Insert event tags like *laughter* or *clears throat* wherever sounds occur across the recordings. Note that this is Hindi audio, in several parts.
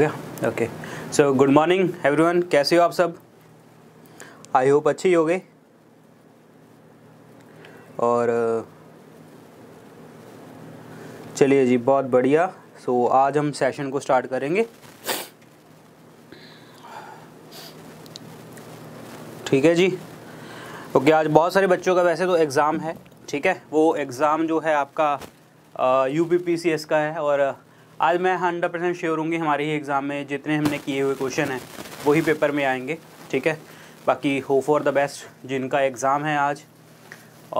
गया okay so good morning everyone कैसे हो आप सब आई होप अच्छे ही हो गए और uh, चलिए जी बहुत बढ़िया सो so, आज हम सेशन को स्टार्ट करेंगे ठीक है जी ओके okay, आज बहुत सारे बच्चों का वैसे तो एग्ज़ाम है ठीक है वो एग्ज़ाम जो है आपका यू uh, का है और uh, आज मैं हंड्रेड परसेंट श्योर हूँ हमारे ही एग्ज़ाम में जितने हमने किए हुए क्वेश्चन हैं वही पेपर में आएंगे ठीक है बाकी होप फॉर द बेस्ट जिनका एग्ज़ाम है आज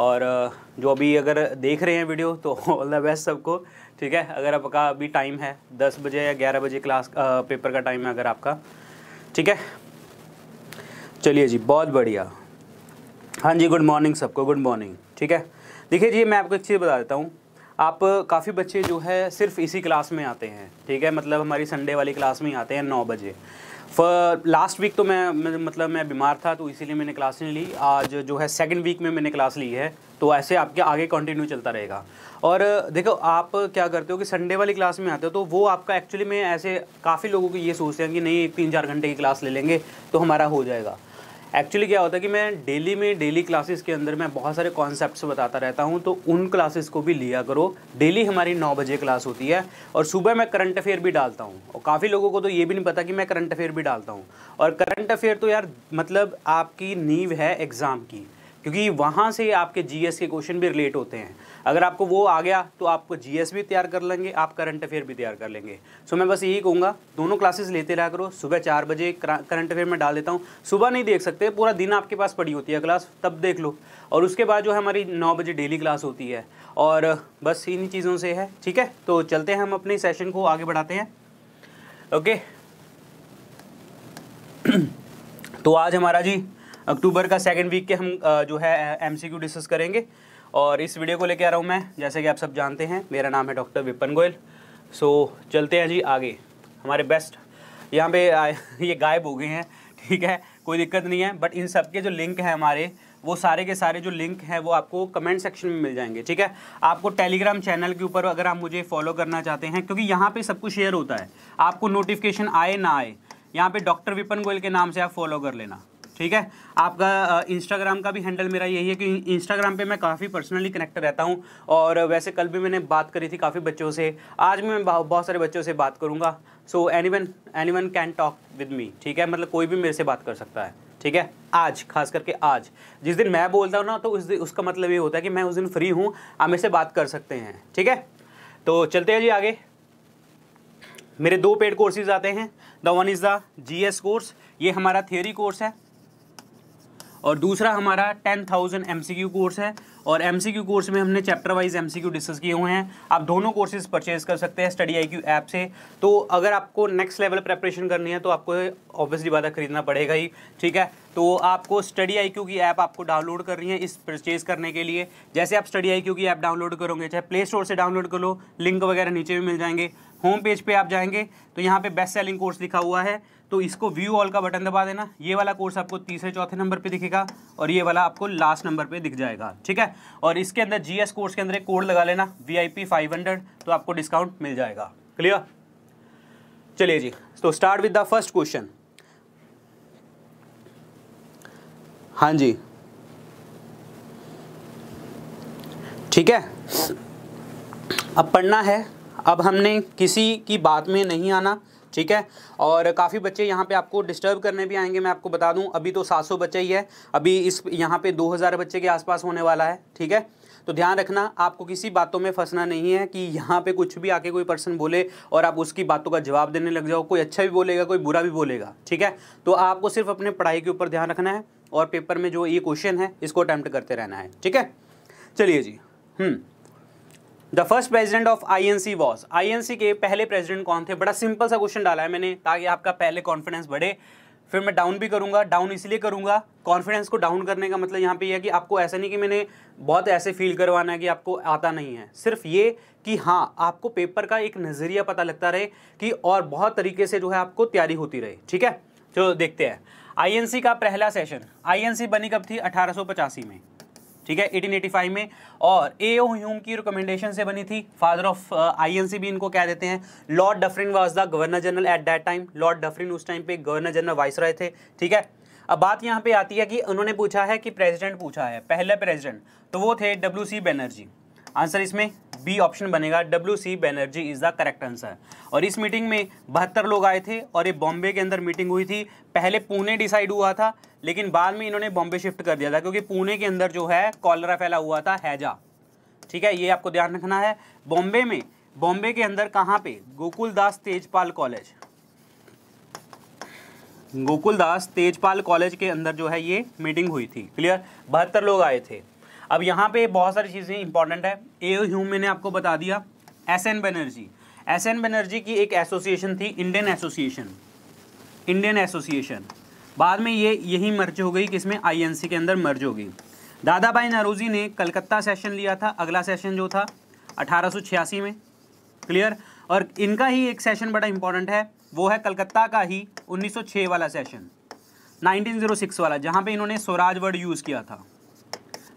और जो अभी अगर देख रहे हैं वीडियो तो ऑल द बेस्ट सबको ठीक है अगर आपका अभी टाइम है दस बजे या ग्यारह बजे क्लास आ, पेपर का टाइम है अगर आपका ठीक है चलिए जी बहुत बढ़िया हाँ जी गुड मॉर्निंग सबको गुड मॉर्निंग ठीक है देखिए जी मैं आपको एक चीज़ बता देता हूँ आप काफ़ी बच्चे जो है सिर्फ इसी क्लास में आते हैं ठीक है मतलब हमारी संडे वाली क्लास में ही आते हैं नौ बजे लास्ट वीक तो मैं मतलब मैं बीमार था तो इसीलिए मैंने क्लास नहीं ली आज जो है सेकंड वीक में मैंने क्लास ली है तो ऐसे आपके आगे कंटिन्यू चलता रहेगा और देखो आप क्या करते हो कि संडे वाली क्लास में आते हो तो वो आपका एक्चुअली में ऐसे काफ़ी लोगों को ये सोचते हैं कि नहीं एक तीन चार घंटे की क्लास ले लेंगे तो हमारा हो जाएगा एक्चुअली क्या होता है कि मैं डेली में डेली क्लासेस के अंदर मैं बहुत सारे कॉन्सेप्ट बताता रहता हूँ तो उन क्लासेस को भी लिया करो डेली हमारी नौ बजे क्लास होती है और सुबह मैं करंट अफेयर भी डालता हूँ और काफ़ी लोगों को तो ये भी नहीं पता कि मैं करंट अफेयर भी डालता हूँ और करंट अफेयर तो यार मतलब आपकी नींव है एग्ज़ाम की क्योंकि वहाँ से आपके जी के क्वेश्चन भी रिलेट होते हैं अगर आपको वो आ गया तो आपको जीएस भी तैयार कर लेंगे आप करंट अफेयर भी तैयार कर लेंगे सो मैं बस यही कहूँगा दोनों क्लासेस लेते रहा करो सुबह चार बजे करंट अफेयर में डाल देता हूँ सुबह नहीं देख सकते पूरा दिन आपके पास पड़ी होती है क्लास तब देख लो और उसके बाद जो है हमारी नौ बजे डेली क्लास होती है और बस इन्हीं चीज़ों से है ठीक है तो चलते हैं हम अपने सेशन को आगे बढ़ाते हैं ओके *clears throat* तो आज हमारा जी अक्टूबर का सेकेंड वीक के हम जो है क्यू डिस्कस करेंगे और इस वीडियो को लेके आ रहा हूँ मैं जैसे कि आप सब जानते हैं मेरा नाम है डॉक्टर विपन गोयल सो चलते हैं जी आगे हमारे बेस्ट यहाँ पे *laughs* ये गायब हो गए हैं ठीक है कोई दिक्कत नहीं है बट इन सब के जो लिंक हैं हमारे वो सारे के सारे जो लिंक हैं वो आपको कमेंट सेक्शन में मिल जाएंगे ठीक है आपको टेलीग्राम चैनल के ऊपर अगर आप मुझे फॉलो करना चाहते हैं क्योंकि यहाँ पे सब कुछ शेयर होता है आपको नोटिफिकेशन आए ना आए यहाँ पे डॉक्टर विपन गोयल के नाम से आप फॉलो कर लेना ठीक है आपका इंस्टाग्राम का भी हैंडल मेरा यही है कि इंस्टाग्राम पे मैं काफ़ी पर्सनली कनेक्ट रहता हूँ और वैसे कल भी मैंने बात करी थी काफ़ी बच्चों से आज भी मैं बहुत सारे बच्चों से बात करूँगा so anyone anyone can talk with me ठीक है मतलब कोई भी मेरे से बात कर सकता है ठीक है आज खास करके आज जिस दिन मैं बोलता हूँ ना तो उस दिन उसका मतलब ये होता है कि मैं उस दिन फ्री हूँ आप मेरे से बात कर सकते हैं ठीक है तो चलते हैं जी आगे मेरे दो पेड कोर्सेज आते हैं the one is the G course ये हमारा थियोरी कोर्स है और दूसरा हमारा टेन थाउजेंड एम कोर्स है और एम कोर्स में हमने चैप्टर वाइज एम डिस्कस किए हुए हैं आप दोनों कोर्सेज परचेज कर सकते हैं स्टडी आई क्यू ऐप से तो अगर आपको नेक्स्ट लेवल प्रेपरेशन करनी है तो आपको ऑब्वियसली बात खरीदना पड़ेगा ही ठीक है तो आपको स्टडी आई की ऐप आपको डाउनलोड करनी है इस परचेज़ करने के लिए जैसे आप स्टडी आई की ऐप डाउनलोड करोगे चाहे प्ले स्टोर से डाउनलोड कर लो लिंक वगैरह नीचे भी मिल जाएंगे होम पेज पर आप जाएंगे तो यहाँ पे बेस्ट सेलिंग कोर्स लिखा हुआ है तो इसको व्यू ऑल का बटन दबा देना ये वाला कोर्स आपको तीसरे चौथे नंबर पे दिखेगा और ये वाला आपको लास्ट नंबर पे दिख जाएगा ठीक है और इसके अंदर जीएस कोर्स के अंदर एक कोड लगा लेना वीआईपी 500 तो आपको डिस्काउंट मिल जाएगा क्लियर चलिए जी तो start with the first question हाँ जी ठीक है अब पढ़ना है अब हमने किसी की बात में नहीं आना ठीक है और काफ़ी बच्चे यहाँ पे आपको डिस्टर्ब करने भी आएंगे मैं आपको बता दूँ अभी तो 700 बच्चे ही है अभी इस यहाँ पे 2000 बच्चे के आसपास होने वाला है ठीक है तो ध्यान रखना आपको किसी बातों में फंसना नहीं है कि यहाँ पे कुछ भी आके कोई पर्सन बोले और आप उसकी बातों का जवाब देने लग जाओ कोई अच्छा भी बोलेगा कोई बुरा भी बोलेगा ठीक है तो आपको सिर्फ अपने पढ़ाई के ऊपर ध्यान रखना है और पेपर में जो ये क्वेश्चन है इसको अटैम्प्ट करते रहना है ठीक है चलिए जी hmm the first president of I N C was C के पहले प्रेजिडेंट कौन थे बड़ा सिंपल सा क्वेश्चन डाला है मैंने ताकि आपका पहले कॉन्फिडेंस बढ़े फिर मैं डाउन भी करूंगा डाउन इसलिए करूंगा कॉन्फिडेंस को डाउन करने का मतलब यहाँ पे यह है कि आपको ऐसा नहीं कि मैंने बहुत ऐसे फील करवाना है कि आपको आता नहीं है सिर्फ ये कि हाँ आपको पेपर का एक नज़रिया पता लगता रहे कि और बहुत तरीके से जो है आपको तैयारी होती रहे ठीक है चलो देखते हैं आईएनसी का पहला सेशन आईएनसी बनी कब थी अठारह में ठीक है 1885 में और ए ओ ह्यूम की रिकमेंडेशन से बनी थी फादर ऑफ आईएनसी भी इनको कह देते हैं lord Dufferin was the governor general at that time lord Dufferin उस टाइम पे गवर्नर जनरल वाइस रहे थे ठीक है अब बात यहाँ पे आती है कि उन्होंने पूछा है कि प्रेजिडेंट पूछा है पहले प्रेजिडेंट तो वो थे डब्ल्यू सी बैनर्जी आंसर इसमें बी ऑप्शन बनेगा W C Banerjee is the correct answer और इस मीटिंग में बहत्तर लोग आए थे और ये बॉम्बे के अंदर मीटिंग हुई थी पहले पुणे डिसाइड हुआ था लेकिन बाद में इन्होंने बॉम्बे शिफ्ट कर दिया था क्योंकि पुणे के अंदर जो है कॉलरा फैला हुआ था हैजा ठीक है ये आपको ध्यान रखना है बॉम्बे में बॉम्बे के अंदर कहाँ पे गोकुलदास तेजपाल कॉलेज गोकुलदास तेजपाल कॉलेज के अंदर जो है ये मीटिंग हुई थी क्लियर बहत्तर लोग आए थे अब यहाँ पे बहुत सारी चीज़ें इंपॉर्टेंट है ए ह्यूम मैंने आपको बता दिया S N Banerjee S N Banerjee की एक एसोसिएशन थी इंडियन एसोसिएशन इंडियन एसोसिएशन बाद में ये यही मर्ज हो गई कि इसमें आई के अंदर मर्ज होगी दादा भाई नरोजी ने कलकत्ता सेशन लिया था अगला सेशन जो था अठारह में क्लियर और इनका ही एक सेशन बड़ा इंपॉर्टेंट है वो है कलकत्ता का ही 1906 वाला सेशन 1906 वाला जहाँ पे इन्होंने स्वराज वर्ड यूज़ किया था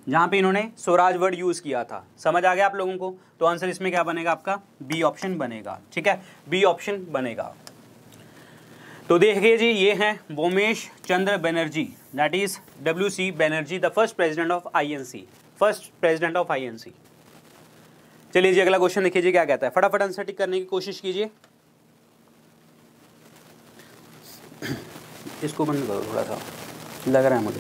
जहाँ पे इन्होंने स्वराज वर्ड यूज़ किया था समझ आ गया आप लोगों को तो आंसर इसमें क्या बनेगा आपका बी ऑप्शन बनेगा ठीक है बी ऑप्शन बनेगा तो देखिए जी ये हैं Womesh Chandra Banerjee that is W C Banerjee the first president of INC first president of INC चलिए जी अगला क्वेश्चन देखिए जी क्या कहता है फटाफट आंसर टिक करने की कोशिश कीजिए इसको बंद करो थोड़ा सा लग रहा है मुझे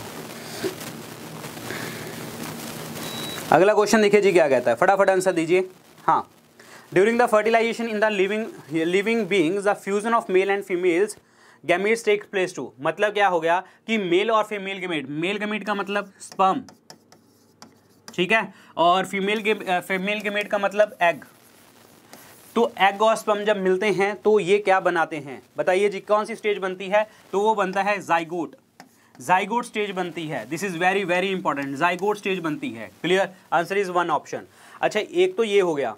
अगला क्वेश्चन देखिए जी क्या कहता है फटाफट आंसर दीजिए हाँ during the fertilization in the living living beings the fusion of male and females gamete take place to मतलब क्या हो गया कि मेल और फीमेल गेमिट मेल गेमिट का मतलब स्पर्म ठीक है और फीमेल फीमेल गेमिट का मतलब एग तो एग और स्पर्म जब मिलते हैं तो ये क्या बनाते हैं बताइए जी कौन सी स्टेज बनती है तो वो बनता है जाइगोट जाइगोट स्टेज बनती है this is very very important zygote stage बनती है clear answer is one option अच्छा एक तो ये हो गया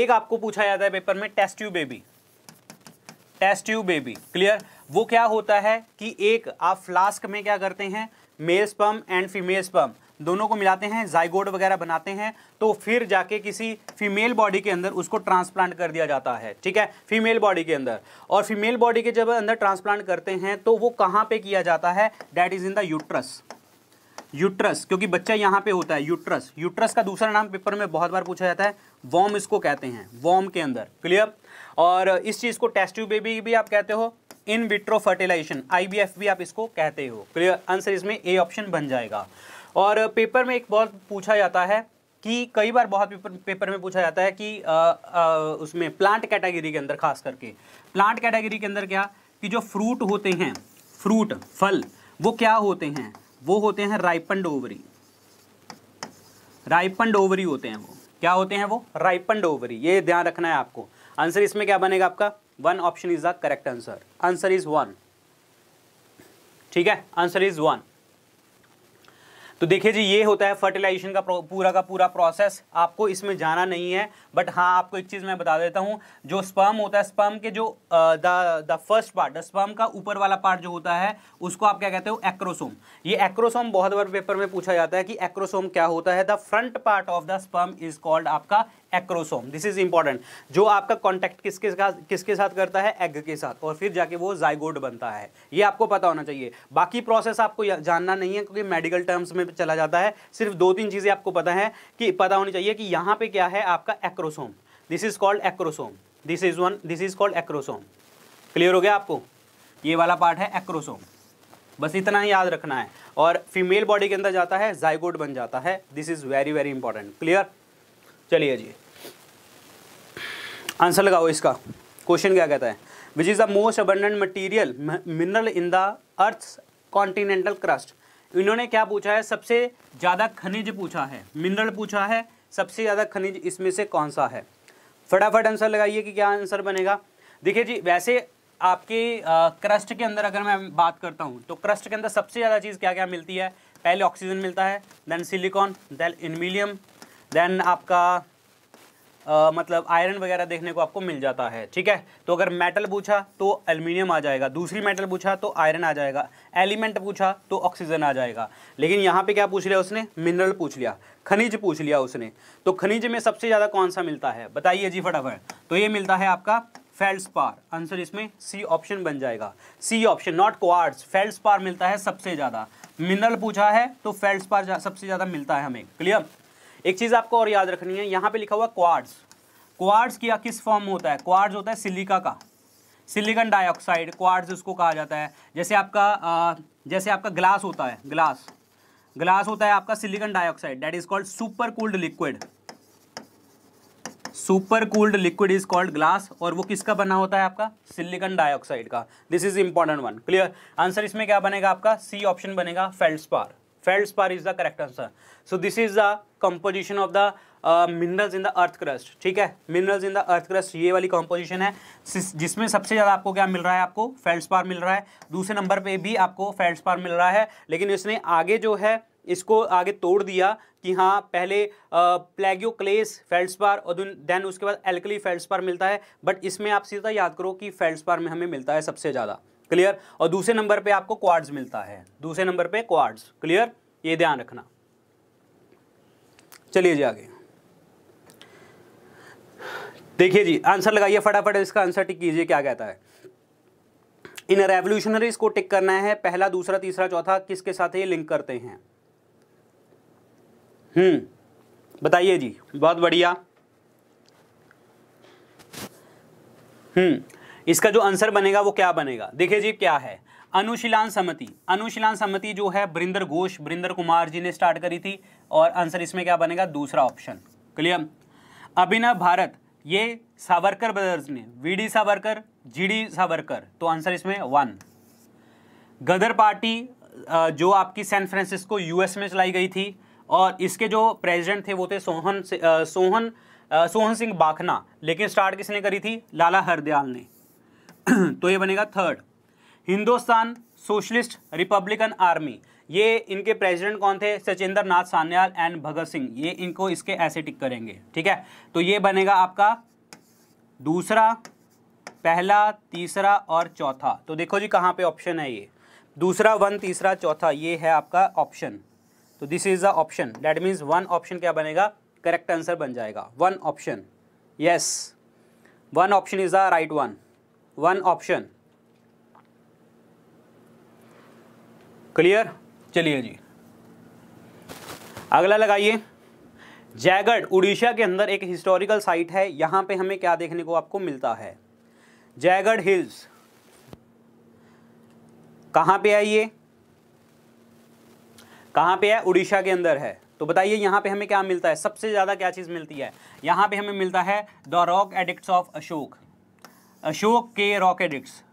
एक आपको पूछा जाता है पेपर में test tube baby test tube baby clear वो क्या होता है कि एक आप फ्लास्क में क्या करते हैं male sperm and female sperm दोनों को मिलाते हैं जाइगोड वगैरह बनाते हैं तो फिर जाके किसी फीमेल बॉडी के अंदर उसको ट्रांसप्लांट कर दिया जाता है ठीक है फीमेल बॉडी के अंदर और फीमेल बॉडी के जब अंदर ट्रांसप्लांट करते हैं तो वो कहाँ पे किया जाता है that is in the uterus uterus क्योंकि बच्चा यहाँ पे होता है यूट्रस यूट्रस का दूसरा नाम पेपर में बहुत बार पूछा जाता है वॉम इसको कहते हैं वॉम के अंदर क्लियर और इस चीज़ को टेस्ट ट्यूब बेबी भी आप कहते हो इन विट्रो फर्टिलाइजेशन आईबीएफ भी आप इसको कहते हो क्लियर आंसर इसमें ए ऑप्शन बन जाएगा और पेपर में एक बहुत पूछा जाता है कि कई बार बहुत पेपर पेपर में पूछा जाता है कि आ, आ, उसमें प्लांट कैटेगरी के अंदर खास करके प्लांट कैटेगरी के अंदर क्या कि जो फ्रूट होते हैं फ्रूट फल वो क्या होते हैं वो होते हैं राइपन ओवरी राइपन ओवरी होते हैं वो क्या होते हैं वो राइपन ओवरी ये ध्यान रखना है आपको आंसर इसमें क्या बनेगा आपका one option is the correct answer answer is one ठीक है आंसर इज वन तो देखिए जी ये होता है फर्टिलाइजेशन का पूरा का पूरा प्रोसेस आपको इसमें जाना नहीं है बट हाँ आपको एक चीज़ मैं बता देता हूँ जो स्पर्म होता है स्पर्म के जो the the first part the sperm का ऊपर वाला पार्ट जो होता है उसको आप क्या कहते हो एक्रोसोम ये एक्रोसोम बहुत बार पेपर में पूछा जाता है कि एक्रोसोम क्या होता है the front part of the sperm is called आपका एक्रोसोम दिस इज इंपॉर्टेंट जो आपका कॉन्टैक्ट किसके साथ किसके साथ करता है एग के साथ और फिर जाके वो जाइगोड बनता है ये आपको पता होना चाहिए बाकी प्रोसेस आपको जानना नहीं है क्योंकि मेडिकल टर्म्स में चला जाता है सिर्फ दो तीन चीज़ें आपको पता है कि पता होनी चाहिए कि यहाँ पे क्या है आपका acrosome this is called acrosome this is one this is called acrosome clear हो गया आपको ये वाला पार्ट है एक्रोसोम बस इतना ही याद रखना है और फीमेल बॉडी के अंदर जाता है जाइगोड बन जाता है this is very very important clear चलिए जी आंसर लगाओ इसका क्वेश्चन क्या कहता है which is the most abundant material mineral in the earth continental crust इन्होंने क्या पूछा है सबसे ज़्यादा खनिज पूछा है मिनरल पूछा है सबसे ज़्यादा खनिज इसमें से कौन सा है फटाफट आंसर लगाइए कि क्या आंसर बनेगा देखिए जी वैसे आपके क्रस्ट के अंदर अगर मैं बात करता हूँ तो क्रस्ट के अंदर सबसे ज़्यादा चीज़ क्या क्या मिलती है पहले ऑक्सीजन मिलता है then silicon then aluminium then आपका आ, मतलब आयरन वगैरह देखने को आपको मिल जाता है ठीक है तो अगर मेटल पूछा तो एल्यूमिनियम आ जाएगा दूसरी मेटल पूछा तो आयरन आ जाएगा एलिमेंट पूछा तो ऑक्सीजन आ जाएगा लेकिन यहाँ पे क्या पूछ लिया उसने मिनरल पूछ लिया खनिज पूछ लिया उसने तो खनिज में सबसे ज़्यादा कौन सा मिलता है बताइए जी फटाफट तो ये मिलता है आपका पार आंसर इसमें सी ऑप्शन बन जाएगा सी ऑप्शन नॉट क्वार्ट्स पार मिलता है सबसे ज़्यादा मिनरल पूछा है तो फेल्डस्पार सबसे ज़्यादा मिलता है हमें क्लियर एक चीज़ आपको और याद रखनी है यहां पे लिखा हुआ क्वार्ड्स क्वार्ड्स क्या किस फॉर्म में होता है क्वार्ड्स होता है सिलिका का सिलिकन डाइऑक्साइड क्वार्ड्स उसको कहा जाता है जैसे आपका आ, जैसे आपका ग्लास होता है ग्लास ग्लास होता है आपका silicon dioxide that is called super cooled liquid super cooled liquid is called glass और वो किसका बना होता है आपका सिलिकन डाइऑक्साइड का this is important one clear answer इसमें क्या बनेगा आपका सी ऑप्शन बनेगा feldspar feldspar is the correct answer so this is the composition of the minerals in the earth crust ठीक है minerals in the earth crust ये वाली कंपोजिशन है जिसमें सबसे ज़्यादा आपको क्या मिल रहा है आपको फेल्डस्पार मिल रहा है दूसरे नंबर पे भी आपको फेल्डस्पार मिल रहा है लेकिन इसने आगे जो है इसको आगे तोड़ दिया कि हाँ पहले प्लेग्यो क्लेस फेल्डस्पार और देन उसके बाद एल्कली फेल्डस्पार मिलता है बट इसमें आप सीधा याद करो कि फेल्डस्पार में हमें मिलता है सबसे ज़्यादा क्लियर और दूसरे नंबर पर आपको क्वार्ड्स मिलता है दूसरे नंबर पर क्वार्ड्स क्लियर ये ध्यान रखना चलिए जी आगे देखिए जी आंसर लगाइए फटाफट इसका आंसर टिक कीजिए क्या कहता है इन रेवोल्यूशनरीज को टिक करना है पहला दूसरा तीसरा चौथा किसके साथ ये लिंक करते हैं हम्म बताइए जी बहुत बढ़िया हम्म इसका जो आंसर बनेगा वो क्या बनेगा देखिए जी क्या है अनुशीलान समिति अनुशीलान समिति जो है बृंदर घोष बृंदर कुमार जी ने स्टार्ट करी थी और आंसर इसमें क्या बनेगा दूसरा ऑप्शन क्लियर अभिनव भारत ये सावरकर ब्रदर्स ने डी सावरकर डी सावरकर तो आंसर इसमें वन गदर पार्टी जो आपकी सैन फ्रांसिस्को यूएस में चलाई गई थी और इसके जो प्रेसिडेंट थे वो थे सोहन सोहन सोहन सिंह बाखना लेकिन स्टार्ट किसने करी थी लाला हरदयाल ने *clears throat* तो ये बनेगा third Hindustan socialist republican army ये इनके प्रेसिडेंट कौन थे सचिंदर नाथ सान्याल एंड भगत सिंह ये इनको इसके ऐसे टिक करेंगे ठीक है तो ये बनेगा आपका दूसरा पहला तीसरा और चौथा तो देखो जी कहाँ पे ऑप्शन है ये दूसरा वन तीसरा चौथा ये है आपका ऑप्शन तो this is the option that means one option क्या बनेगा करेक्ट आंसर बन जाएगा one option yes one option is the right one one option clear चलिए जी अगला लगाइए जयगढ़ उड़ीसा के अंदर एक हिस्टोरिकल साइट है यहाँ पे हमें क्या देखने को आपको मिलता है जयगढ़ हिल्स कहाँ पे है ये कहाँ पे है उड़ीसा के अंदर है तो बताइए यहाँ पे हमें क्या मिलता है सबसे ज़्यादा क्या चीज़ मिलती है यहाँ पे हमें मिलता है the rock edict of Ashoka Ashoka के रॉक एडिक्ट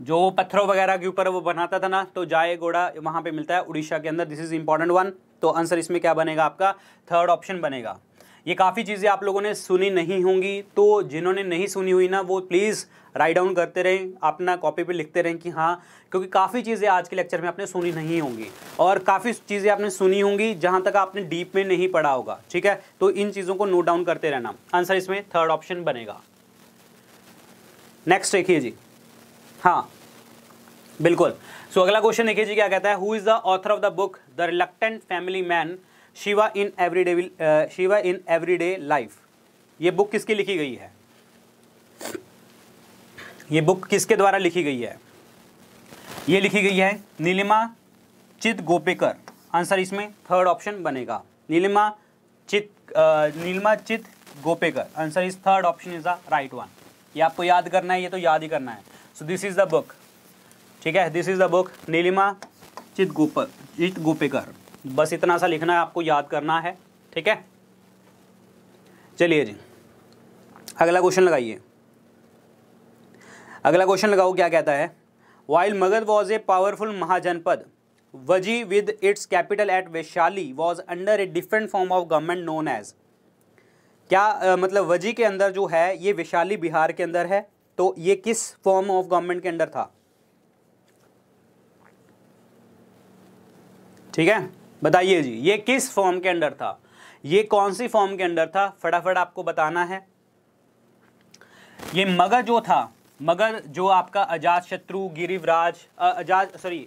जो पत्थरों वगैरह के ऊपर वो बनाता था ना तो जाए घोड़ा वहां पे मिलता है उड़ीसा के अंदर दिस इज इंपॉर्टेंट वन तो आंसर इसमें क्या बनेगा आपका थर्ड ऑप्शन बनेगा ये काफ़ी चीज़ें आप लोगों ने सुनी नहीं होंगी तो जिन्होंने नहीं सुनी हुई ना वो प्लीज़ राइट डाउन करते रहें अपना कॉपी पे लिखते रहें कि हाँ क्योंकि काफ़ी चीज़ें आज के लेक्चर में आपने सुनी नहीं होंगी और काफ़ी चीज़ें आपने सुनी होंगी जहाँ तक आपने डीप में नहीं पढ़ा होगा ठीक है तो इन चीज़ों को नोट डाउन करते रहना आंसर इसमें थर्ड ऑप्शन बनेगा नेक्स्ट देखिए जी हाँ बिल्कुल सो so, अगला क्वेश्चन देखिए जी क्या कहता है who is the author of the book the reluctant family man Shiva in every day Shiva in every day life ये बुक किसकी लिखी गई है ये बुक किसके द्वारा लिखी गई है ये लिखी गई है नीलिमा चित गोपेकर आंसर इसमें थर्ड ऑप्शन बनेगा Nilima Chit Nilima Chitgopekar answer is third option is the right one ये आपको याद करना है ये तो याद ही करना है so this is the book ठीक है this is the book Nilima Chit Gop चित गोपेकर बस इतना सा लिखना है आपको याद करना है ठीक है चलिए जी अगला क्वेश्चन लगाइए अगला क्वेश्चन लगाओ क्या कहता है while Magadha was a powerful mahajanapada Vajji with its capital at Vaishali was under a different form of government known as क्या uh, मतलब वजी के अंदर जो है ये वैशाली बिहार के अंदर है तो ये किस फॉर्म ऑफ गवर्नमेंट के अंडर था ठीक है बताइए जी ये किस फॉर्म के अंडर था ये कौन सी फॉर्म के अंडर था फटाफट आपको बताना है ये मगध जो था मगर जो आपका अजात शत्रु गिरिवराज अजात सॉरी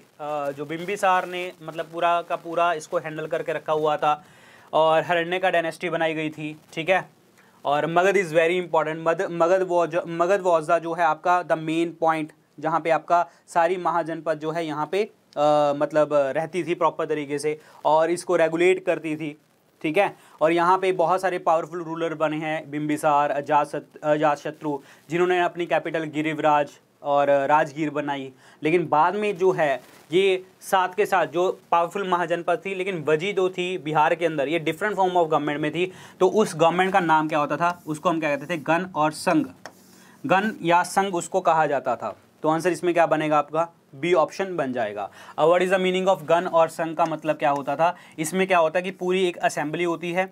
जो बिम्बिसार ने मतलब पूरा का पूरा इसको हैंडल करके रखा हुआ था और हरण्य का डायनेस्टी बनाई गई थी ठीक है और मगध इज़ वेरी इंपॉर्टेंट मध मगध वॉज मगध वॉजा जो है आपका द मेन पॉइंट जहाँ पे आपका सारी महाजनपद जो है यहाँ पे आ, मतलब रहती थी प्रॉपर तरीके से और इसको रेगुलेट करती थी ठीक है और यहाँ पे बहुत सारे पावरफुल रूलर बने हैं बिम्बिसार अजात अजात शत्रु जिन्होंने अपनी कैपिटल गिरिवराज और राजगीर बनाई लेकिन बाद में जो है ये साथ के साथ जो पावरफुल महाजनपद थी लेकिन वजी दो थी बिहार के अंदर ये डिफरेंट फॉर्म ऑफ गवर्नमेंट में थी तो उस गवर्नमेंट का नाम क्या होता था उसको हम क्या कहते थे गन और संघ गन या संघ उसको कहा जाता था तो आंसर इसमें क्या बनेगा आपका बी ऑप्शन बन जाएगा अब what is the meaning of gana और संघ का मतलब क्या होता था इसमें क्या होता है कि पूरी एक असेंबली होती है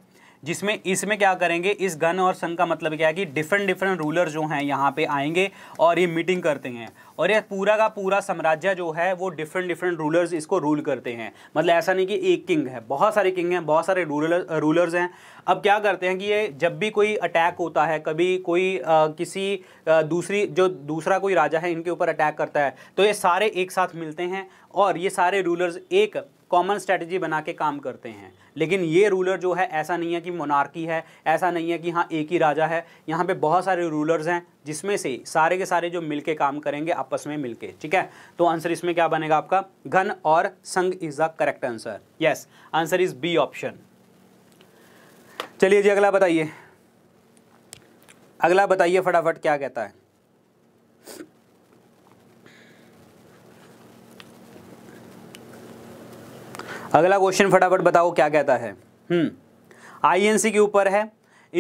जिसमें इसमें क्या करेंगे इस गण और संघ का मतलब क्या है कि डिफरेंट डिफरेंट रूलर जो हैं यहाँ पे आएंगे और ये मीटिंग करते हैं और ये पूरा का पूरा साम्राज्य जो है वो डिफरेंट डिफरेंट रूलर्स इसको रूल करते हैं मतलब ऐसा नहीं कि एक किंग है बहुत सारे किंग हैं बहुत सारे रूलर रूलर्स हैं अब क्या करते हैं कि ये जब भी कोई अटैक होता है कभी कोई आ, किसी आ, दूसरी जो दूसरा कोई राजा है इनके ऊपर अटैक करता है तो ये सारे एक साथ मिलते हैं और ये सारे रूलर्स एक कॉमन स्ट्रैटेजी बना के काम करते हैं लेकिन ये रूलर जो है ऐसा नहीं है कि मोनार्की है ऐसा नहीं है कि हाँ एक ही राजा है यहाँ पे बहुत सारे रूलर्स हैं जिसमें से सारे के सारे जो मिलके काम करेंगे आपस में मिलके ठीक है तो आंसर इसमें क्या बनेगा आपका घन और संघ is the correct answer yes answer is B option चलिए जी अगला बताइए अगला बताइए फटाफट क्या कहता है अगला क्वेश्चन फटाफट बताओ क्या कहता है आईएनसी हम्म। के ऊपर है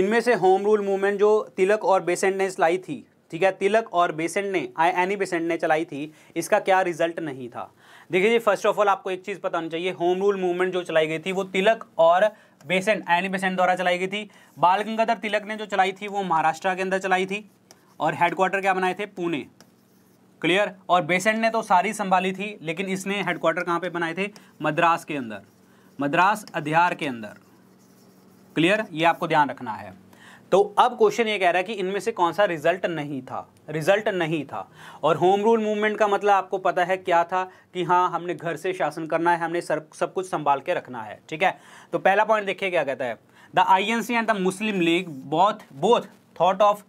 इनमें से होम रूल मूवमेंट जो तिलक और बेसेंट ने चलाई थी ठीक है तिलक और बेसेंट ने आई एनी बेसेंट ने चलाई थी इसका क्या रिजल्ट नहीं था देखिए जी फर्स्ट ऑफ ऑल आपको एक चीज़ पता होनी चाहिए होम रूल मूवमेंट जो चलाई गई थी वो तिलक और बेसेंट एनी बेसेंट द्वारा चलाई गई थी बाल गंगाधर तिलक ने जो चलाई थी वो महाराष्ट्र के अंदर चलाई थी और हेडक्वार्टर क्या बनाए थे पुणे क्लियर और बेसेंट ने तो सारी संभाली थी लेकिन इसने हेडक्वार्टर कहाँ पे बनाए थे मद्रास के अंदर मद्रास अध्यार के अंदर क्लियर ये आपको ध्यान रखना है तो अब क्वेश्चन ये कह रहा है कि इनमें से कौन सा रिजल्ट नहीं था रिजल्ट नहीं था और होम रूल मूवमेंट का मतलब आपको पता है क्या था कि हाँ हमने घर से शासन करना है हमने सब कुछ संभाल के रखना है ठीक है तो पहला पॉइंट देखिए क्या कहता है the I N C and the Muslim League both both thought of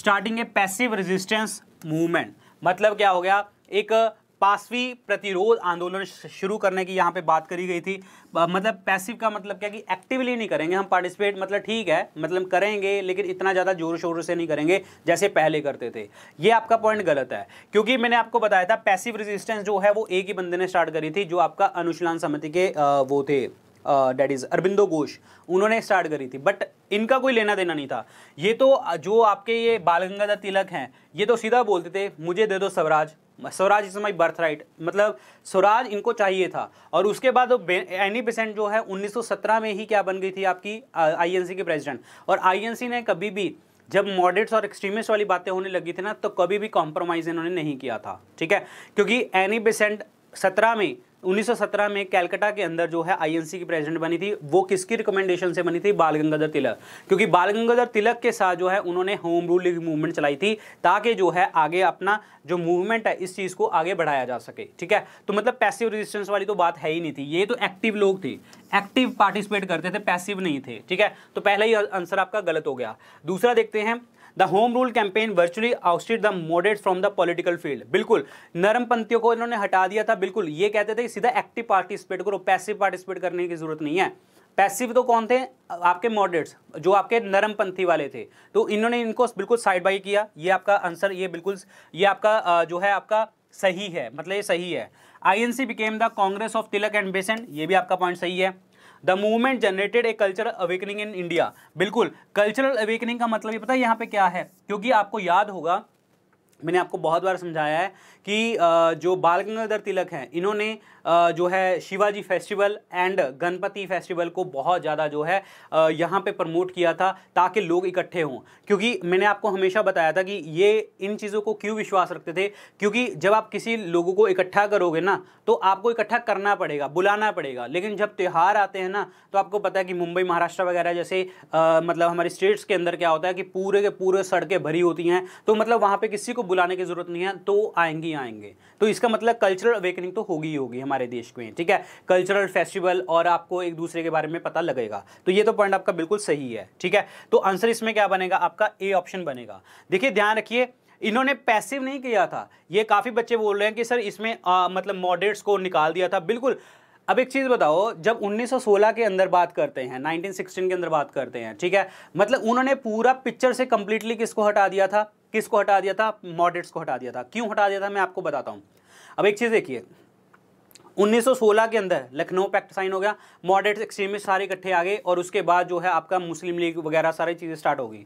starting a passive resistance movement मतलब क्या हो गया एक पासवी प्रतिरोध आंदोलन शुरू करने की यहाँ पे बात करी गई थी मतलब पैसिव का मतलब क्या कि एक्टिवली नहीं करेंगे हम पार्टिसिपेट मतलब ठीक है मतलब करेंगे लेकिन इतना ज़्यादा जोर शोर से नहीं करेंगे जैसे पहले करते थे ये आपका पॉइंट गलत है क्योंकि मैंने आपको बताया था पैसिव रेजिस्टेंस जो है वो एक ही बंदे ने स्टार्ट करी थी जो आपका अनुशीलन समिति के वो थे डेट इज़ अरबिंदो घोष उन्होंने स्टार्ट करी थी बट इनका कोई लेना देना नहीं था ये तो जो आपके ये बाल गंगाधर तिलक हैं ये तो सीधा बोलते थे मुझे दे दो Swaraj Swaraj is my birth right मतलब स्वराज इनको चाहिए था और उसके बाद एनी पेसेंट जो है 1917 में ही क्या बन गई थी आपकी आईएनसी के प्रेसिडेंट और आईएनसी ने कभी भी जब मॉडरेट्स और एक्सट्रीमिस्ट वाली बातें होने लगी थी ना तो कभी भी कॉम्प्रोमाइज़ इन्होंने नहीं किया था ठीक है क्योंकि एनी पेसेंट सत्रह में 1917 में कैलकटा के अंदर जो है आईएनसी की प्रेसिडेंट बनी थी वो किसकी रिकमेंडेशन से बनी थी बाल गंगाधर तिलक क्योंकि बाल गंगाधर तिलक के साथ जो है उन्होंने होम रूल मूवमेंट चलाई थी ताकि जो है आगे अपना जो मूवमेंट है इस चीज़ को आगे बढ़ाया जा सके ठीक है तो मतलब पैसिव रेजिस्टेंस वाली तो बात है ही नहीं थी ये तो एक्टिव लोग थे एक्टिव पार्टिसिपेट करते थे पैसिव नहीं थे ठीक है तो पहला ही आंसर आपका गलत हो गया दूसरा देखते हैं the home rule campaign virtually ousted the moderate from the political field बिल्कुल नरम पंथियों को इन्होंने हटा दिया था बिल्कुल ये कहते थे कि सीधा एक्टिव पार्टिसिपेट करो पैसिव पार्टिसिपेट करने की जरूरत नहीं है पैसिव तो कौन थे आपके मॉडरेट्स जो आपके नरमपंथी वाले थे तो इन्होंने इनको बिल्कुल साइड बाई किया ये आपका आंसर ये बिल्कुल ये आपका जो है आपका सही है मतलब ये सही है INC became the Congress of Tilak and Besant ये भी आपका पॉइंट सही है the movement generated a cultural awakening in India बिल्कुल कल्चरल अवेकनिंग का मतलब ये पता है यहाँ पे क्या है क्योंकि आपको याद होगा मैंने आपको बहुत बार समझाया है कि जो बाल गंगाधर तिलक हैं इन्होंने जो है Shivaji festival and Ganpati festival को बहुत ज़्यादा जो है यहाँ पे प्रमोट किया था ताकि लोग इकट्ठे हों क्योंकि मैंने आपको हमेशा बताया था कि ये इन चीज़ों को क्यों विश्वास रखते थे क्योंकि जब आप किसी लोगों को इकट्ठा करोगे ना तो आपको इकट्ठा करना पड़ेगा बुलाना पड़ेगा लेकिन जब त्यौहार आते हैं ना तो आपको पता है कि मुंबई महाराष्ट्र वगैरह जैसे मतलब हमारे स्टेट्स के अंदर क्या होता है कि पूरे के पूरे सड़कें भरी होती हैं तो मतलब वहाँ पर किसी को बुलाने की ज़रूरत नहीं है तो आएंगी आएंगे तो इसका मतलब कल्चरल अवेकनिंग तो होगी ही होगी हमारे हमारे देश के हैं ठीक है कल्चरल फेस्टिवल और आपको एक दूसरे के बारे में पता लगेगा तो ये तो पॉइंट आपका बिल्कुल सही है ठीक है तो आंसर इसमें क्या बनेगा आपका ए ऑप्शन बनेगा देखिए ध्यान रखिए इन्होंने पैसिव नहीं किया था ये काफ़ी बच्चे बोल रहे हैं कि सर इसमें आ, मतलब मॉडरेट्स को निकाल दिया था बिल्कुल अब एक चीज़ बताओ जब 1916 के अंदर बात करते हैं 1916 के अंदर बात करते हैं ठीक है मतलब उन्होंने पूरा पिक्चर से कम्प्लीटली किसको हटा दिया था किसको हटा दिया था मॉडरेट्स को हटा दिया था क्यों हटा दिया था मैं आपको बताता हूँ अब एक चीज़ देखिए 1916 के अंदर लखनऊ पैक्ट साइन हो गया मॉडरेट एक्सट्रीमिस्ट सारे इकट्ठे आ गए और उसके बाद जो है आपका मुस्लिम लीग वगैरह सारी चीज़ें स्टार्ट हो गई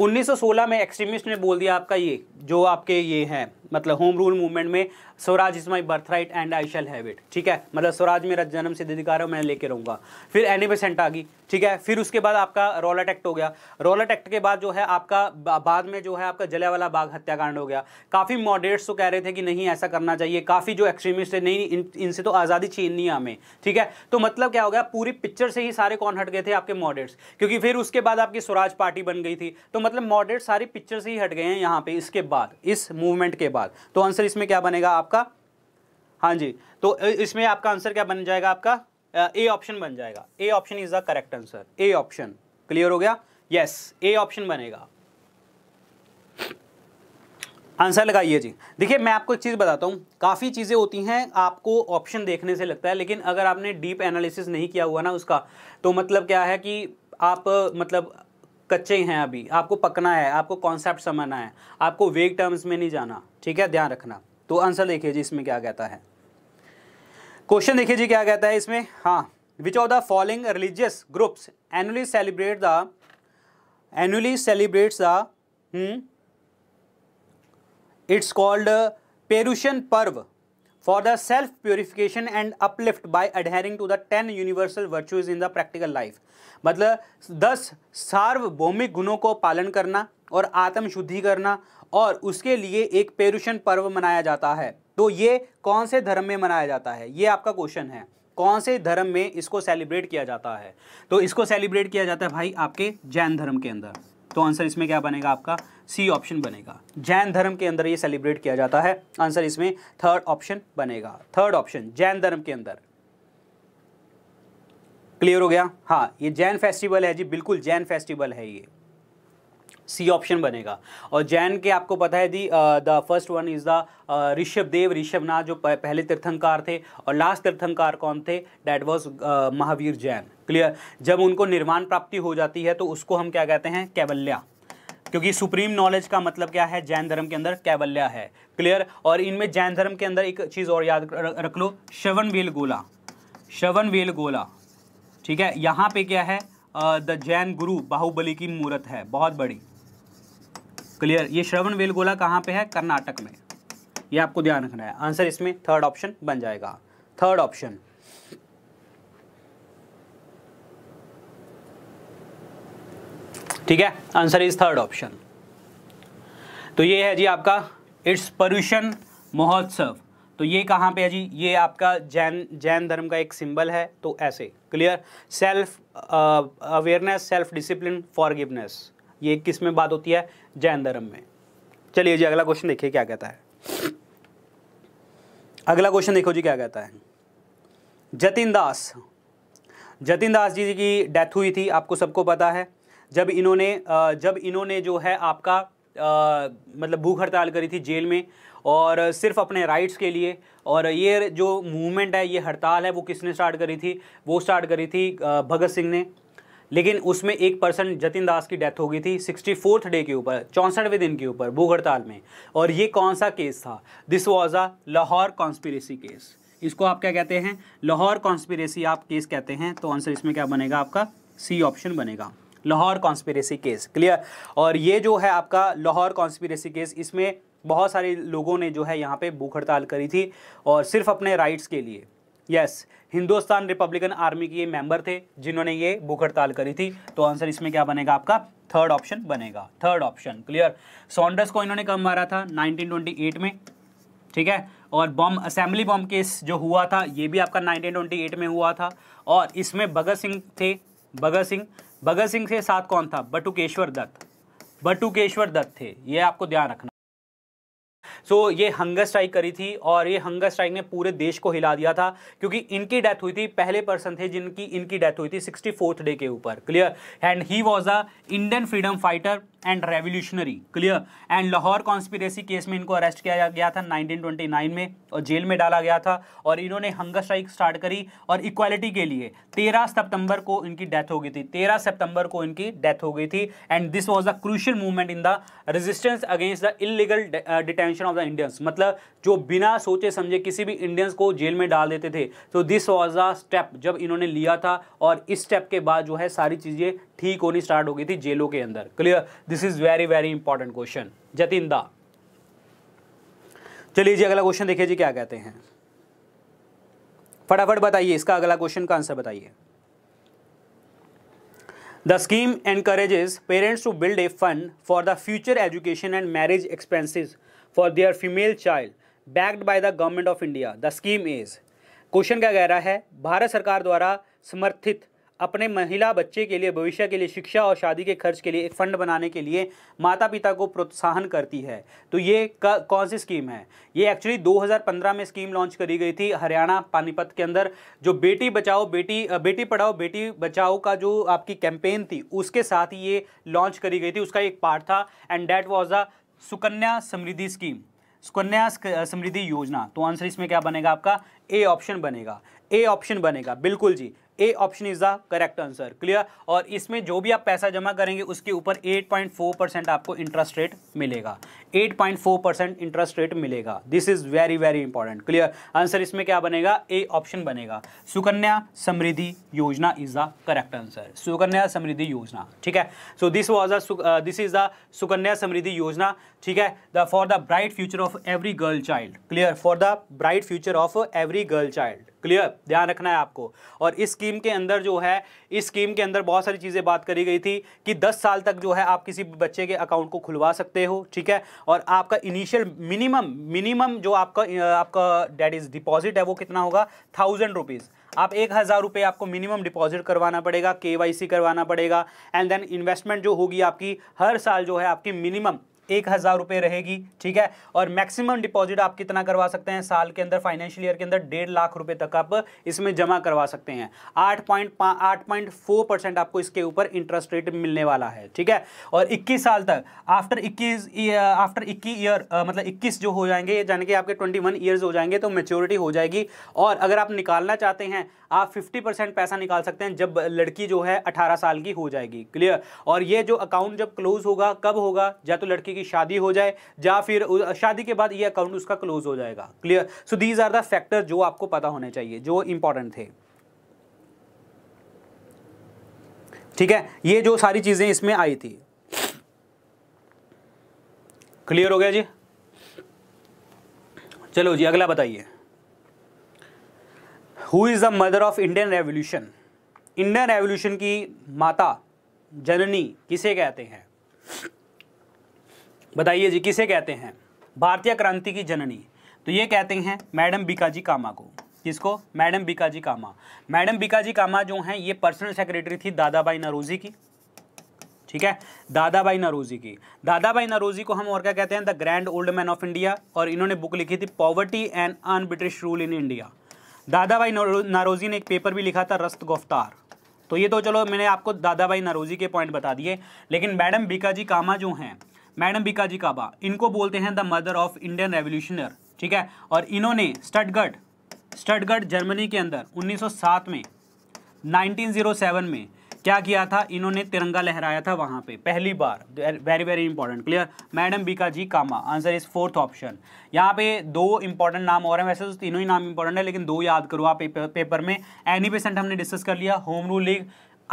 1916 में एक्सट्रीमिस्ट ने बोल दिया आपका ये जो आपके ये हैं मतलब होम रूल मूवमेंट में Swaraj is my birth right and I shall have ठीक है मतलब स्वराज मेरा जन्म सिद्ध अधिकार है मैं लेके रहूँगा फिर एनी परसेंट आ गई ठीक है फिर उसके बाद आपका रोलट एक्ट हो गया रोलट एक्ट के बाद जो है आपका बाद में जो है आपका जलियावाला बाग हत्याकांड हो गया काफ़ी मॉडरेट्स तो कह रहे थे कि नहीं ऐसा करना चाहिए काफ़ी जो एक्सट्रीमिस्ट है नहीं इनसे तो आज़ादी छीननी है हमें ठीक है तो मतलब क्या हो गया पूरी पिक्चर से ही सारे कौन हट गए थे आपके मॉडरेट्स क्योंकि फिर उसके बाद आपकी स्वराज पार्टी बन गई थी तो मतलब मॉडरेट सारी पिक्चर से ही हट गए हैं यहाँ पे इसके बाद इस मूवमेंट के बाद तो आंसर इसमें क्या बनेगा आपका हाँ जी तो इसमें आपका आंसर क्या बन जाएगा आपका ए ऑप्शन बन जाएगा A option is the correct answer A option clear हो गया यस ए ऑप्शन बनेगा आंसर लगाइए जी देखिए मैं आपको एक चीज़ बताता हूँ काफ़ी चीज़ें होती हैं आपको ऑप्शन देखने से लगता है लेकिन अगर आपने डीप एनालिसिस नहीं किया हुआ ना उसका तो मतलब क्या है कि आप मतलब कच्चे हैं अभी आपको पकना है आपको कॉन्सेप्ट समझना है आपको वेग टर्म्स में नहीं जाना ठीक है ध्यान रखना तो आंसर देखिए जी इसमें क्या कहता है क्वेश्चन देखिए जी क्या कहता है इसमें हाँ which of the following religious groups annually celebrate the annually celebrates the its called Paryushan Parva for the self purification and uplift by adhering to the ten universal virtues in the practical life मतलब दस सार्वभौमिक गुणों को पालन करना और आत्म शुद्धि करना और उसके लिए एक पेरुषण पर्व मनाया जाता है तो ये कौन से धर्म में मनाया जाता है ये आपका क्वेश्चन है कौन से धर्म में इसको सेलिब्रेट किया जाता है तो इसको सेलिब्रेट किया जाता है भाई आपके जैन धर्म के अंदर तो आंसर इसमें क्या बनेगा आपका सी ऑप्शन बनेगा जैन धर्म के अंदर ये सेलिब्रेट किया जाता है आंसर इसमें थर्ड ऑप्शन बनेगा थर्ड ऑप्शन जैन धर्म के अंदर क्लियर हो गया हाँ ये जैन फेस्टिवल है जी बिल्कुल जैन फेस्टिवल है ये सी ऑप्शन बनेगा और जैन के आपको पता है the the first one is the Rishabh Dev Rishabhnath जो पहले तीर्थंकार थे और लास्ट तीर्थंकार कौन थे that was Mahavir Jain clear जब उनको निर्माण प्राप्ति हो जाती है तो उसको हम क्या कहते हैं कैवल्या क्योंकि सुप्रीम नॉलेज का मतलब क्या है जैन धर्म के अंदर कैवल्या है क्लियर और इनमें जैन धर्म के अंदर एक चीज़ और याद रख लो श्रवण वेल गोला श्रवण वेल गोला ठीक है यहाँ पे क्या है द जैन गुरु बाहुबली की मूर्त है बहुत बड़ी क्लियर ये श्रवण वेलगोला कहाँ पे है कर्नाटक में ये आपको ध्यान रखना है आंसर इसमें थर्ड ऑप्शन बन जाएगा थर्ड ऑप्शन ठीक है आंसर इज थर्ड ऑप्शन तो ये है जी आपका इट्स पर्यूषण महोत्सव तो ये कहाँ पे है जी ये आपका जैन जैन धर्म का एक सिंबल है तो ऐसे clear self awareness self discipline forgiveness ये किस में बात होती है जैन धर्म में चलिए जी अगला क्वेश्चन देखिए क्या कहता है अगला क्वेश्चन देखो जी क्या कहता है जतिन दास जतिन दास जी की डेथ हुई थी आपको सबको पता है जब इन्होंने जब इन्होंने जो है आपका आ, मतलब भूख हड़ताल करी थी जेल में और सिर्फ अपने राइट्स के लिए और ये जो मूवमेंट है ये हड़ताल है वो किसने स्टार्ट करी थी वो स्टार्ट करी थी भगत सिंह ने लेकिन उसमें एक पर्सन जतिन दास की डेथ हो गई थी सिक्सटी फोर्थ डे के ऊपर चौंसठवें दिन के ऊपर भूख हड़ताल में और ये कौन सा केस था this was a Lahore conspiracy case इसको आप क्या कहते हैं लाहौर कॉन्स्पिरेसी आप केस कहते हैं तो आंसर इसमें क्या बनेगा आपका सी ऑप्शन बनेगा लाहौर कॉन्स्पिरेसी केस क्लियर और ये जो है आपका लाहौर कॉन्स्पिरेसी केस इसमें बहुत सारे लोगों ने जो है यहाँ पे भूख हड़ताल करी थी और सिर्फ अपने राइट्स के लिए yes yes, Hindustan republican army के ये मेंबर थे जिन्होंने ये भूख हड़ताल करी थी तो आंसर इसमें क्या बनेगा आपका थर्ड ऑप्शन बनेगा थर्ड ऑप्शन क्लियर सॉन्डर्स को इन्होंने कब मारा था 1928 में ठीक है और बॉम्ब असेंबली बॉम्ब केस जो हुआ था ये भी आपका 1928 में हुआ था और इसमें भगत सिंह थे भगत सिंह भगत सिंह के साथ कौन था बटुकेश्वर दत्त बटुकेश्वर दत्त थे ये आपको ध्यान रखना सो ये हंगर स्ट्राइक करी थी और ये हंगर स्ट्राइक ने पूरे देश को हिला दिया था क्योंकि इनकी डेथ हुई थी पहले पर्सन थे जिनकी इनकी डेथ हुई थी सिक्सटी डे के ऊपर clear and he was a Indian freedom fighter and revolutionary clear and Lahore conspiracy case में इनको अरेस्ट किया गया था 1929 में और जेल में डाला गया था और इन्होंने हंगर स्ट्राइक स्टार्ट करी और इक्वालिटी के लिए 13 सितंबर को इनकी डेथ हो गई थी 13 सितंबर को इनकी डेथ हो गई थी and this was the crucial movement in the resistance against the illegal detention of of the Indians मतलब जो बिना सोचे समझे किसी भी इंडियंस को जेल में डाल देते थे तो दिस वॉज द स्टेप जब इन्होंने लिया था और इस स्टेप के बाद जो है सारी चीज़ें ठीक होनी स्टार्ट हो गई थी जेलों के अंदर clear this is very very important question Jatin da चलिए जी अगला क्वेश्चन देखिए जी क्या कहते हैं फटाफट बताइए इसका अगला क्वेश्चन का आंसर बताइए the scheme encourages parents to build a fund for the future education and marriage expenses for their female child backed by the government of India the scheme is question क्या कह रहा है भारत सरकार द्वारा समर्थित अपने महिला बच्चे के लिए भविष्य के लिए शिक्षा और शादी के खर्च के लिए एक फंड बनाने के लिए माता पिता को प्रोत्साहन करती है तो ये कौन सी स्कीम है ये एक्चुअली 2015 में स्कीम लॉन्च करी गई थी हरियाणा पानीपत के अंदर जो बेटी बचाओ बेटी बेटी पढ़ाओ बेटी बचाओ का जो आपकी कैंपेन थी उसके साथ ही ये लॉन्च करी गई थी उसका एक पार्ट था and that was the Sukanya Samriddhi scheme Sukanya Samriddhi Yojana तो आंसर इसमें क्या बनेगा आपका ए ऑप्शन बनेगा ए ऑप्शन बनेगा बिल्कुल जी A option is the correct answer clear और इसमें जो भी आप पैसा जमा करेंगे उसके ऊपर 8.4 परसेंट आपको इंटरेस्ट रेट मिलेगा 8.4 परसेंट इंटरेस्ट रेट मिलेगा this is very very important clear answer इसमें क्या बनेगा ए ऑप्शन बनेगा Sukanya Samriddhi Yojana is the correct answer Sukanya Samriddhi Yojana ठीक है so this was a this is the Sukanya Samriddhi Yojana ठीक है the for the bright future of every girl child clear for the bright future of every girl child clear ध्यान रखना है आपको और इस स्कीम के अंदर जो है इस स्कीम के अंदर बहुत सारी चीज़ें बात करी गई थी कि 10 साल तक जो है आप किसी बच्चे के अकाउंट को खुलवा सकते हो ठीक है और आपका इनिशियल मिनिमम मिनिमम जो आपका आपका डेट इज़ डिपॉजिट है वो कितना होगा थाउजेंड रुपीज़ आप एक हज़ार रुपये आपको मिनिमम डिपॉजिट करवाना पड़ेगा के करवाना पड़ेगा एंड देन इन्वेस्टमेंट जो होगी आपकी हर साल जो है आपकी मिनिमम एक हज़ार रुपये रहेगी ठीक है और मैक्सिमम डिपॉजिट आप कितना करवा सकते हैं साल के अंदर फाइनेंशियल ईयर के अंदर डेढ़ लाख रुपए तक आप इसमें जमा करवा सकते हैं आठ पॉइंट आठ पॉइंट फोर परसेंट आपको इसके ऊपर इंटरेस्ट रेट मिलने वाला है ठीक है और इक्कीस साल तक आफ्टर इक्कीस आफ्टर इक्कीस ईयर मतलब इक्कीस जो हो जाएंगे यानी कि आपके ट्वेंटी वन ईयर्स हो जाएंगे तो मेच्योरिटी हो जाएगी और अगर आप निकालना चाहते हैं आप फिफ्टी परसेंट पैसा निकाल सकते हैं जब लड़की जो है अठारह साल की हो जाएगी क्लियर और ये जो अकाउंट जब क्लोज होगा कब होगा या तो लड़की लड़की की शादी हो जाए या फिर शादी के बाद ये अकाउंट उसका क्लोज हो जाएगा clear so these are the factor जो आपको पता होने चाहिए जो इंपॉर्टेंट थे ठीक है ये जो सारी चीज़ें इसमें आई थी क्लियर हो गया जी चलो जी अगला बताइए who is the mother of Indian revolution Indian revolution की माता जननी किसे कहते हैं बताइए जी किसे कहते हैं भारतीय क्रांति की जननी तो ये कहते हैं मैडम बिकाजी कामा को किसको मैडम बिकाजी कामा मैडम बिकाजी कामा जो हैं ये पर्सनल सेक्रेटरी थी दादाबाई नरोजी की ठीक है दादाबाई नरोजी की दादाबाई नरोजी को हम और क्या कहते हैं the grand old man of India और इन्होंने बुक लिखी थी poverty and unBritish rule in India Dadabhai Naoroji ने एक पेपर भी लिखा था रस्त गुफ्तार तो ये तो चलो मैंने आपको दादाबाई नरोजी के पॉइंट बता दिए लेकिन मैडम बीकाजी कामा जो हैं मैडम बीकाजी काबा इनको बोलते हैं the mother of Indian revolution ठीक है और इन्होंने स्टडगढ़ स्टडगढ़ जर्मनी के अंदर 1907 में 1907 में क्या किया था इन्होंने तिरंगा लहराया था वहाँ पे पहली बार very very important clear madam Bhikaji Cama answer is fourth option यहाँ पे दो इंपॉर्टेंट नाम और हैं वैसे तो तीनों ही नाम इंपॉर्टेंट है लेकिन दो याद करो आप पेपर, में एनी पेसेंट हमने डिस्कस कर लिया होम रूल लीग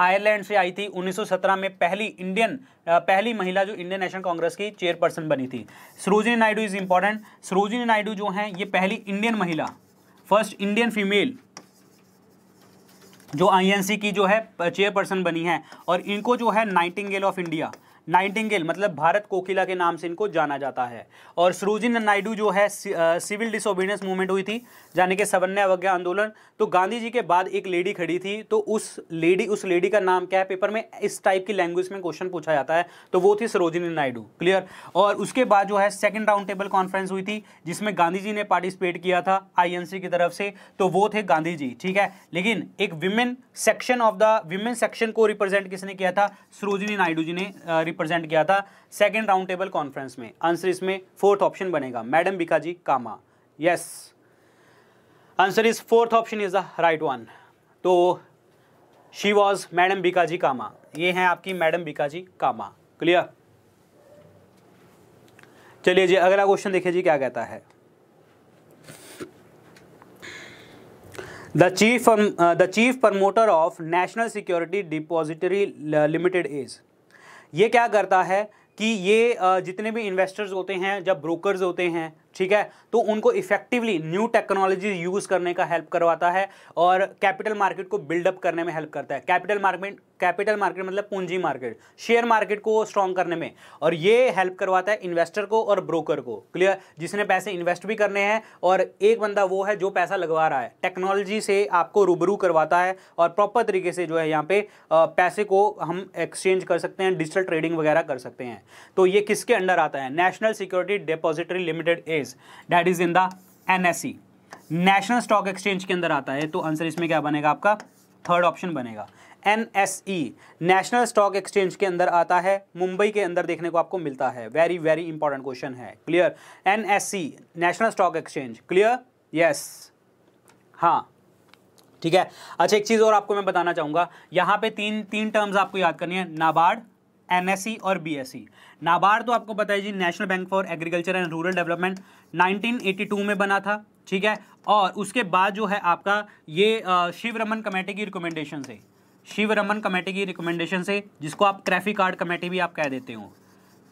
आयरलैंड से आई थी 1917 में पहली इंडियन पहली महिला जो इंडियन नेशनल कांग्रेस की चेयरपर्सन बनी थी सरोजिनी नायडू इज़ इंपॉर्टेंट सरोजिनी नायडू जो हैं ये पहली इंडियन महिला फर्स्ट इंडियन फीमेल जो आईएनसी की जो है चेयरपर्सन बनी है और इनको जो है नाइटिंगेल ऑफ इंडिया नाइटिंगेल मतलब भारत कोकिला के नाम से इनको जाना जाता है और सरोजिन नायडू जो है सिविल डिसोबीडियंस मूवमेंट हुई थी यानी कि सवन्य अवज्ञा आंदोलन तो गांधी जी के बाद एक लेडी खड़ी थी तो उस लेडी उस लेडी का नाम क्या है पेपर में इस टाइप की लैंग्वेज में क्वेश्चन पूछा जाता है तो वो थी सरोजिनी नायडू क्लियर और उसके बाद जो है सेकेंड राउंड टेबल कॉन्फ्रेंस हुई थी जिसमें गांधी जी ने पार्टिसिपेट किया था आई की तरफ से तो वो थे गांधी जी ठीक है लेकिन एक women section of the women section को रिप्रेजेंट किसने किया था सरोजिनी नायडू जी ने रिप्रेजेंट किया था सेकेंड राउंड टेबल कॉन्फ्रेंस में आंसर इसमें फोर्थ ऑप्शन बनेगा madam Bhikaji Cama yes answer is fourth option is the right one तो she was madam Bhikaji Cama ये हैं आपकी मैडम बिकाजी कामा क्लियर चलिए जी अगला क्वेश्चन देखिए जी क्या कहता है the chief the chief promoter of national security depository limited is ये क्या करता है कि ये जितने भी इन्वेस्टर्स होते हैं जब ब्रोकर्स होते हैं ठीक है तो उनको इफेक्टिवली न्यू टेक्नोलॉजी यूज़ करने का हेल्प करवाता है और कैपिटल मार्केट को बिल्डअप करने में हेल्प करता है कैपिटल मार्केट कैपिटल मार्केट मतलब पूंजी मार्केट शेयर मार्केट को स्ट्रॉन्ग करने में और ये हेल्प करवाता है इन्वेस्टर को और ब्रोकर को क्लियर जिसने पैसे इन्वेस्ट भी करने हैं और एक बंदा वो है जो पैसा लगवा रहा है टेक्नोलॉजी से आपको रूबरू करवाता है और प्रॉपर तरीके से जो है यहाँ पे पैसे को हम एक्सचेंज कर सकते हैं डिजिटल ट्रेडिंग वगैरह कर सकते हैं तो ये किसके अंडर आता है national security depository limited a price that is in the NSE national stock exchange के अंदर आता है तो आंसर इसमें क्या बनेगा आपका थर्ड ऑप्शन बनेगा N S E national stock exchange के अंदर आता है मुंबई के अंदर देखने को आपको मिलता है वेरी वेरी इंपॉर्टेंट क्वेश्चन है clear N S C national stock exchange clear yes हाँ ठीक है अच्छा एक चीज़ और आपको मैं बताना चाहूंगा यहां पे तीन तीन टर्म्स आपको याद करनी है नाबार्ड सी और सी नाबार्ड तो आपको पता है जी national bank for agriculture and rural development 1982 में बना था ठीक है और उसके बाद जो है आपका ये शिव रमन कमेटी की रिकमेंडेशन से शिव रमन कमेटी की रिकमेंडेशन से जिसको आप ट्रैफिक कार्ड कमेटी भी आप कह देते हो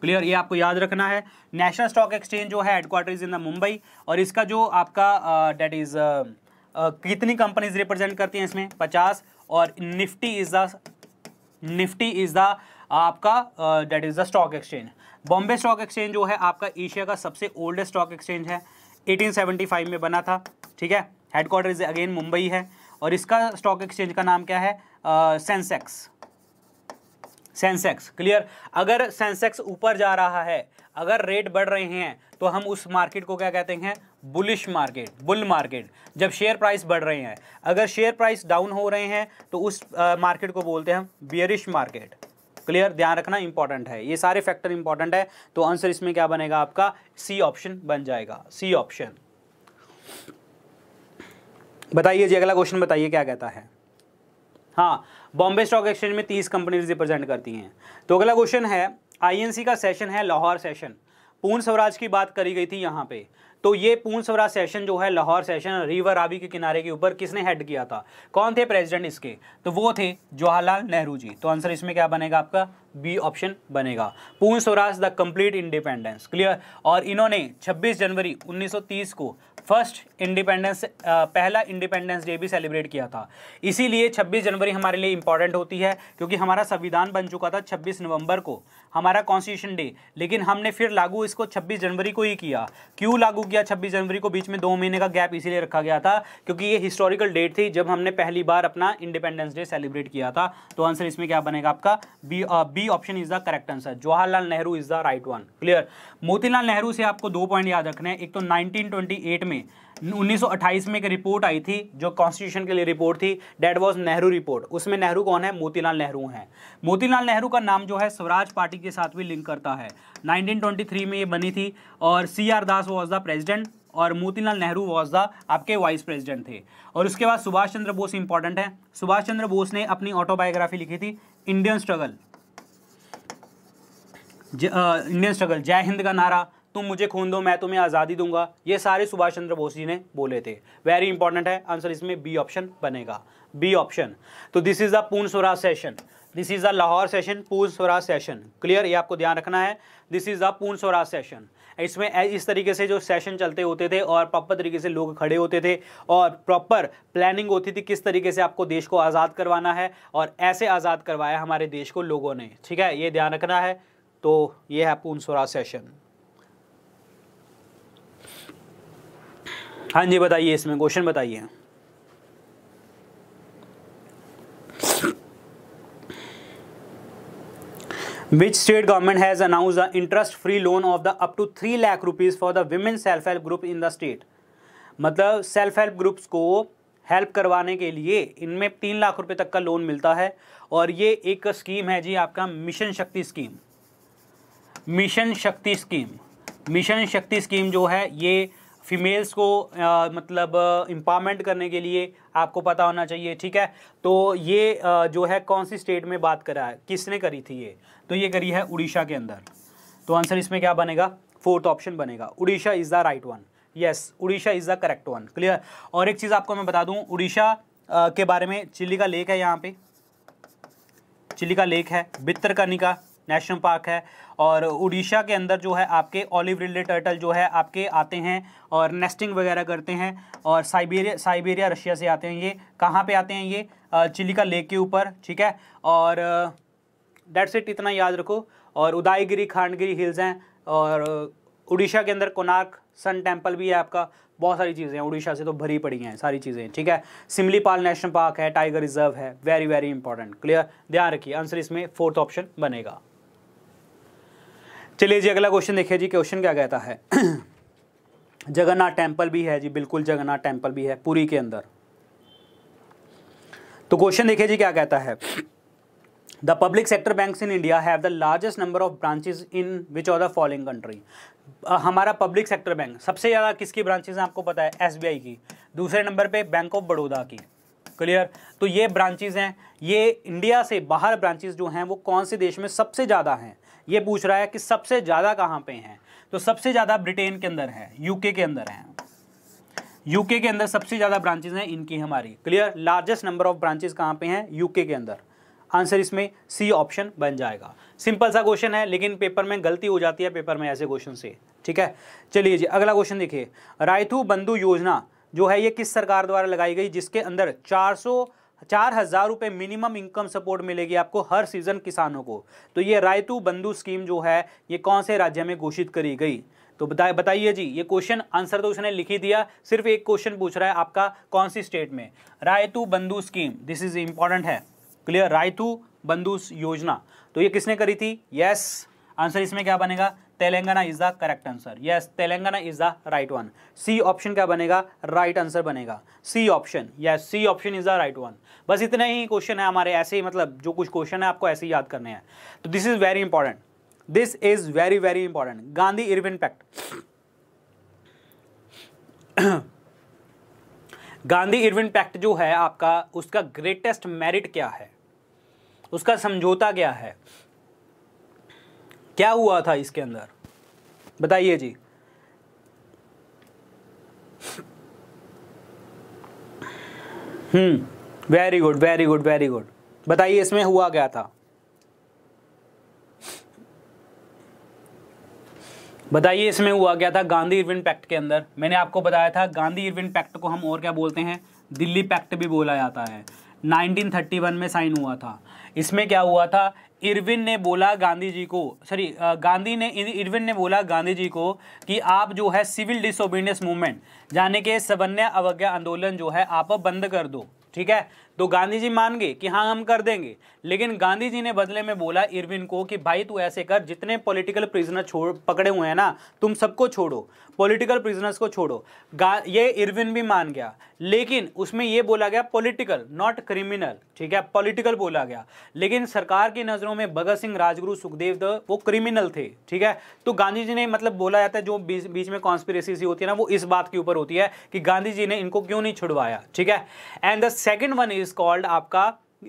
क्लियर ये आपको याद रखना है नेशनल स्टॉक एक्सचेंज जो है हेडक्वार्टर इन द मुंबई और इसका जो आपका डेट इज़ कितनी कंपनीज रिप्रेजेंट करती हैं इसमें पचास और Nifty is the Nifty is the आपका that is the stock exchange Bombay stock exchange जो है आपका एशिया का सबसे ओल्डेस्ट स्टॉक एक्सचेंज है 1875 में बना था ठीक है हेडक्वार्टर इज अगेन मुंबई है और इसका स्टॉक एक्सचेंज का नाम क्या है सेंसेक्स सेंसेक्स क्लियर अगर सेंसेक्स ऊपर जा रहा है अगर रेट बढ़ रहे हैं तो हम उस मार्केट को क्या कहते हैं बुलिश मार्केट बुल मार्केट जब शेयर प्राइस बढ़ रहे हैं अगर शेयर प्राइस डाउन हो रहे हैं तो उस मार्केट को बोलते हैं हम बियरिश मार्केट क्लियर ध्यान रखना इंपॉर्टेंट है ये सारे फैक्टर इंपॉर्टेंट है तो आंसर इसमें क्या बनेगा आपका सी ऑप्शन बन जाएगा सी ऑप्शन बताइए जी अगला क्वेश्चन बताइए क्या कहता है हाँ बॉम्बे स्टॉक एक्सचेंज में तीस कंपनी रिप्रेजेंट करती हैं तो अगला क्वेश्चन है आईएनसी का सेशन है लाहौर सेशन पूर्ण स्वराज की बात करी गई थी यहाँ पे तो ये पूर्ण स्वराज सेशन जो है लाहौर सेशन रिवर आबी के किनारे के ऊपर किसने हेड किया था कौन थे प्रेसिडेंट इसके तो वो थे जवाहरलाल नेहरू जी तो आंसर इसमें क्या बनेगा आपका बी ऑप्शन बनेगा Purna Swaraj the complete independence clear और इन्होंने 26 जनवरी 1930 को फर्स्ट इंडिपेंडेंस पहला इंडिपेंडेंस डे भी सेलिब्रेट किया था इसीलिए 26 जनवरी हमारे लिए इंपॉर्टेंट होती है क्योंकि हमारा संविधान बन चुका था 26 नवंबर को हमारा कॉन्स्टिट्यूशन डे लेकिन हमने फिर लागू इसको 26 जनवरी को ही किया क्यों लागू किया 26 जनवरी को बीच में दो महीने का गैप इसीलिए रखा गया था क्योंकि ये हिस्टोरिकल डेट थी जब हमने पहली बार अपना इंडिपेंडेंस डे सेलिब्रेट किया था तो आंसर इसमें क्या बनेगा आपका B B B option is the correct answer Jawaharlal Nehru is the right one clear Motilal Nehru से आपको दो पॉइंट याद रखने हैं एक तो 1928 में 1928 में एक रिपोर्ट आई थी जो कॉन्स्टिट्यूशन के लिए रिपोर्ट थी डेट वॉज नेहरू रिपोर्ट उसमें नेहरू कौन है मोतीलाल नेहरू हैं मोतीलाल नेहरू का नाम जो है स्वराज पार्टी के साथ भी लिंक करता है 1923 में ये बनी थी और C R Das was the president और मोतीलाल नेहरू वॉज द आपके वाइस प्रेसिडेंट थे और उसके बाद सुभाष चंद्र बोस इंपॉर्टेंट है सुभाष चंद्र बोस ने अपनी ऑटोबायोग्राफी लिखी थी इंडियन स्ट्रगल इंडियन स्ट्रगल जय हिंद का नारा तुम मुझे खून दो मैं तुम्हें आज़ादी दूंगा ये सारे सुभाष चंद्र बोस जी ने बोले थे वेरी इंपॉर्टेंट है आंसर इसमें बी ऑप्शन बनेगा बी ऑप्शन तो this is the Purna Swaraj session this is the Lahore session Purna Swaraj session clear ये आपको ध्यान रखना है this is the Purna Swaraj session इसमें इस तरीके से जो सेशन चलते होते थे और प्रॉपर तरीके से लोग खड़े होते थे और प्रॉपर प्लानिंग होती थी किस तरीके से आपको देश को आज़ाद करवाना है और ऐसे आज़ाद करवाया हमारे देश को लोगों ने ठीक है ये ध्यान रखना है तो ये है पूनसुरा सेशन हाँ जी बताइए इसमें क्वेश्चन बताइए Which state government has announced the interest-free loan of the up to three lakh rupees for the women self-help group in the state? मतलब सेल्फ हेल्प ग्रुप्स को हेल्प करवाने के लिए इनमें तीन लाख रुपए तक का लोन मिलता है और ये एक स्कीम है जी आपका mission Shakti scheme mission Shakti scheme mission Shakti scheme जो है ये फीमेल्स को आ, मतलब एम्पावरमेंट करने के लिए आपको पता होना चाहिए ठीक है तो ये आ, जो है कौन सी स्टेट में बात करा है किसने करी थी ये तो ये करी है उड़ीसा के अंदर तो आंसर इसमें क्या बनेगा फोर्थ ऑप्शन बनेगा Orissa is the right one yes Orissa is the correct one clear और एक चीज़ आपको मैं बता दूँ उड़ीसा के बारे में चिल्ली का लेक है यहाँ पे चिल्ली का लेक है बित्तर कनिका नेशनल पार्क है और उड़ीसा के अंदर जो है आपके ऑलिव रिले टर्टल जो है आपके आते हैं और नेस्टिंग वगैरह करते हैं और साइबेरिया साइबेरिया रशिया से आते हैं ये कहाँ पे आते हैं ये चिलिका लेक के ऊपर ठीक है और डेट्स इट इतना याद रखो और उदयगिरी खांडगिरी हिल्स हैं और उड़ीसा के अंदर कोनार्क सन टेम्पल भी है आपका बहुत सारी चीज़ें हैं उड़ीसा से तो भरी पड़ी हैं सारी चीज़ें ठीक है सिमलीपाल नेशनल पार्क है टाइगर रिजर्व है वेरी वेरी इंपॉर्टेंट क्लियर ध्यान रखिए आंसर इसमें फोर्थ ऑप्शन बनेगा चलिए जी अगला क्वेश्चन देखिए जी क्वेश्चन क्या कहता है *clears throat* जगन्नाथ टेम्पल भी है जी बिल्कुल जगन्नाथ टेम्पल भी है पुरी के अंदर तो क्वेश्चन देखिए जी क्या कहता है the public sector banks in India have the largest number of branches in which of the following country हमारा पब्लिक सेक्टर बैंक सबसे ज़्यादा किसकी ब्रांचेस हैं आपको पता है एसबीआई की दूसरे नंबर पे बैंक ऑफ बड़ौदा की क्लियर तो ये ब्रांचेज हैं ये इंडिया से बाहर ब्रांचेज जो हैं वो कौन से देश में सबसे ज़्यादा हैं ये पूछ रहा है कि सबसे ज़्यादा कहाँ पे हैं तो सबसे ज़्यादा ब्रिटेन के अंदर है यूके के अंदर हैं यूके के अंदर सबसे ज़्यादा ब्रांचेज हैं इनकी हमारी clear largest number of branches कहाँ पे हैं यूके के अंदर आंसर इसमें सी ऑप्शन बन जाएगा सिंपल सा क्वेश्चन है लेकिन पेपर में गलती हो जाती है पेपर में ऐसे क्वेश्चन से ठीक है चलिए जी अगला क्वेश्चन देखिए रायथू बंधु योजना जो है ये किस सरकार द्वारा लगाई गई जिसके अंदर 400 चार हज़ार रुपये मिनिमम इनकम सपोर्ट मिलेगी आपको हर सीज़न किसानों को तो ये रायतु बंधु स्कीम जो है ये कौन से राज्य में घोषित करी गई तो बताए बताइए जी ये क्वेश्चन आंसर तो उसने लिख ही दिया सिर्फ एक क्वेश्चन पूछ रहा है आपका कौन सी स्टेट में Rythu Bandhu scheme this is important है क्लियर रायतु बंधु योजना तो ये किसने करी थी यस yes. आंसर इसमें क्या बनेगा Telangana is the correct answer yes Telangana is the right one C option क्या बनेगा राइट right आंसर बनेगा C option yes C option is the right one बस इतने ही क्वेश्चन है हमारे ऐसे ही मतलब जो कुछ क्वेश्चन है आपको ऐसे ही याद करने हैं तो this is very important this is very very important Gandhi Irwin pact Gandhi Irwin pact जो है आपका उसका ग्रेटेस्ट मेरिट क्या है उसका समझौता क्या है क्या हुआ था इसके अंदर बताइए जी hmm very good very good very good बताइए इसमें हुआ क्या था बताइए इसमें हुआ क्या था गांधी इरविन पैक्ट के अंदर मैंने आपको बताया था गांधी इरविन पैक्ट को हम और क्या बोलते हैं दिल्ली पैक्ट भी बोला जाता है 1931 में साइन हुआ था इसमें क्या हुआ था इरविन ने बोला गांधी जी को सॉरी गांधी ने इरविन ने बोला गांधी जी को कि आप जो है सिविल डिसोबीडियंस मूवमेंट जाने के सबन्या अवज्ञा आंदोलन जो है आप बंद कर दो ठीक है तो गांधी जी मान गए कि हाँ हम कर देंगे लेकिन गांधी जी ने बदले में बोला इरविन को कि भाई तू ऐसे कर जितने पॉलिटिकल प्रिजनर छोड़ पकड़े हुए हैं ना तुम सबको छोड़ो पॉलिटिकल प्रिजनर्स को छोड़ो ये इरविन भी मान गया लेकिन उसमें ये बोला गया पॉलिटिकल नॉट क्रिमिनल ठीक है पॉलिटिकल बोला गया लेकिन सरकार की नज़रों में भगत सिंह राजगुरु सुखदेव द वो क्रिमिनल थे ठीक है तो गांधी जी ने मतलब बोला जाता है जो बीच बीच में कॉन्स्पिरेसी सी होती है ना वो इस बात के ऊपर होती है कि गांधी जी ने इनको क्यों नहीं छुड़वाया ठीक है and the second one is is called आपका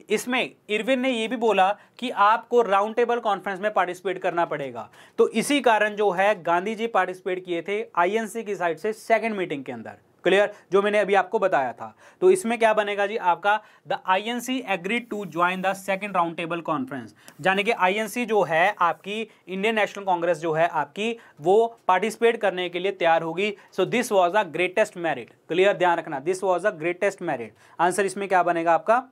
इसमें इरविन ने ये भी बोला कि आपको राउंड टेबल कॉन्फ्रेंस में पार्टिसिपेट करना पड़ेगा तो इसी कारण जो है गांधी जी पार्टिसिपेट किए थे आईएनसी की साइड से सेकंड मीटिंग के अंदर क्लियर जो मैंने अभी आपको बताया था तो इसमें क्या बनेगा जी आपका the INC agree to join the second round table conference यानी कि आईएनसी जो है आपकी इंडियन नेशनल कांग्रेस जो है आपकी वो पार्टिसिपेट करने के लिए तैयार होगी so this was the greatest merit clear ध्यान रखना this was the greatest merit answer इसमें क्या बनेगा आपका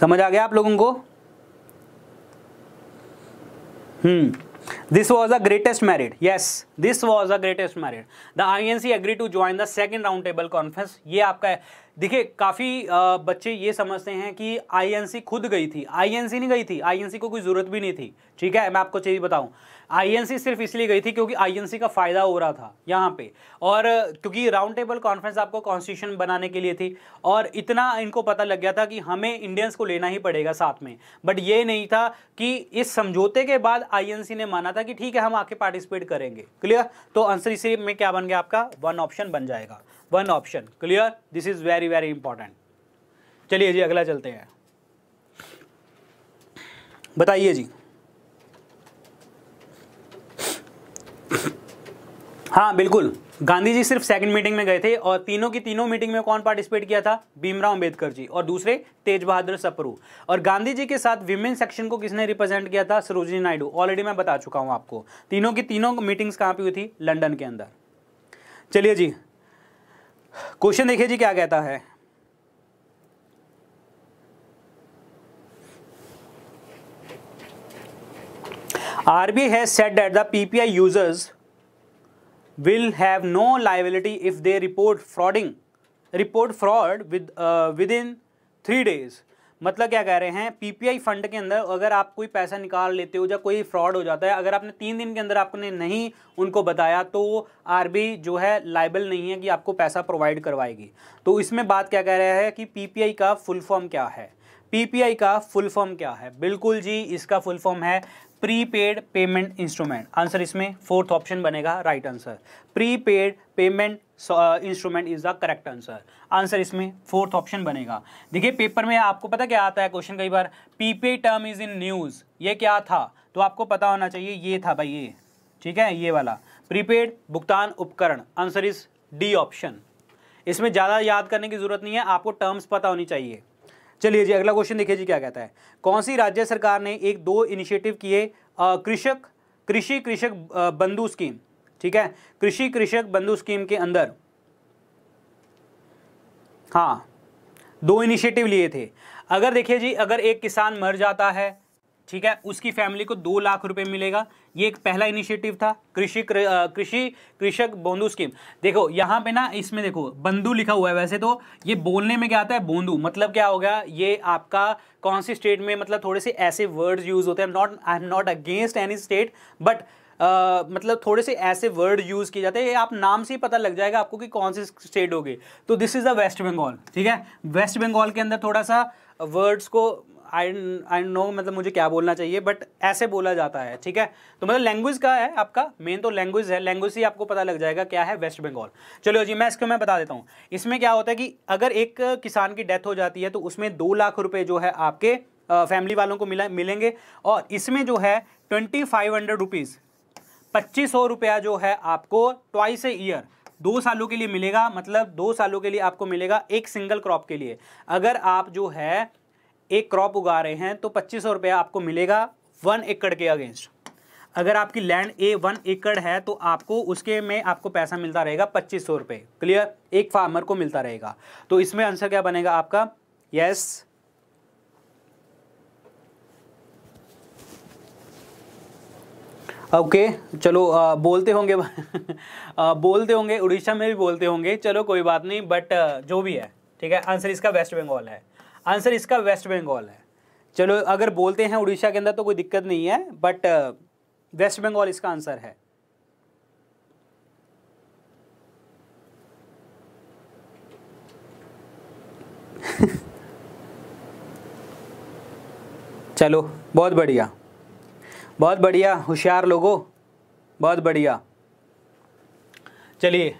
समझ आ गया आप लोगों को hmm this was a greatest merit yes this was a greatest merit the I N C agree to join the second round table conference ये आपका देखिए काफ़ी बच्चे ये समझते हैं कि आईएनसी खुद गई थी आईएनसी नहीं गई थी आईएनसी को कोई ज़रूरत भी नहीं थी ठीक है मैं आपको चीज़ बताऊं आईएनसी सिर्फ इसलिए गई थी क्योंकि आईएनसी का फ़ायदा हो रहा था यहाँ पे और क्योंकि राउंड टेबल कॉन्फ्रेंस आपको कॉन्स्टिट्यूशन बनाने के लिए थी और इतना इनको पता लग गया था कि हमें इंडियंस को लेना ही पड़ेगा साथ में बट ये नहीं था कि इस समझौते के बाद आई ने माना था कि ठीक है हम आके पार्टिसिपेट करेंगे क्लियर तो आंसर इसी में क्या बन गया आपका वन ऑप्शन बन जाएगा one option clear this is very very important चलिए जी अगला चलते हैं बताइए जी हाँ बिल्कुल गांधी जी सिर्फ सेकंड मीटिंग में गए थे और तीनों की तीनों मीटिंग में कौन पार्टिसिपेट किया था भीमराव अंबेडकर जी और दूसरे तेज बहादुर सपरू और गांधी जी के साथ विमेन सेक्शन को किसने रिप्रेजेंट किया था सरोजनी नायडू ऑलरेडी मैं बता चुका हूँ आपको तीनों की तीनों मीटिंग्स कहाँ पे हुई थी लंडन के अंदर चलिए जी क्वेश्चन देखिए जी क्या कहता है RBI has set that the PPI users will have no liability if they report frauding report fraud with within three days मतलब क्या कह रहे हैं पीपीआई फंड के अंदर अगर आप कोई पैसा निकाल लेते हो या कोई फ्रॉड हो जाता है अगर आपने तीन दिन के अंदर आपने नहीं उनको बताया तो आर जो है लाइबल नहीं है कि आपको पैसा प्रोवाइड करवाएगी तो इसमें बात क्या कह रहा है कि पीपीआई का फुल फॉर्म क्या है पीपीआई का फुल फॉर्म क्या है बिल्कुल जी इसका फुल फॉर्म है प्रीपेड पेमेंट इंस्ट्रूमेंट आंसर इसमें फोर्थ ऑप्शन बनेगा right answer prepaid payment instrument is the correct answer answer इसमें फोर्थ ऑप्शन बनेगा देखिए पेपर में आपको पता क्या आता है क्वेश्चन कई बार पीपे टर्म इज इन न्यूज़ ये क्या था तो आपको पता होना चाहिए ये था भाई ये ठीक है ये वाला प्रीपेड भुगतान उपकरण आंसर इज डी ऑप्शन इसमें ज़्यादा याद करने की ज़रूरत नहीं है आपको टर्म्स पता होनी चाहिए चलिए जी अगला क्वेश्चन देखिए जी क्या कहता है कौन सी राज्य सरकार ने एक दो इनिशिएटिव किए कृषक कृषि कृषक बंधु स्कीम ठीक है कृषि कृषक बंधु स्कीम के अंदर हाँ दो इनिशिएटिव लिए थे अगर देखिए जी अगर एक किसान मर जाता है ठीक है उसकी फैमिली को दो लाख रुपए मिलेगा ये एक पहला इनिशिएटिव था कृषि कृषि कृषक बोंदु स्कीम देखो यहाँ पे ना इसमें देखो बंधु लिखा हुआ है वैसे तो ये बोलने में क्या आता है बोंदू मतलब क्या हो गया ये आपका कौन सी स्टेट में मतलब थोड़े से ऐसे वर्ड्स यूज होते हैं not I am not against any state but Uh, मतलब थोड़े से ऐसे वर्ड यूज़ किए जाते हैं ये आप नाम से ही पता लग जाएगा आपको कि कौन से स्टेट हो गए तो this is the West Bengal ठीक है वेस्ट बंगाल के अंदर थोड़ा सा वर्ड्स को आई आई नो मतलब मुझे क्या बोलना चाहिए बट ऐसे बोला जाता है ठीक है तो मतलब लैंग्वेज का है आपका मेन तो लैंग्वेज है लैंग्वेज ही आपको पता लग जाएगा क्या है वेस्ट बंगाल चलो जी मैं इसको मैं बता देता हूँ इसमें क्या होता है कि अगर एक किसान की डेथ हो जाती है तो उसमें दो लाख रुपये जो है आपके फैमिली वालों को मिला मिलेंगे और इसमें जो है ट्वेंटी फाइव हंड्रेड रुपीज़ पच्चीस सौ रुपया जो है आपको ट्वाइस ए ईयर दो सालों के लिए मिलेगा मतलब दो सालों के लिए आपको मिलेगा एक सिंगल क्रॉप के लिए अगर आप जो है एक क्रॉप उगा रहे हैं तो पच्चीस सौ रुपया आपको मिलेगा वन एकड़ के अगेंस्ट अगर आपकी लैंड ए वन एकड़ है तो आपको उसके में आपको पैसा मिलता रहेगा पच्चीस सौ रुपये क्लियर एक फार्मर को मिलता रहेगा तो इसमें आंसर क्या बनेगा आपका यस ओके okay, चलो आ, बोलते होंगे आ, *laughs* बोलते होंगे उड़ीसा में भी बोलते होंगे चलो कोई बात नहीं बट जो भी है ठीक है आंसर इसका वेस्ट बंगाल है आंसर इसका वेस्ट बंगाल है चलो अगर बोलते हैं उड़ीसा के अंदर तो कोई दिक्कत नहीं है बट uh, वेस्ट बंगाल इसका आंसर है *laughs* चलो बहुत बढ़िया बहुत बढ़िया होशियार लोगों बहुत बढ़िया चलिए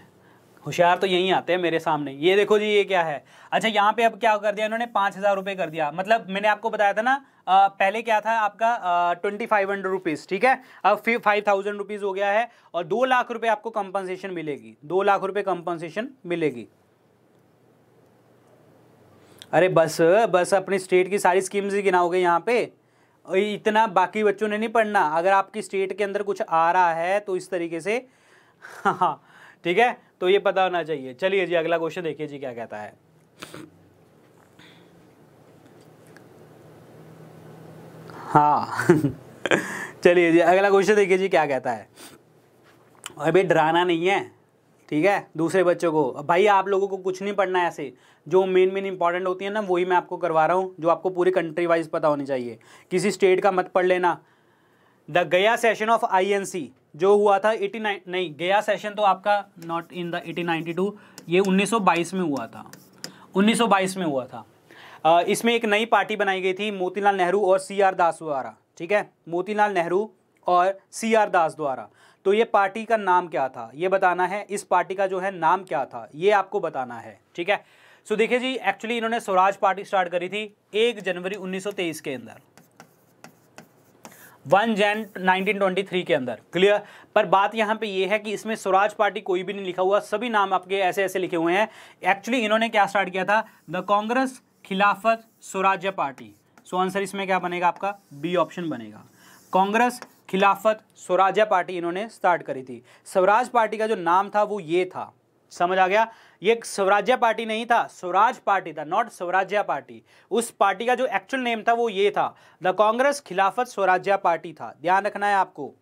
होशियार तो यहीं आते हैं मेरे सामने ये देखो जी ये क्या है अच्छा यहाँ पे अब क्या कर दिया इन्होंने पाँच हज़ार रुपये कर दिया मतलब मैंने आपको बताया था ना आ, पहले क्या था आपका ट्वेंटी फाइव हंड्रेड रुपीज़ ठीक है अब फाइव थाउजेंड रुपीज़ हो गया है और दो लाख रुपये आपको कंपनसेशन मिलेगी दो लाख रुपये कंपनसेशन मिलेगी अरे बस बस अपनी स्टेट की सारी स्कीम्स ही गिनाओगे यहाँ पे इतना बाकी बच्चों ने नहीं पढ़ना अगर आपकी स्टेट के अंदर कुछ आ रहा है तो इस तरीके से हाँ, हाँ ठीक है तो ये पता होना चाहिए चलिए जी अगला क्वेश्चन देखिए जी क्या कहता है हाँ *laughs* चलिए जी अगला क्वेश्चन देखिए जी क्या कहता है और भाई डराना नहीं है ठीक है दूसरे बच्चों को भाई आप लोगों को कुछ नहीं पढ़ना है ऐसे जो मेन मेन इंपॉर्टेंट होती है ना वही मैं आपको करवा रहा हूँ जो आपको पूरी कंट्री वाइज पता होनी चाहिए किसी स्टेट का मत पढ़ लेना द गया सेशन ऑफ आईएनसी जो हुआ था 89 नहीं गया सेशन तो आपका नॉट इन द 1892 ये 1922 में हुआ था 1922 में हुआ था इसमें एक नई पार्टी बनाई गई थी मोतीलाल नेहरू और सी आर दास द्वारा ठीक है मोतीलाल नेहरू और सी आर दास द्वारा तो ये पार्टी का नाम क्या था ये बताना है इस पार्टी का जो है नाम क्या था ये आपको बताना है ठीक है सो so, देखिए जी एक्चुअली इन्होंने स्वराज पार्टी स्टार्ट करी थी एक जनवरी 1923 के अंदर वन जैन 1923 के अंदर क्लियर पर बात यहाँ पे ये है कि इसमें स्वराज पार्टी कोई भी नहीं लिखा हुआ सभी नाम आपके ऐसे ऐसे लिखे हुए हैं एक्चुअली इन्होंने क्या स्टार्ट किया था द कांग्रेस खिलाफत स्वराज्य पार्टी सो आंसर इसमें क्या बनेगा आपका बी ऑप्शन बनेगा कांग्रेस खिलाफत स्वराज्य पार्टी इन्होंने स्टार्ट करी थी स्वराज पार्टी का जो नाम था वो ये था समझ आ गया ये स्वराज्य पार्टी नहीं था स्वराज पार्टी था नॉट स्वराज्य पार्टी उस पार्टी का जो एक्चुअल नेम था वो ये था द कांग्रेस खिलाफत स्वराज्य पार्टी था ध्यान रखना है आपको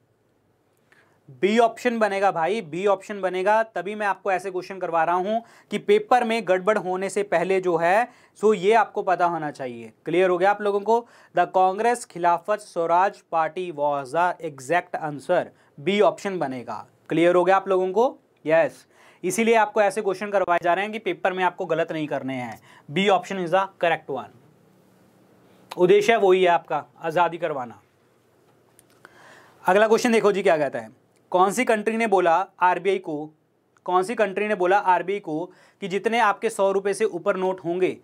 बी ऑप्शन बनेगा भाई बी ऑप्शन बनेगा तभी मैं आपको ऐसे क्वेश्चन करवा रहा हूं कि पेपर में गड़बड़ होने से पहले जो है सो ये आपको पता होना चाहिए क्लियर हो गया आप लोगों को the Congress Khilafat Swaraj party was the exact answer B option बनेगा क्लियर हो गया आप लोगों को यस yes. इसीलिए आपको ऐसे क्वेश्चन करवाए जा रहे हैं कि पेपर में आपको गलत नहीं करने हैं B option is the correct one उद्देश्य वही है आपका आज़ादी करवाना अगला क्वेश्चन देखो जी क्या कहता है कौन सी कंट्री ने बोला आरबीआई को कौन सी कंट्री ने बोला आरबीआई को कि जितने आपके सौ रुपये से ऊपर नोट होंगे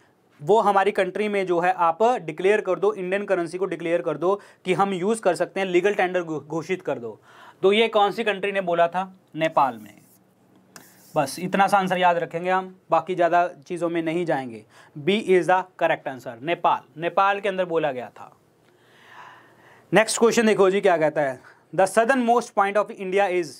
वो हमारी कंट्री में जो है आप डिक्लेयर कर दो इंडियन करेंसी को डिक्लेयर कर दो कि हम यूज़ कर सकते हैं लीगल टेंडर घोषित कर दो तो ये कौन सी कंट्री ने बोला था नेपाल में बस इतना सा आंसर याद रखेंगे हम बाकी ज़्यादा चीज़ों में नहीं जाएंगे B is the correct answer Nepal Nepal के अंदर बोला गया था नेक्स्ट क्वेश्चन देखो जी क्या कहता है the southern most point of India is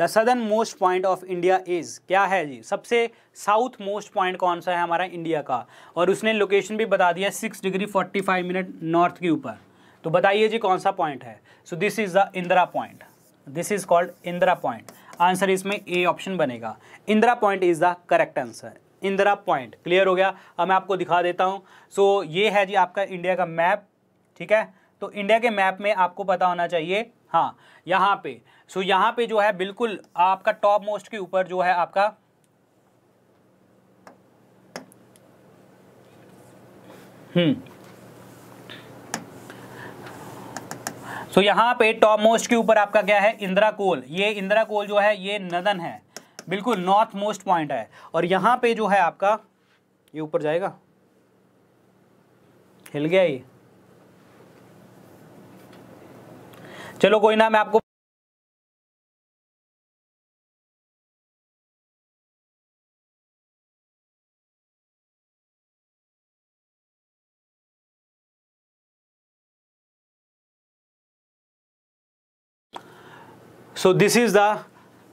the southern most point of India is क्या है जी सबसे साउथ मोस्ट पॉइंट कौन सा है हमारा इंडिया का और उसने लोकेशन भी बता दिया six degree forty five minute north के ऊपर तो बताइए जी कौन सा पॉइंट है so this is the Indira point this is called Indira point answer इसमें ए ऑप्शन बनेगा Indira point is the correct answer Indira point clear हो गया अब मैं आपको दिखा देता हूँ सो so, ये है जी आपका इंडिया का मैप ठीक है तो इंडिया के मैप में आपको पता होना चाहिए हाँ यहाँ पे सो so, यहाँ पे जो है बिल्कुल आपका टॉप मोस्ट के ऊपर जो है आपका हम्म सो यहाँ पे टॉप मोस्ट के ऊपर आपका क्या है इंदिरा कोल ये इंदिरा कोल जो है ये नदन है बिल्कुल नॉर्थ मोस्ट पॉइंट है और यहाँ पे जो है आपका ये ऊपर जाएगा हिल गया ये चलो कोई ना मैं आपको so this is the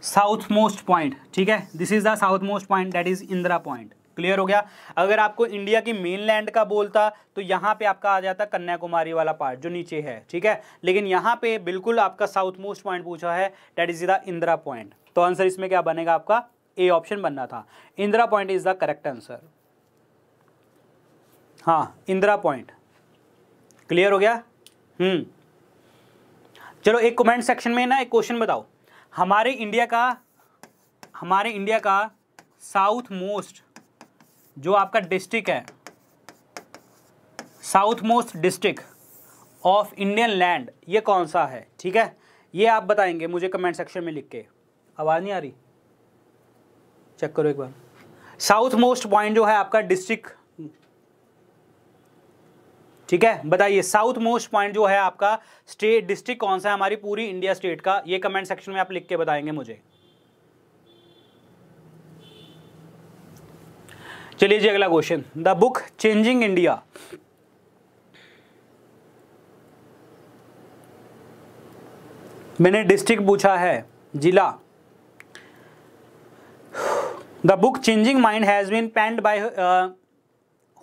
south most point ठीक है this is the south most point that is Indira point clear हो गया अगर आपको इंडिया की मेन लैंड का बोलता तो यहाँ पे आपका आ जाता कन्याकुमारी वाला पार्ट जो नीचे है ठीक है लेकिन यहाँ पे बिल्कुल आपका साउथ मोस्ट पॉइंट पूछा है that is the Indira point तो आंसर इसमें क्या बनेगा आपका ए ऑप्शन बनना था Indira point is the correct answer हाँ इंदिरा पॉइंट क्लियर हो गया हम्म चलो एक कमेंट सेक्शन में ना एक क्वेश्चन बताओ हमारे इंडिया का हमारे इंडिया का साउथ मोस्ट जो आपका डिस्ट्रिक्ट है south most district of Indian land ये कौन सा है ठीक है ये आप बताएंगे मुझे कमेंट सेक्शन में लिख के आवाज़ नहीं आ रही चेक करो एक बार साउथ मोस्ट पॉइंट जो है आपका डिस्ट्रिक्ट ठीक है बताइए साउथ मोस्ट पॉइंट जो है आपका स्टेट डिस्ट्रिक्ट कौन सा है हमारी पूरी इंडिया स्टेट का ये कमेंट सेक्शन में आप लिख के बताएंगे मुझे चलिए जी अगला question the book changing India मैंने डिस्ट्रिक्ट पूछा है जिला the book changing mind has been penned by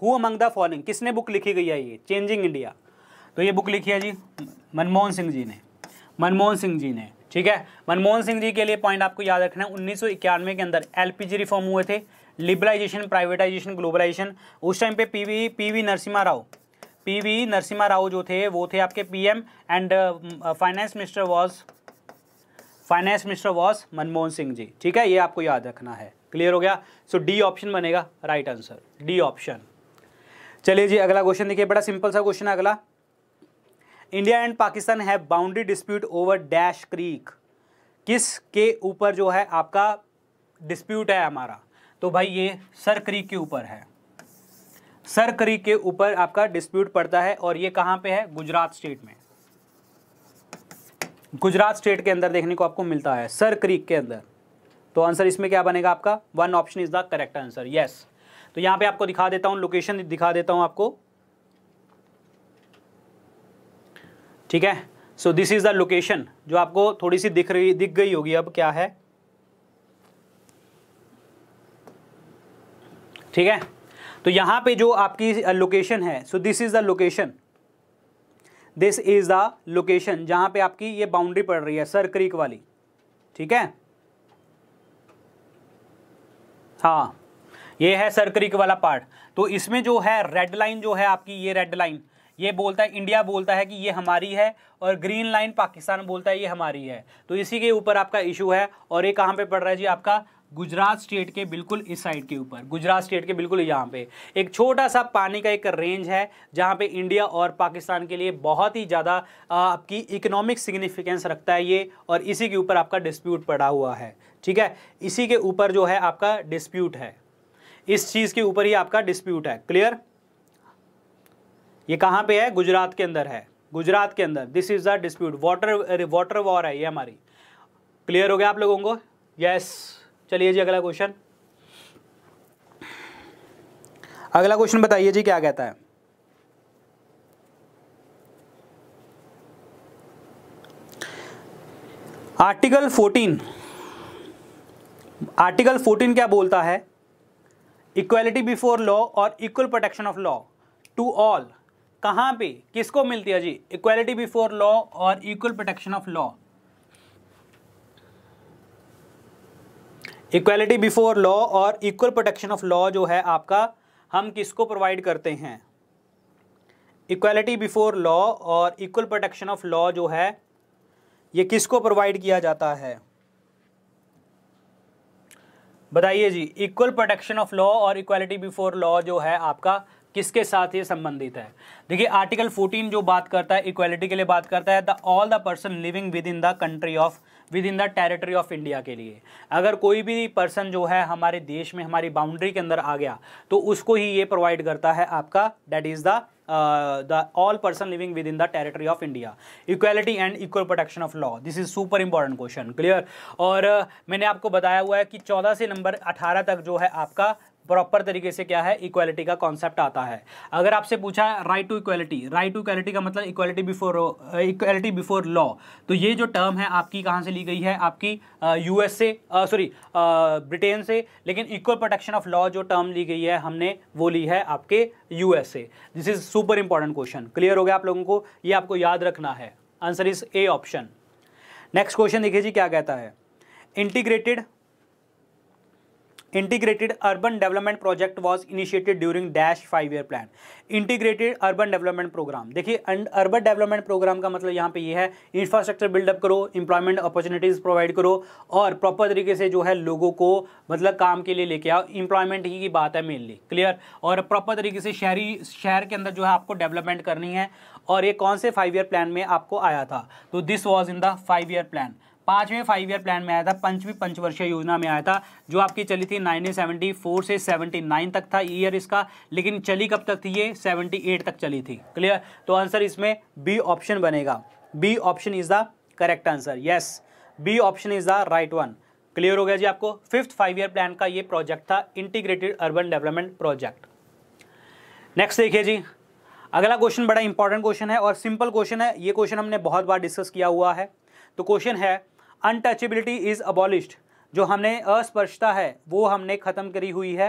who among the following किसने बुक लिखी गई है ये चेंजिंग इंडिया तो ये बुक लिखी है जी मनमोहन सिंह जी ने मनमोहन सिंह जी ने ठीक है मनमोहन सिंह जी के लिए पॉइंट आपको याद रखना है उन्नीस के अंदर जी रिफॉर्म हुए थे लिबराइजेशन प्राइवेटाइजेशन ग्लोबलाइजेशन उस टाइम पे P PV Narasimha Rao PV Narasimha Rao जो थे वो थे आपके PM and finance minister was finance minister was Manmohan Singh ji ठीक है ये आपको याद रखना है क्लियर हो गया सो डी ऑप्शन बनेगा राइट आंसर डी ऑप्शन चलिए जी अगला क्वेश्चन देखिए बड़ा सिंपल सा क्वेश्चन है अगला इंडिया एंड पाकिस्तान है boundary dispute over dash creek किस के ऊपर जो है आपका डिस्प्यूट है हमारा तो भाई ये सर क्रीक के ऊपर है सर क्रीक के ऊपर आपका डिस्प्यूट पड़ता है और ये कहाँ पे है गुजरात स्टेट में गुजरात स्टेट के अंदर देखने को आपको मिलता है सर क्रीक के अंदर तो आंसर इसमें क्या बनेगा आपका one option is the correct answer yes तो यहां पे आपको दिखा देता हूं लोकेशन दिखा देता हूँ आपको ठीक है so this is the location जो आपको थोड़ी सी दिख रही दिख गई होगी अब क्या है ठीक है तो यहां पे जो आपकी लोकेशन है so this is the location this is the location जहां पे आपकी ये बाउंड्री पड़ रही है सर क्रीक वाली ठीक है हाँ ये है सर्करिक वाला पार्ट तो इसमें जो है रेड लाइन जो है आपकी ये रेड लाइन ये बोलता है इंडिया बोलता है कि ये हमारी है और ग्रीन लाइन पाकिस्तान बोलता है ये हमारी है तो इसी के ऊपर आपका इशू है और ये कहाँ पे पड़ रहा है जी आपका गुजरात स्टेट के बिल्कुल इस साइड के ऊपर गुजरात स्टेट के बिल्कुल यहाँ पे एक छोटा सा पानी का एक रेंज है जहाँ पे इंडिया और पाकिस्तान के लिए बहुत ही ज़्यादा आपकी इकोनॉमिक सिग्निफिकेंस रखता है ये और इसी के ऊपर आपका डिस्प्यूट पड़ा हुआ है ठीक है इसी के ऊपर जो है आपका डिस्प्यूट है इस चीज़ के ऊपर ही आपका डिस्प्यूट है क्लियर ये कहां पे है गुजरात के अंदर है गुजरात के अंदर this is the dispute water water war है ये हमारी क्लियर हो गया आप लोगों को यस चलिए जी अगला क्वेश्चन अगला क्वेश्चन बताइए जी क्या कहता है आर्टिकल 14 आर्टिकल 14 क्या बोलता है इक्वलिटी बिफोर लॉ और equal protection of law to all कहाँ पे किसको मिलती है जी इक्वलिटी बिफोर लॉ और equal protection of law equality before law और इक्वल प्रोटेक्शन ऑफ लॉ जो है आपका हम किसको प्रोवाइड करते हैं इक्वलिटी बिफोर लॉ और इक्वल प्रोटेक्शन ऑफ लॉ जो है ये किसको प्रोवाइड किया जाता है बताइए जी इक्वल प्रोटेक्शन ऑफ लॉ और इक्वालिटी बिफोर लॉ जो है आपका किसके साथ ये संबंधित है देखिए आर्टिकल 14 जो बात करता है इक्वालिटी के लिए बात करता है the all the person living within the country of within the territory of India के लिए अगर कोई भी पर्सन जो है हमारे देश में हमारी बाउंड्री के अंदर आ गया तो उसको ही ये प्रोवाइड करता है आपका that is the uh, the all person living within the territory of India. Equality and equal protection of law. This is super important question. Clear? और uh, मैंने आपको बताया हुआ है कि 14 से नंबर 18 तक जो है आपका प्रॉपर तरीके से क्या है इक्वालिटी का कॉन्सेप्ट आता है अगर आपसे पूछा है right to equality right to equality का मतलब equality before equality before law तो ये जो टर्म है आपकी कहाँ से ली गई है आपकी यूएसए सॉरी ब्रिटेन से लेकिन इक्वल प्रोटेक्शन ऑफ लॉ जो टर्म ली गई है हमने वो ली है आपके S A this is super important question clear हो गया आप लोगों को ये आपको याद रखना है answer is A option next question देखिए जी क्या कहता है integrated integrated urban development project was initiated during dash five year plan integrated urban development programme देखिए अर्बन डेवलपमेंट प्रोग्राम का मतलब यहाँ पे ये यह है इंफ्रास्ट्रक्चर बिल्डअप करो इंप्लॉयमेंट अपॉर्चुनिटीज़ प्रोवाइड करो और प्रॉपर तरीके से जो है लोगों को मतलब काम के लिए लेके आओ इंप्लॉयमेंट ही की बात है मेनली क्लियर और प्रॉपर तरीके से शहरी शहर के अंदर जो है आपको डेवलपमेंट करनी है और ये कौन से फाइव ईयर प्लान में आपको आया था तो this was in the five year plan पांचवें फाइव ईयर प्लान में आया था पंचवीं पंचवर्षीय योजना में आया था जो आपकी चली थी 1974 से 79 तक था ईयर इसका लेकिन चली कब तक थी ये 78 तक चली थी क्लियर तो आंसर इसमें बी ऑप्शन बनेगा B option is the correct answer yes B option is the right one clear हो गया जी आपको फिफ्थ फाइव ईयर प्लान का ये प्रोजेक्ट था integrated urban development project next देखिए जी अगला क्वेश्चन बड़ा इंपॉर्टेंट क्वेश्चन है और सिंपल क्वेश्चन है ये क्वेश्चन हमने बहुत बार डिस्कस किया हुआ है तो क्वेश्चन है अनटचेबिलिटी इज़ अबॉलिश्ड जो हमने अस्पर्शता है वो हमने ख़त्म करी हुई है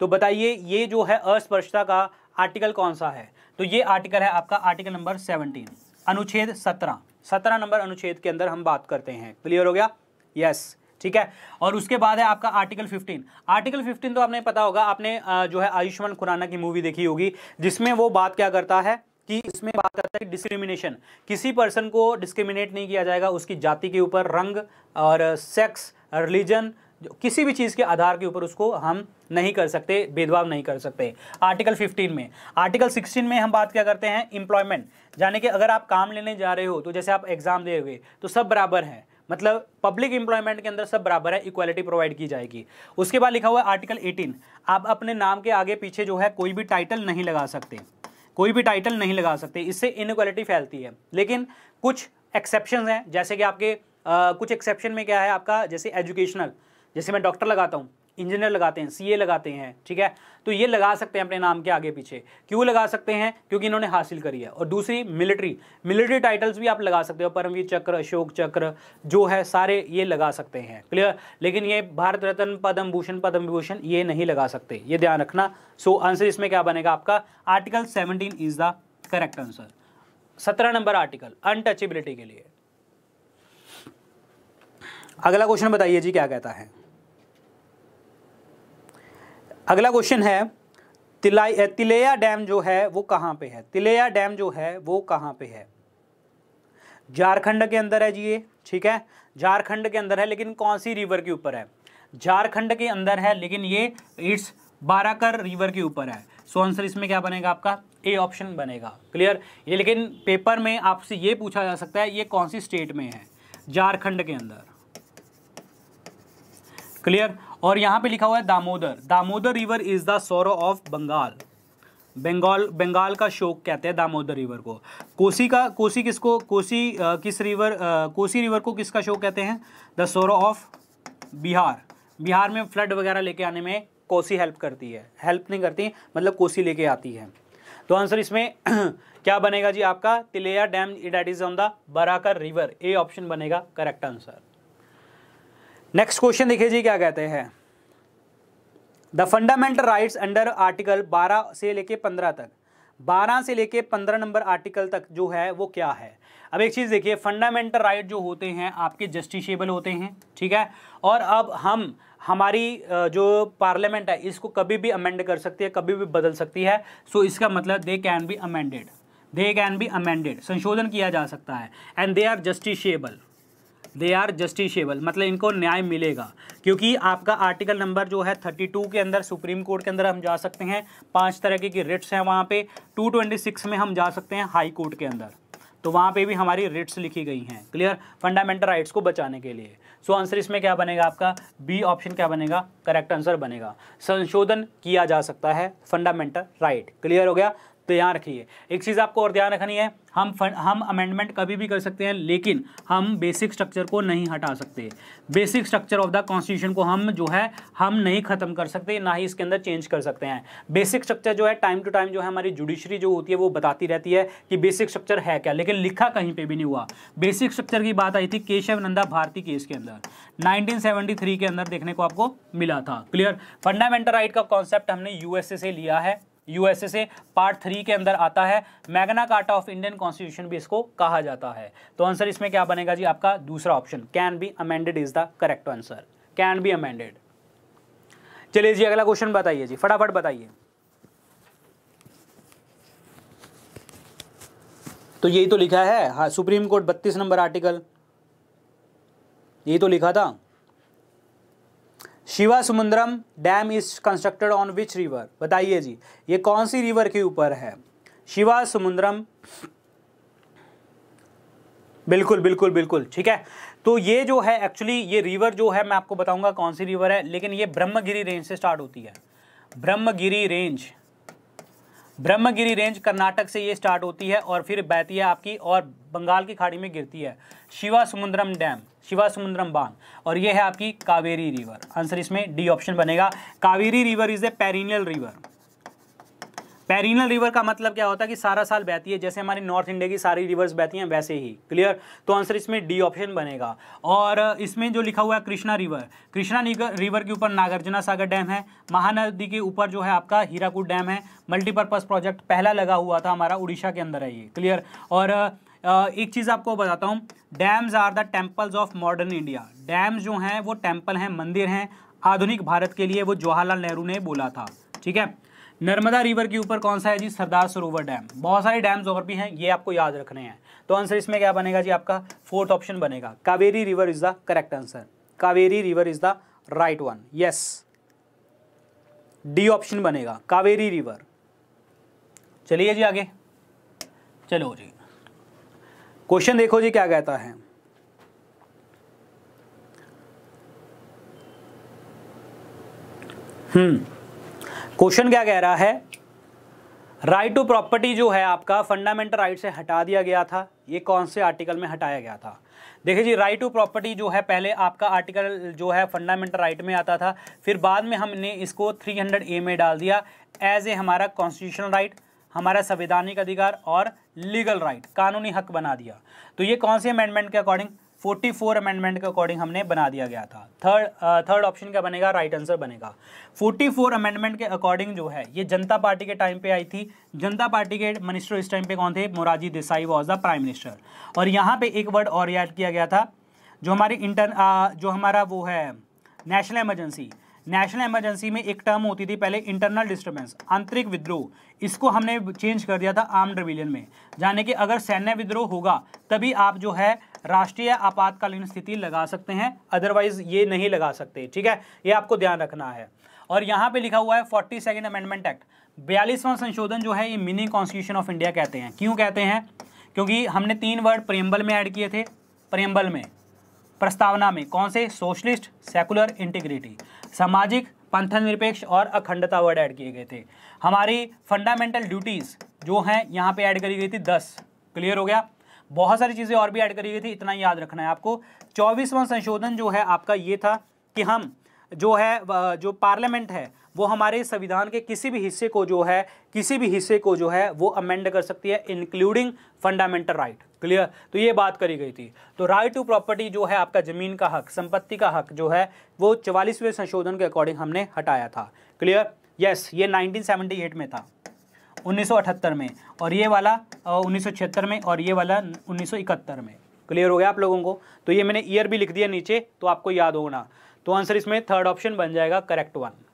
तो बताइए ये जो है अस्पर्शता का आर्टिकल कौन सा है तो ये आर्टिकल है आपका आर्टिकल नंबर सेवनटीन अनुच्छेद सत्रह सत्रह नंबर अनुच्छेद के अंदर हम बात करते हैं क्लियर हो गया यस yes. ठीक है और उसके बाद है आपका आर्टिकल 15 आर्टिकल 15 तो आपने पता होगा आपने जो है आयुष्मान खुराना की मूवी देखी होगी जिसमें वो बात क्या करता है कि इसमें बात करता है डिस्क्रिमिनेशन किसी पर्सन को डिस्क्रिमिनेट नहीं किया जाएगा उसकी जाति के ऊपर रंग और सेक्स रिलीजन किसी भी चीज़ के आधार के ऊपर उसको हम नहीं कर सकते भेदभाव नहीं कर सकते आर्टिकल 15 में आर्टिकल 16 में हम बात क्या करते हैं इंप्लॉयमेंट यानी कि अगर आप काम लेने जा रहे हो तो जैसे आप एग्ज़ाम दे रहे तो सब बराबर हैं मतलब पब्लिक एम्प्लॉयमेंट के अंदर सब बराबर है इक्वालिटी प्रोवाइड की जाएगी उसके बाद लिखा हुआ है आर्टिकल 18 आप अपने नाम के आगे पीछे जो है कोई भी टाइटल नहीं लगा सकते कोई भी टाइटल नहीं लगा सकते इससे इनक्वालिटी फैलती है लेकिन कुछ एक्सेप्शन हैं जैसे कि आपके आ, कुछ एक्सेप्शन में क्या है आपका जैसे एजुकेशनल जैसे मैं डॉक्टर लगाता हूँ इंजीनियर लगाते हैं सीए लगाते हैं ठीक है तो ये लगा सकते हैं अपने नाम के आगे पीछे क्यों लगा सकते हैं क्योंकि इन्होंने हासिल करी है और दूसरी मिलिट्री मिलिट्री टाइटल्स भी आप लगा सकते हो परमवीर चक्र अशोक चक्र जो है सारे ये लगा सकते हैं क्लियर लेकिन ये भारत रत्न पद्म भूषण पद्म विभूषण ये नहीं लगा सकते ये ध्यान रखना सो so, आंसर इसमें क्या बनेगा आपका article seventeen is the correct answer सत्रह नंबर आर्टिकल अनटचेबिलिटी के लिए अगला क्वेश्चन बताइए जी क्या कहता है अगला क्वेश्चन है तिलाई तिलेया डैम जो है वो कहाँ पे है तिलेया डैम जो है वो कहाँ पे है झारखंड के अंदर है जी ये ठीक है झारखंड के अंदर है लेकिन कौन सी रिवर के ऊपर है झारखंड के अंदर है लेकिन ये इट्स बाराकर रिवर के ऊपर है सो आंसर इसमें क्या बनेगा आपका ए ऑप्शन बनेगा क्लियर ये लेकिन पेपर में आपसे ये पूछा जा सकता है ये कौन सी स्टेट में है झारखंड के अंदर क्लियर और यहाँ पे लिखा हुआ है Damodar Damodar river is the sorrow of Bengal Bengal Bengal का शोक कहते हैं दामोदर रिवर को कोसी का कोसी किसको कोसी आ, किस रिवर आ, कोसी रिवर को किसका शोक कहते हैं the sorrow of Bihar Bihar में फ्लड वगैरह लेके आने में कोसी हेल्प करती है हेल्प नहीं करती मतलब कोसी लेके आती है तो आंसर इसमें *clears throat* क्या बनेगा जी आपका Tilaiya dam it is on the Barakar river A option बनेगा करेक्ट आंसर नेक्स्ट क्वेश्चन देखिए जी क्या कहते हैं the fundamental rights under article 12 से लेके 15 तक 12 से लेके 15 नंबर आर्टिकल तक जो है वो क्या है अब एक चीज़ देखिए फंडामेंटल राइट जो होते हैं आपके जस्टिशेबल होते हैं ठीक है और अब हम हमारी जो पार्लियामेंट है इसको कभी भी अमेंड कर सकती है कभी भी बदल सकती है सो इसका मतलब they can be amended they can be amended संशोधन किया जा सकता है and they are justiciable they are justiciable मतलब इनको न्याय मिलेगा क्योंकि आपका आर्टिकल नंबर जो है थर्टी टू के अंदर सुप्रीम कोर्ट के अंदर हम जा सकते हैं पाँच तरीके की रिट्स हैं वहाँ पे टू ट्वेंटी सिक्स में हम जा सकते हैं हाई कोर्ट के अंदर तो वहाँ पे भी हमारी रिट्स लिखी गई हैं क्लियर फंडामेंटल राइट्स को बचाने के लिए सो so, आंसर इसमें क्या बनेगा आपका बी ऑप्शन क्या बनेगा करेक्ट आंसर बनेगा संशोधन किया जा सकता है फंडामेंटल राइट क्लियर हो गया तो यहाँ रखिए एक चीज़ आपको और ध्यान रखनी है हम हम अमेंडमेंट कभी भी कर सकते हैं लेकिन हम बेसिक स्ट्रक्चर को नहीं हटा सकते basic structure of the constitution को हम जो है हम नहीं ख़त्म कर सकते ना ही इसके अंदर चेंज कर सकते हैं बेसिक स्ट्रक्चर जो है टाइम टू टाइम जो है हमारी जुडिशरी जो होती है वो बताती रहती है कि बेसिक स्ट्रक्चर है क्या लेकिन लिखा कहीं पर भी नहीं हुआ बेसिक स्ट्रक्चर की बात आई थी केशव नंदा भारती केस के अंदर नाइनटीन के अंदर देखने को आपको मिला था क्लियर फंडामेंटल राइट का कॉन्सेप्ट हमने यूएसए से लिया है यूएसए से पार्ट थ्री के अंदर आता है Magna Carta of Indian constitution भी इसको कहा जाता है तो आंसर इसमें क्या बनेगा जी आपका दूसरा option can be amended is the correct answer can be amended चलिए जी अगला क्वेश्चन बताइए जी फटाफट बताइए तो यही तो लिखा है हाँ सुप्रीम कोर्ट बत्तीस नंबर आर्टिकल यही तो लिखा था Shivasamudram dam is constructed on which river बताइए जी ये कौन सी रिवर के ऊपर है शिवा समुद्रम बिल्कुल बिल्कुल बिल्कुल ठीक है तो ये जो है एक्चुअली ये रिवर जो है मैं आपको बताऊंगा कौन सी रिवर है लेकिन ये ब्रह्मगिरी रेंज से स्टार्ट होती है ब्रह्मगिरी रेंज ब्रह्मगिरी रेंज कर्नाटक से ये स्टार्ट होती है और फिर बहती है आपकी और बंगाल की खाड़ी में गिरती है Shivasamudram dam Shivasamudram बांध और ये है आपकी कावेरी रिवर आंसर इसमें डी ऑप्शन बनेगा Kaveri river is a perennial river perennial river का मतलब क्या होता है कि सारा साल बहती है जैसे हमारे नॉर्थ इंडिया की सारी रिवर्स बहती हैं वैसे ही क्लियर तो आंसर इसमें डी ऑप्शन बनेगा और इसमें जो लिखा हुआ है कृष्णा रिवर कृष्णा रिवर के ऊपर नागार्जुना सागर डैम है महानदी के ऊपर जो है आपका हीराकूट डैम है मल्टीपर्पज़ प्रोजेक्ट पहला लगा हुआ था हमारा उड़ीसा के अंदर है ये क्लियर और एक चीज़ आपको बताता हूँ dams are the temples of modern India dams जो हैं वो टेम्पल हैं मंदिर हैं आधुनिक भारत के लिए वो जवाहरलाल नेहरू ने बोला था ठीक है नर्मदा रिवर के ऊपर कौन सा है जी सरदार सरोवर डैम बहुत सारे डैम्स और भी हैं ये आपको याद रखने हैं तो आंसर इसमें क्या बनेगा जी आपका फोर्थ ऑप्शन बनेगा Kaveri river is the correct answer Kaveri river is the right one yes D option बनेगा कावेरी रिवर चलिए जी आगे चलो जी क्वेश्चन देखो जी क्या कहता है हम्म क्वेश्चन क्या कह रहा है राइट टू प्रॉपर्टी जो है आपका फंडामेंटल राइट से हटा दिया गया था ये कौन से आर्टिकल में हटाया गया था देखिए जी राइट टू प्रॉपर्टी जो है पहले आपका आर्टिकल जो है फंडामेंटल राइट में आता था फिर बाद में हमने इसको 300 ए में डाल दिया एज ए हमारा कॉन्स्टिट्यूशनल राइट right, हमारा संवैधानिक अधिकार और लीगल राइट कानूनी हक बना दिया तो ये कौन से अमेंडमेंट के अकॉर्डिंग 44 अमेंडमेंट के अकॉर्डिंग हमने बना दिया गया था थर्ड थर्ड ऑप्शन क्या बनेगा राइट right आंसर बनेगा 44 अमेंडमेंट के अकॉर्डिंग जो है ये जनता पार्टी के टाइम पे आई थी जनता पार्टी के मिनिस्टर इस टाइम पे कौन थे Morarji Desai was the prime minister और यहाँ पे एक वर्ड और याद किया गया था जो हमारी इंटर uh, जो हमारा वो है नेशनल इमरजेंसी नेशनल इमरजेंसी में एक टर्म होती थी पहले इंटरनल डिस्टर्बेंस आंतरिक विद्रोह इसको हमने चेंज कर दिया था आर्म रिविलियन में जाने कि अगर सैन्य विद्रोह होगा तभी आप जो है राष्ट्रीय आपातकालीन स्थिति लगा सकते हैं अदरवाइज ये नहीं लगा सकते ठीक है ये आपको ध्यान रखना है और यहाँ पे लिखा हुआ है फोर्टी सेकेंड अमेंडमेंट एक्ट बयालीसवां संशोधन जो है ये मिनी कॉन्स्टिट्यूशन ऑफ इंडिया कहते हैं क्यों कहते हैं क्योंकि हमने तीन वर्ड प्रेम्बल में ऐड किए थे प्रेम्बल में प्रस्तावना में कौन से सोशलिस्ट सेकुलर इंटीग्रिटी सामाजिक पंथन निरपेक्ष और अखंडता वर्ड ऐड किए गए थे हमारी फंडामेंटल ड्यूटीज़ जो हैं यहाँ पे ऐड करी गई थी दस क्लियर हो गया बहुत सारी चीज़ें और भी ऐड करी गई थी इतना याद रखना है आपको चौबीसवां संशोधन जो है आपका ये था कि हम जो है जो पार्लियामेंट है वो हमारे संविधान के किसी भी हिस्से को जो है किसी भी हिस्से को जो है वो अमेंड कर सकती है इंक्लूडिंग फंडामेंटल राइट क्लियर तो ये बात करी गई थी तो राइट टू प्रॉपर्टी जो है आपका ज़मीन का हक संपत्ति का हक जो है वो चवालीसवें संशोधन के अकॉर्डिंग हमने हटाया था क्लियर यस ये नाइनटीन में था 1978 में और ये वाला उन्नीस में और ये वाला 1971 में क्लियर हो गया आप लोगों को तो ये मैंने ईयर भी लिख दिया नीचे तो आपको याद होना तो आंसर इसमें थर्ड ऑप्शन बन जाएगा करेक्ट वन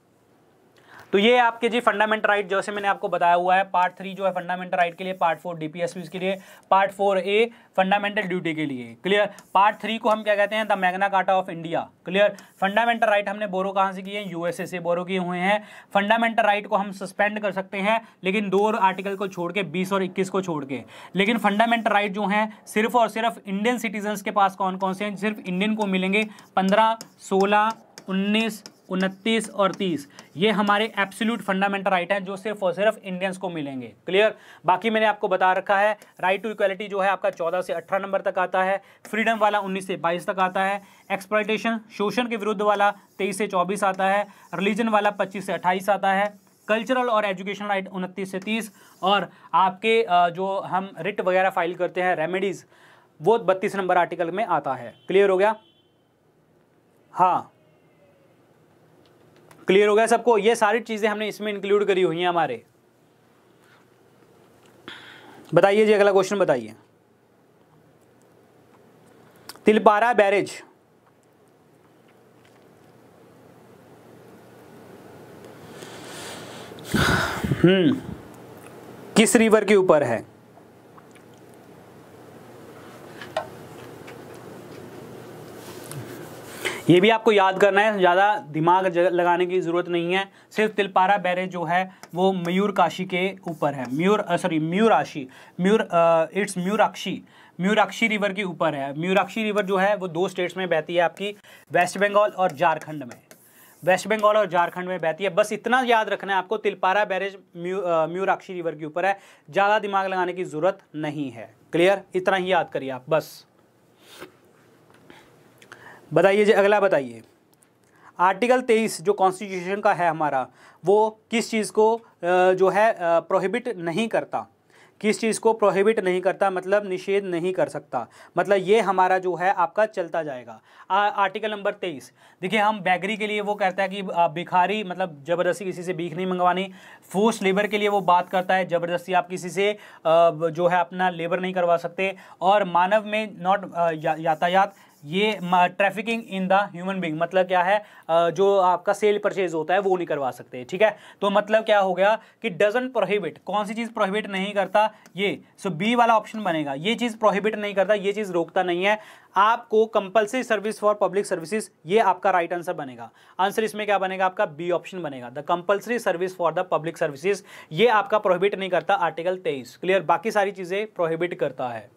तो ये आपके जी फंडामेंटल राइट जैसे मैंने आपको बताया हुआ है पार्ट थ्री जो है फंडामेंटल राइट के लिए पार्ट फोर डीपीएसपी के लिए part four A fundamental duty के लिए क्लियर पार्ट थ्री को हम क्या कहते हैं the Magna Carta of India clear fundamental right हमने बोरो कहाँ से किए हैं यूएसए से बोरो किए हुए हैं फंडामेंटल राइट को हम सस्पेंड कर सकते हैं लेकिन दो आर्टिकल को छोड़ के बीस और इक्कीस को छोड़ के लेकिन फंडामेंटल राइट जो हैं सिर्फ और सिर्फ इंडियन सिटीजन के पास कौन कौन से हैं सिर्फ इंडियन को मिलेंगे पंद्रह सोलह उन्नीस उनतीस और तीस ये हमारे एब्सोल्यूट फंडामेंटल राइट हैं जो सिर्फ और सिर्फ इंडियंस को मिलेंगे क्लियर बाकी मैंने आपको बता रखा है राइट टू इक्वालिटी जो है आपका चौदह से अठारह नंबर तक आता है फ्रीडम वाला उन्नीस से बाईस तक आता है एक्सप्लाइटेशन शोषण के विरुद्ध वाला तेईस से चौबीस आता है रिलीजन वाला पच्चीस से अट्ठाईस आता है कल्चरल और एजुकेशन राइट उनतीस से तीस और आपके जो हम रिट वगैरह फाइल करते हैं रेमेडीज़ वो बत्तीस नंबर आर्टिकल में आता है क्लियर हो गया हाँ क्लियर हो गया सबको ये सारी चीज़ें हमने इसमें इंक्लूड करी हुई हैं हमारे बताइए जी अगला क्वेश्चन बताइए तिलपारा बैरेज हम्म किस रिवर के ऊपर है ये भी आपको याद करना है ज़्यादा दिमाग लगाने की ज़रूरत नहीं है सिर्फ तिलपारा बैरेज जो है वो मयूर काशी के ऊपर है म्यूर सॉरी म्यूराशी म्यूर इट्स म्यूराक्षी म्यूराक्षी रिवर के ऊपर है म्यूराक्षी रिवर जो है वो दो स्टेट्स में बहती है आपकी वेस्ट बंगाल और झारखंड में वेस्ट बंगाल और झारखंड में बहती है बस इतना याद रखना है आपको तिलपारा बैरेज म्यू म्यूराक्षी रिवर के ऊपर है ज़्यादा दिमाग लगाने की ज़रूरत नहीं है क्लियर इतना ही याद करिए आप बस बताइए जी अगला बताइए आर्टिकल तेईस जो कॉन्स्टिट्यूशन का है हमारा वो किस चीज़ को जो है प्रोहिबिट नहीं करता किस चीज़ को प्रोहिबिट नहीं करता मतलब निषेध नहीं कर सकता मतलब ये हमारा जो है आपका चलता जाएगा आ, आर्टिकल नंबर तेईस देखिए हम बैगरी के लिए वो कहता है कि भिखारी मतलब ज़बरदस्ती किसी से भीख नहीं मंगवानी फोर्स लेबर के लिए वो बात करता है ज़बरदस्ती आप किसी से जो है अपना लेबर नहीं करवा सकते और मानव में नॉट यातायात ये trafficking in the human being मतलब क्या है जो आपका सेल परचेज होता है वो नहीं करवा सकते ठीक है तो मतलब क्या हो गया कि डजन प्रोहिबिट कौन सी चीज़ प्रोहिबिट नहीं करता ये सो so, बी वाला ऑप्शन बनेगा ये चीज़ प्रोहिबिट नहीं करता ये चीज़ रोकता नहीं है आपको compulsory service for public services ये आपका राइट right आंसर बनेगा आंसर इसमें क्या बनेगा आपका बी ऑप्शन बनेगा the compulsory service for the public services ये आपका प्रोहिबिट नहीं करता आर्टिकल तेईस क्लियर बाकी सारी चीज़ें प्रोहिबिट करता है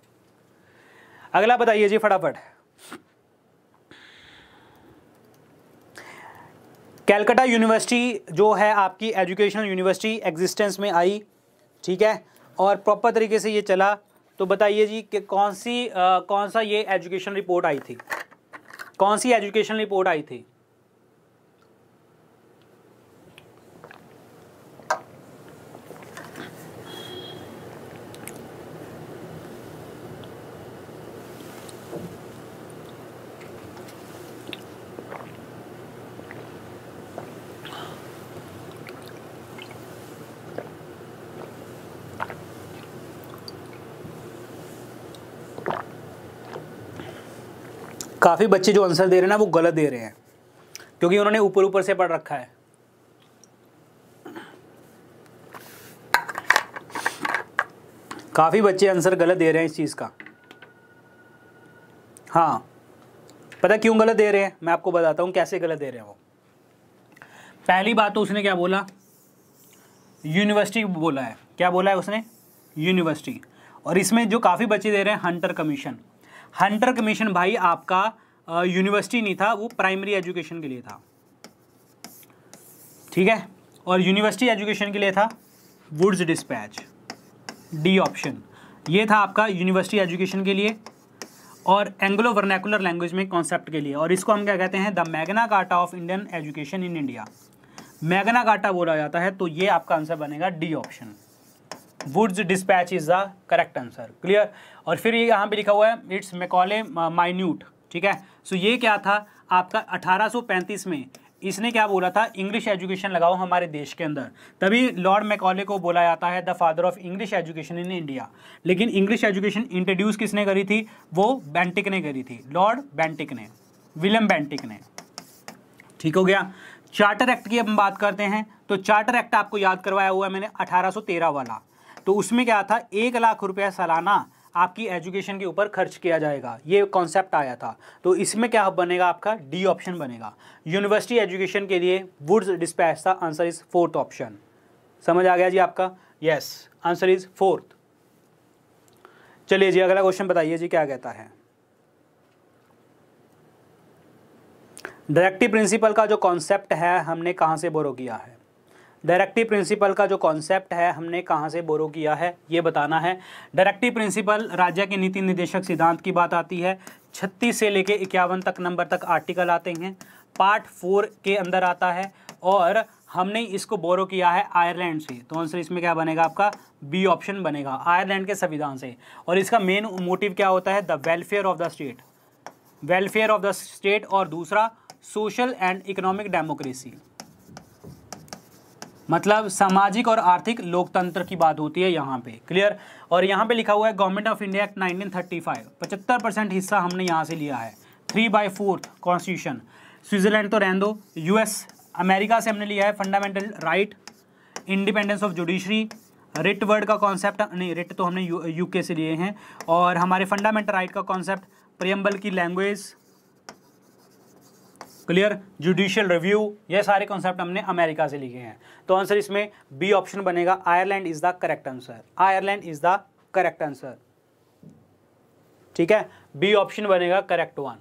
अगला बताइए जी फटाफट कैलकाटा यूनिवर्सिटी जो है आपकी एजुकेशनल यूनिवर्सिटी एग्जिस्टेंस में आई ठीक है और प्रॉपर तरीके से ये चला तो बताइए जी कि कौन सी आ, कौन सा ये एजुकेशन रिपोर्ट आई थी कौन सी एजुकेशन रिपोर्ट आई थी काफ़ी बच्चे जो आंसर दे रहे हैं ना वो गलत दे रहे हैं क्योंकि उन्होंने ऊपर ऊपर से पढ़ रखा है काफ़ी बच्चे आंसर गलत दे रहे हैं इस चीज़ का हाँ पता क्यों गलत दे रहे हैं मैं आपको बताता हूँ कैसे गलत दे रहे हैं वो पहली बात तो उसने क्या बोला यूनिवर्सिटी बोला है क्या बोला है उसने यूनिवर्सिटी और इसमें जो काफ़ी बच्चे दे रहे हैं हंटर कमीशन हंटर कमीशन भाई आपका यूनिवर्सिटी नहीं था वो प्राइमरी एजुकेशन के लिए था ठीक है और यूनिवर्सिटी एजुकेशन के लिए था वुड्स डिस्पैच डी ऑप्शन ये था आपका यूनिवर्सिटी एजुकेशन के लिए और एंग्लो वर्नैकुलर लैंग्वेज में कॉन्सेप्ट के लिए और इसको हम क्या कहते हैं the Magna Carta of Indian education in India Magna Carta बोला जाता है तो ये आपका आंसर बनेगा D option Wood's despatch is the correct answer clear और फिर ये यहाँ पर लिखा हुआ है इट्स मेकॉले माइन्यूट ठीक है सो ये क्या था आपका 1835 में इसने क्या बोला था इंग्लिश एजुकेशन लगाओ हमारे देश के अंदर तभी लॉर्ड मैकॉले को बोला जाता है the father of English education in India लेकिन इंग्लिश एजुकेशन इंट्रोड्यूस किसने करी थी वो बैंटिक ने करी थी लॉर्ड बैंटिक ने विलियम बैंटिक ने ठीक हो गया चार्टर एक्ट की हम बात करते हैं तो चार्टर एक्ट आपको याद करवाया हुआ है मैंने 1813 वाला तो उसमें क्या था एक लाख रुपया सालाना आपकी एजुकेशन के ऊपर खर्च किया जाएगा ये कॉन्सेप्ट आया था तो इसमें क्या बनेगा आपका डी ऑप्शन बनेगा यूनिवर्सिटी एजुकेशन के लिए वुड्स डिस्पैच था आंसर इज फोर्थ ऑप्शन समझ आ गया जी आपका यस आंसर इज फोर्थ चलिए जी अगला क्वेश्चन बताइए जी क्या कहता है डायरेक्टिव प्रिंसिपल का जो कॉन्सेप्ट है हमने कहाँ से बोरो किया है डायरेक्टिव प्रिंसिपल का जो कॉन्सेप्ट है हमने कहाँ से बोरो किया है ये बताना है डायरेक्टिव प्रिंसिपल राज्य के नीति निदेशक सिद्धांत की बात आती है छत्तीस से लेके इक्यावन तक नंबर तक आर्टिकल आते हैं पार्ट फोर के अंदर आता है और हमने इसको बोरो किया है आयरलैंड से तो आंसर इसमें क्या बनेगा आपका बी ऑप्शन बनेगा आयरलैंड के संविधान से और इसका मेन मोटिव क्या होता है the welfare of the state welfare of the state और दूसरा सोशल एंड इकोनॉमिक डेमोक्रेसी मतलब सामाजिक और आर्थिक लोकतंत्र की बात होती है यहाँ पे क्लियर और यहाँ पे लिखा हुआ है गवर्नमेंट ऑफ इंडिया एक्ट 1935 पचहत्तर परसेंट हिस्सा हमने यहाँ से लिया है three by fourth constitution Switzerland तो रहो दो यूएस अमेरिका से हमने लिया है fundamental right independence of judiciary writ word का कॉन्सेप्ट नहीं रिट तो हमने यू यूके से लिए हैं और हमारे फंडामेंटल राइट का कॉन्सेप्ट प्रियम्बल की लैंग्वेज क्लियर जुडिशियल रिव्यू ये सारे कॉन्सेप्ट हमने अमेरिका से लिखे हैं तो आंसर इसमें बी ऑप्शन बनेगा Ireland is the correct answer Ireland is the correct answer ठीक है बी ऑप्शन बनेगा करेक्ट वन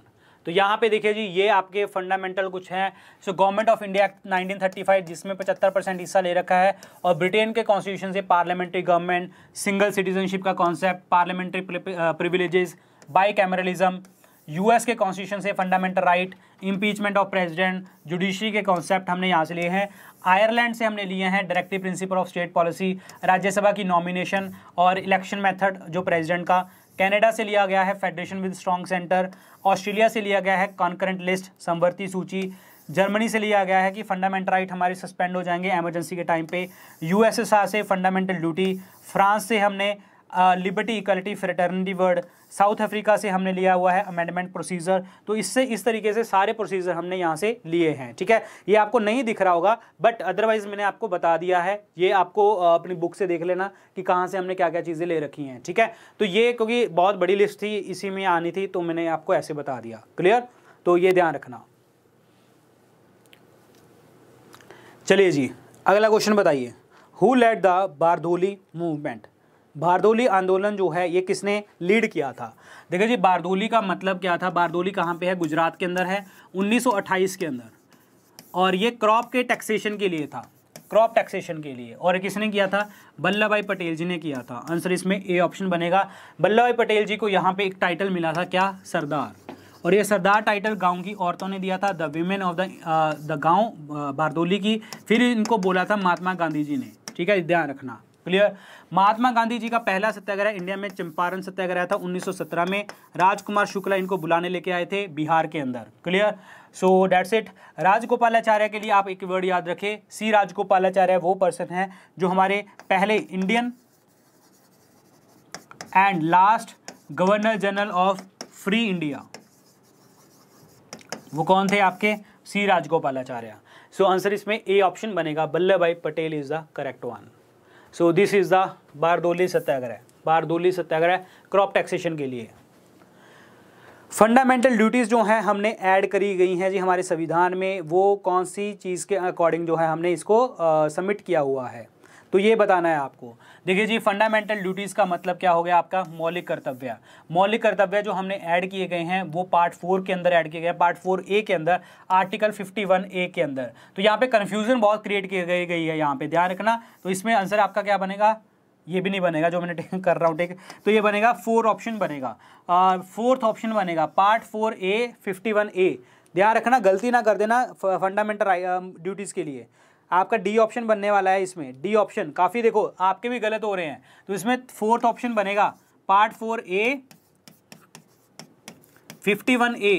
तो यहाँ पे देखिए जी ये आपके फंडामेंटल कुछ हैं so government of India act 1935 जिसमें 75 परसेंट हिस्सा ले रखा है और ब्रिटेन के कॉन्स्टिट्यूशन से पार्लियामेंट्री गवर्नमेंट सिंगल सिटीजनशिप का concept parliamentary privileges bicameralism US के कॉन्स्टिट्यूशन से fundamental right impeachment of president judiciary के कॉन्सेप्ट हमने यहाँ से लिए हैं आयरलैंड से हमने लिए हैं directive principle of state policy Rajya Sabha की नॉमिनेशन और इलेक्शन मेथड जो प्रेसिडेंट का कनाडा से लिया गया है federation with strong centre Australia से लिया गया है कॉन्करेंट लिस्ट संवर्ती सूची जर्मनी से लिया गया है कि फंडामेंटल राइट हमारे सस्पेंड हो जाएंगे एमरजेंसी के टाइम पे यूएसएसआर से फंडामेंटल ड्यूटी फ्रांस से हमने liberty equality fraternity word South Africa से हमने लिया हुआ है अमेंडमेंट प्रोसीजर तो इससे इस तरीके से सारे प्रोसीजर हमने यहाँ से लिए हैं ठीक है ये आपको नहीं दिख रहा होगा बट अदरवाइज मैंने आपको बता दिया है ये आपको अपनी बुक से देख लेना कि कहाँ से हमने क्या क्या चीज़ें ले रखी हैं ठीक है तो ये क्योंकि बहुत बड़ी लिस्ट थी इसी में आनी थी तो मैंने आपको ऐसे बता दिया क्लियर तो ये ध्यान रखना चलिए जी अगला क्वेश्चन बताइए who led the Bardoli movement Bardoli आंदोलन जो है ये किसने लीड किया था देखिए जी बारदोली का मतलब क्या था बारदोली कहाँ पे है गुजरात के अंदर है 1928 के अंदर और ये क्रॉप के टैक्सेशन के लिए था क्रॉप टैक्सेशन के लिए और किसने किया था वल्लभ भाई पटेल जी ने किया था आंसर इसमें ए ऑप्शन बनेगा वल्लभ भाई पटेल जी को यहाँ पर एक टाइटल मिला था क्या सरदार और ये सरदार टाइटल गांव की औरतों ने दिया था the women of the the गांव uh, बारदोली की फिर इनको बोला था महात्मा गांधी जी ने ठीक है ध्यान रखना क्लियर महात्मा गांधी जी का पहला सत्याग्रह इंडिया में चंपारण सत्याग्रह था 1917 में राजकुमार शुक्ला इनको बुलाने लेके आए थे बिहार के अंदर clear so that's it Rajagopalachari के लिए आप एक वर्ड याद रखें सी राजगोपालाचार्य वो पर्सन है जो हमारे पहले Indian and last governor general of free India वो कौन थे आपके सी राजगोपालाचार्य सो आंसर इसमें ए ऑप्शन बनेगा Vallabhbhai Patel is the correct one so this is the Bardoli Satyagraha Bardoli Satyagraha crop taxation के लिए फंडामेंटल ड्यूटीज़ जो हैं हमने ऐड करी गई हैं जी हमारे संविधान में वो कौन सी चीज़ के अकॉर्डिंग जो है हमने इसको सबमिट किया हुआ है तो ये बताना है आपको देखिए जी फंडामेंटल ड्यूटीज़ का मतलब क्या हो गया आपका मौलिक कर्तव्य मौलिक कर्तव्य जो हमने ऐड किए गए हैं वो पार्ट फोर के अंदर ऐड किए गए पार्ट फोर ए के अंदर आर्टिकल फिफ्टी वन ए के अंदर तो यहाँ पे कन्फ्यूजन बहुत क्रिएट की गई गई है यहाँ पे ध्यान रखना तो इसमें आंसर आपका क्या बनेगा ये भी नहीं बनेगा जो मैंने *laughs* कर रहा हूँ ठीक तो ये बनेगा फोर ऑप्शन बनेगा फोर्थ ऑप्शन बनेगा part four A fifty one A ध्यान रखना गलती ना कर देना फंडामेंटल ड्यूटीज़ के लिए आपका डी ऑप्शन बनने वाला है इसमें डी ऑप्शन काफ़ी देखो आपके भी गलत हो रहे हैं तो इसमें फोर्थ ऑप्शन बनेगा part four A fifty one A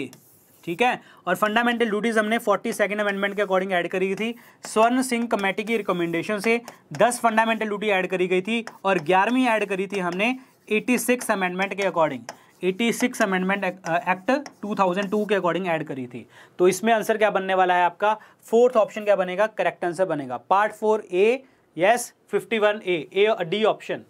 ठीक है और फंडामेंटल ड्यूटीज़ हमने फोर्टी सेकेंड अमेंडमेंट के अकॉर्डिंग ऐड करी थी स्वर्ण सिंह कमेटी की रिकमेंडेशन से दस फंडामेंटल ड्यूटी ऐड करी गई थी और ग्यारहवीं ऐड करी थी हमने एटी सिक्स अमेंडमेंट के अकॉर्डिंग 86 अमेंडमेंट एक्ट 2002 के अकॉर्डिंग ऐड करी थी तो इसमें आंसर क्या बनने वाला है आपका फोर्थ ऑप्शन क्या बनेगा करेक्ट आंसर बनेगा part four A yes 51 A A D option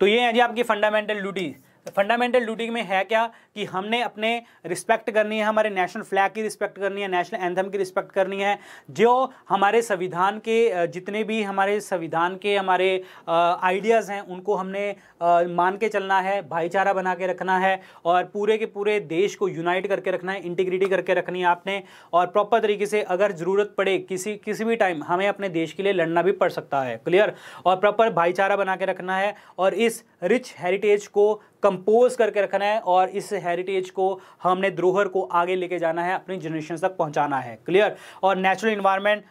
तो ये है जी आपकी फंडामेंटल ड्यूटी फंडामेंटल तो ड्यूटी में है क्या कि हमने अपने रिस्पेक्ट करनी है हमारे नेशनल फ्लैग की रिस्पेक्ट करनी है नेशनल एंथम की रिस्पेक्ट करनी है जो हमारे संविधान के जितने भी हमारे संविधान के हमारे आइडियाज़ हैं उनको हमने आ, मान के चलना है भाईचारा बना के रखना है और पूरे के पूरे देश को यूनाइट करके रखना है इंटीग्रिटी करके रखनी है आपने और प्रॉपर तरीके से अगर ज़रूरत पड़े किसी किसी भी टाइम हमें अपने देश के लिए लड़ना भी पड़ सकता है क्लियर और प्रॉपर भाईचारा बना के रखना है और इस रिच हेरिटेज को कंपोज करके रखना है और इस हेरिटेज को हमने द्रोहर को आगे लेके जाना है अपनी जनरेशन तक पहुंचाना है क्लियर और natural environment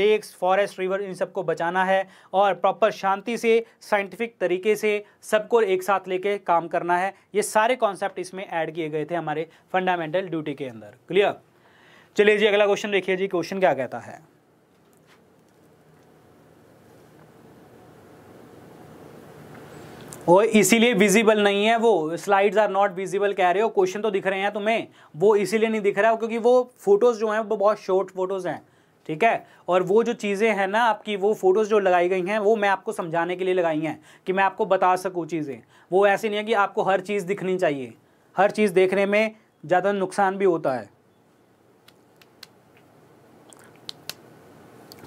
lakes forest river इन सबको बचाना है और प्रॉपर शांति से साइंटिफिक तरीके से सबको एक साथ लेके काम करना है ये सारे कॉन्सेप्ट इसमें ऐड किए गए थे हमारे फंडामेंटल ड्यूटी के अंदर क्लियर चलिए जी अगला क्वेश्चन देखिए जी क्वेश्चन क्या कहता है और इसीलिए विजिबल नहीं है वो स्लाइड्स आर नॉट विजिबल कह रहे हो क्वेश्चन तो दिख रहे हैं तुम्हें वो इसीलिए नहीं दिख रहा है क्योंकि वो फोटोज़ जो हैं वो बहुत शॉर्ट फोटोज़ हैं ठीक है और वो जो चीज़ें हैं ना आपकी वो फ़ोटोज़ जो लगाई गई हैं वो मैं आपको समझाने के लिए लगाई हैं कि मैं आपको बता सकूँ चीज़ें वो ऐसी नहीं है कि आपको हर चीज़ दिखनी चाहिए हर चीज़ देखने में ज़्यादा नुकसान भी होता है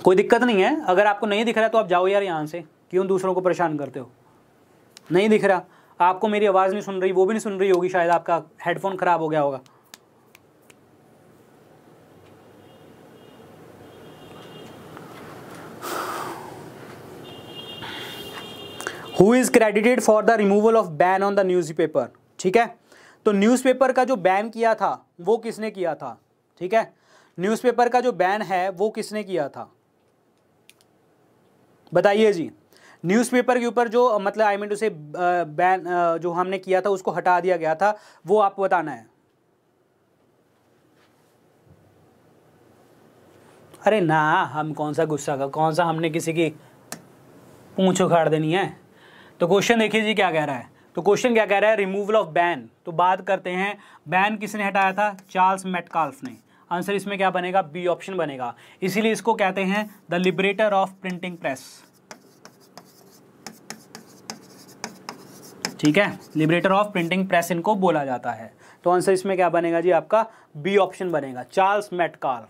कोई दिक्कत नहीं है अगर आपको नहीं दिख रहा है तो आप जाओ यार यहाँ से क्यों दूसरों को परेशान करते हो नहीं दिख रहा आपको मेरी आवाज़ नहीं सुन रही वो भी नहीं सुन रही होगी शायद आपका हेडफोन ख़राब हो गया होगा who is credited for the removal of ban on the newspaper ठीक है तो न्यूज़पेपर का जो बैन किया था वो किसने किया था ठीक है न्यूज़पेपर का जो बैन है वो किसने किया था बताइए जी न्यूज़पेपर के ऊपर जो मतलब आई मीन टू से बैन जो हमने किया था उसको हटा दिया गया था वो आपको बताना है अरे ना हम कौन सा गुस्सा का कौन सा हमने किसी की पूछ उखाड़ देनी है तो क्वेश्चन देखिए जी क्या कह रहा है तो क्वेश्चन क्या कह रहा है रिमूवल ऑफ बैन तो बात करते हैं बैन किसने हटाया था चार्ल्स मेटकाल्फ ने आंसर इसमें क्या बनेगा बी ऑप्शन बनेगा इसीलिए इसको कहते हैं the liberator of printing press ठीक है लिबरेटर ऑफ प्रिंटिंग प्रेस इनको बोला जाता है तो आंसर इसमें क्या बनेगा जी आपका बी ऑप्शन बनेगा चार्ल्स मेटकार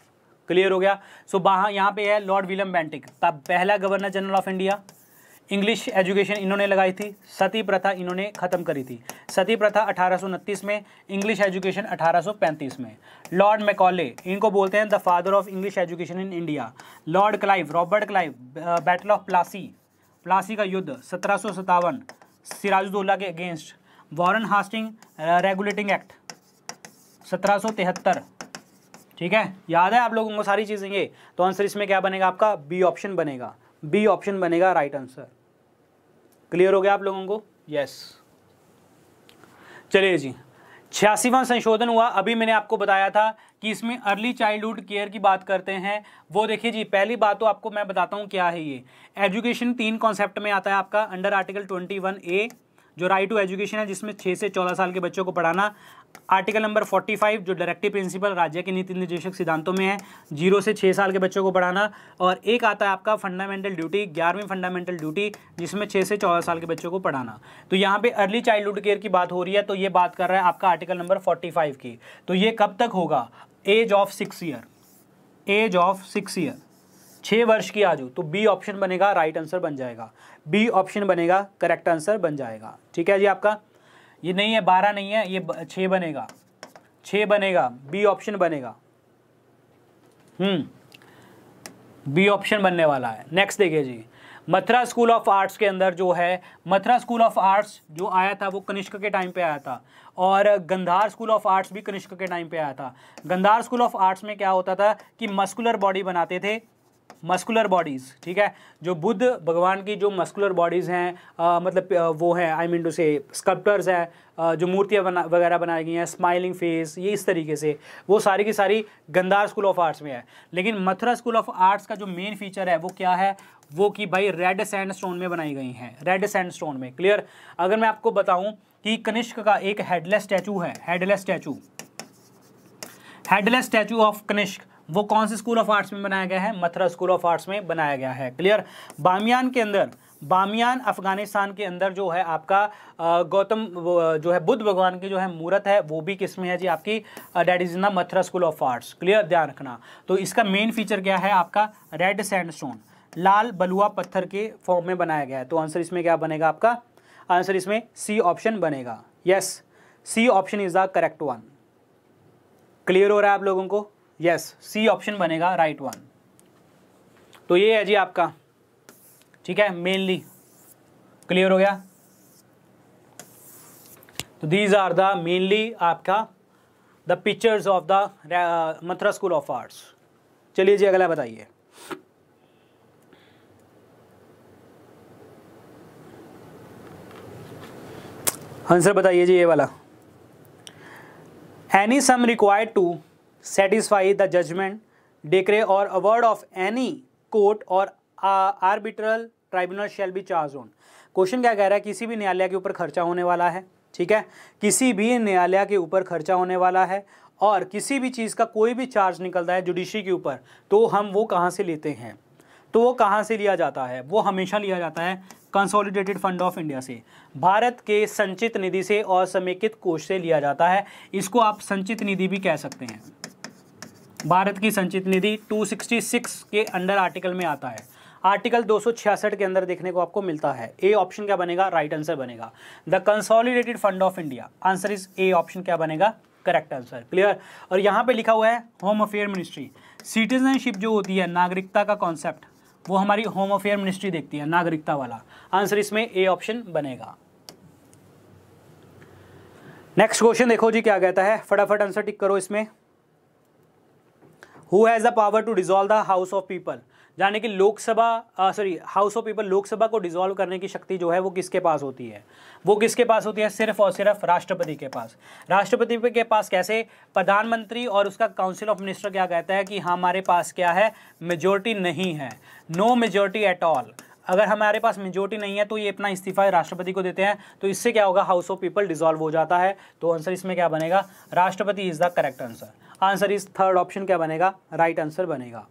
क्लियर हो गया सो यहाँ पे है लॉर्ड विलियम बैंटिक तब पहला governor general of India English education इन्होंने लगाई थी सती प्रथा इन्होंने ख़त्म करी थी सती प्रथा अठारह में इंग्लिश एजुकेशन 1835 में लॉर्ड मैकॉले इनको बोलते हैं the father of English education in India lord Clive Robert Clive battle of Plassey Plassey का युद्ध सत्रह सिराजुद्दौला के against Warren Hastings regulating act सत्रह ठीक है याद है आप लोगों को सारी चीज़ें ये तो आंसर इसमें क्या बनेगा आपका बी ऑप्शन बनेगा बी ऑप्शन बनेगा राइट आंसर क्लियर हो गया आप लोगों को यस चलिए जी छियासीवा संशोधन हुआ अभी मैंने आपको बताया था कि इसमें अर्ली चाइल्डहुड केयर की बात करते हैं वो देखिए जी पहली बात तो आपको मैं बताता हूँ क्या है ये एजुकेशन तीन कॉन्सेप्ट में आता है आपका under article twenty one A जो राइट टू एजुकेशन है जिसमें छः से चौदह साल के बच्चों को पढ़ाना आर्टिकल नंबर फोर्टी फाइव जो डायरेक्टिव प्रिंसिपल राज्य के नीति निर्देशक सिद्धांतों में है जीरो से छः साल के बच्चों को पढ़ाना और एक आता है आपका फंडामेंटल ड्यूटी ग्यारहवीं फंडामेंटल ड्यूटी जिसमें छः से चौदह साल के बच्चों को पढ़ाना तो यहाँ पे अर्ली चाइल्डहुड केयर की बात हो रही है तो ये बात कर रहा है आपका आर्टिकल नंबर फोर्टी की तो ये कब तक होगा age of six year age of six year छः वर्ष की आयु तो बी ऑप्शन बनेगा राइट आंसर बन जाएगा बी ऑप्शन बनेगा करेक्ट आंसर बन जाएगा ठीक है जी आपका ये नहीं है बारह नहीं है ये छः बनेगा छः बनेगा बी ऑप्शन बनेगा हम्म बी ऑप्शन बनने वाला है नेक्स्ट देखिए जी मथुरा स्कूल ऑफ आर्ट्स के अंदर जो है मथुरा स्कूल ऑफ आर्ट्स जो आया था वो कनिष्क के टाइम पे आया था और गंधार स्कूल ऑफ आर्ट्स भी कनिष्क के टाइम पे आया था गंधार स्कूल ऑफ आर्ट्स में क्या होता था कि मस्कुलर बॉडी बनाते थे मस्कुलर बॉडीज़ ठीक है जो बुद्ध भगवान की जो मस्कुलर बॉडीज़ हैं मतलब वो हैं आई मीन टू से स्कल्पटर्स हैं जो मूर्तियाँ बना वगैरह बनाई गई हैं स्माइलिंग फेस ये इस तरीके से वो सारी की सारी गंदार स्कूल ऑफ आर्ट्स में है लेकिन मथुरा स्कूल ऑफ आर्ट्स का जो मेन फीचर है वो क्या है वो कि भाई रेड सैंडस्टोन में बनाई गई हैं रेड सैंडस्टोन में क्लियर अगर मैं आपको बताऊं कि कनिष्क का एक हेडलेस स्टैचू है headless statue headless statue of Kanishka वो कौन से स्कूल ऑफ आर्ट्स में बनाया गया है मथुरा स्कूल ऑफ आर्ट्स में बनाया गया है क्लियर बामियान के अंदर बामियान अफगानिस्तान के अंदर जो है आपका गौतम जो है बुद्ध भगवान की जो है मूर्त है वो भी किस में है जी आपकी that is in the Mathura school of arts clear ध्यान रखना तो इसका मेन फीचर क्या है आपका रेड सैंडस्टोन लाल बलुआ पत्थर के फॉर्म में बनाया गया है तो आंसर इसमें क्या बनेगा आपका आंसर इसमें सी ऑप्शन बनेगा yes C option is the correct one clear हो रहा है आप लोगों को यस सी ऑप्शन बनेगा राइट right वन तो ये है जी आपका ठीक है मेनली क्लियर हो गया तो दीज आर द मेनली आपका the pictures of the Mathura school of arts चलिए जी अगला बताइए आंसर बताइए जी ये वाला any sum required to satisfy the judgement decree और अवार्ड ऑफ एनी कोर्ट और arbitral tribunal shall be charged on question क्या कह रहा है किसी भी न्यायालय के ऊपर खर्चा होने वाला है ठीक है किसी भी न्यायालय के ऊपर खर्चा होने वाला है और किसी भी चीज़ का कोई भी चार्ज निकलता है जुडिशरी के ऊपर तो हम वो कहाँ से लेते हैं तो वो कहाँ से लिया जाता है वो हमेशा लिया जाता है कंसोलिडेटेड फंड ऑफ इंडिया से भारत के संचित निधि से और समेकित कोष से लिया जाता है इसको आप संचित निधि भी कह सकते हैं भारत की संचित निधि 266 के अंडर आर्टिकल में आता है आर्टिकल 266 के अंदर देखने को आपको मिलता है ए ऑप्शन क्या बनेगा राइट आंसर बनेगा the consolidated fund of India answer is A option क्या बनेगा करेक्ट आंसर क्लियर और यहाँ पे लिखा हुआ है होम अफेयर मिनिस्ट्री सिटीजनशिप जो होती है नागरिकता का कॉन्सेप्ट वो हमारी होम अफेयर मिनिस्ट्री देखती है नागरिकता वाला आंसर इसमें ए ऑप्शन बनेगा नेक्स्ट क्वेश्चन देखो जी क्या कहता है फटाफट आंसर टिक करो इसमें who has the power to dissolve the house of people यानी कि Lok Sabha sorry house of people Lok Sabha को डिसॉल्व करने की शक्ति जो है वो किसके पास होती है वो किसके पास होती है सिर्फ और सिर्फ राष्ट्रपति के पास राष्ट्रपति के पास कैसे प्रधानमंत्री और उसका काउंसिल ऑफ मिनिस्टर क्या कहता है कि हमारे पास क्या है मेजोरिटी नहीं है नो मेजोरिटी एट ऑल अगर हमारे पास मेजोरिटी नहीं है तो ये अपना इस्तीफा राष्ट्रपति को देते हैं तो इससे क्या होगा हाउस ऑफ पीपल डिज़ोल्व हो जाता है तो आंसर इसमें क्या बनेगा राष्ट्रपति is the correct answer answer is third option क्या बनेगा राइट right आंसर बनेगा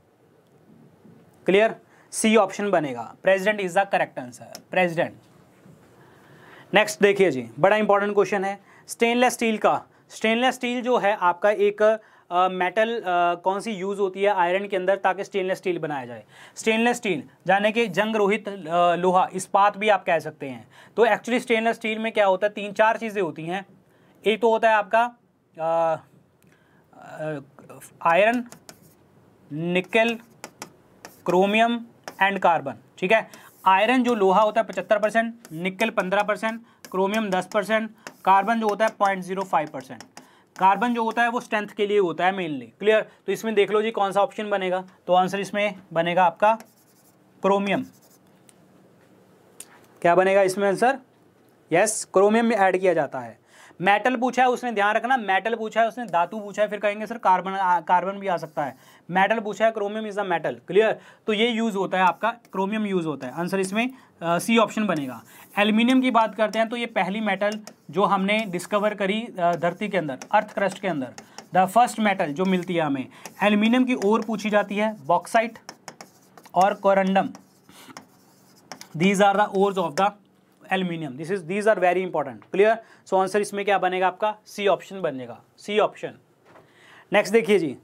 क्लियर सी ऑप्शन बनेगा president is the correct answer president next देखिए जी बड़ा इंपॉर्टेंट क्वेश्चन है स्टेनलेस स्टील का स्टेनलेस स्टील जो है आपका एक मेटल uh, uh, कौन सी यूज़ होती है आयरन के अंदर ताकि स्टेनलेस स्टील बनाया जाए स्टेनलेस स्टील जाने कि जंग रोहित लोहा इस्पात भी आप कह सकते हैं तो एक्चुअली स्टेनलेस स्टील में क्या होता है तीन चार चीज़ें होती हैं एक तो होता है आपका आयरन निकल क्रोमियम एंड कार्बन ठीक है आयरन जो लोहा होता है पचहत्तर परसेंट निकल पंद्रह परसेंट क्रोमियम दस परसेंट कार्बन जो होता है point zero five percent carbon जो होता है वो स्ट्रेंथ के लिए होता है मेनली क्लियर तो इसमें देख लो जी कौन सा ऑप्शन बनेगा तो आंसर इसमें बनेगा आपका क्रोमियम क्या बनेगा इसमें आंसर यस क्रोमियम में ऐड किया जाता है मेटल पूछा है उसने ध्यान रखना मेटल पूछा है उसने धातु पूछा है फिर कहेंगे सर कार्बन कार्बन भी आ सकता है मेटल पूछा है chromium is the metal clear तो ये यूज़ होता है आपका क्रोमियम यूज़ होता है आंसर इसमें सी ऑप्शन बनेगा एल्यूमिनियम की बात करते हैं तो ये पहली मेटल जो हमने डिस्कवर करी धरती के अंदर अर्थ क्रस्ट के अंदर द फर्स्ट मेटल जो मिलती है हमें एल्यूमिनियम की ओर पूछी जाती है बॉक्साइट और corundum these are the ores of the aluminium this is these are very important clear so answer इसमें क्या बनेगा आपका सी ऑप्शन बनेगा सी ऑप्शन नेक्स्ट देखिए जी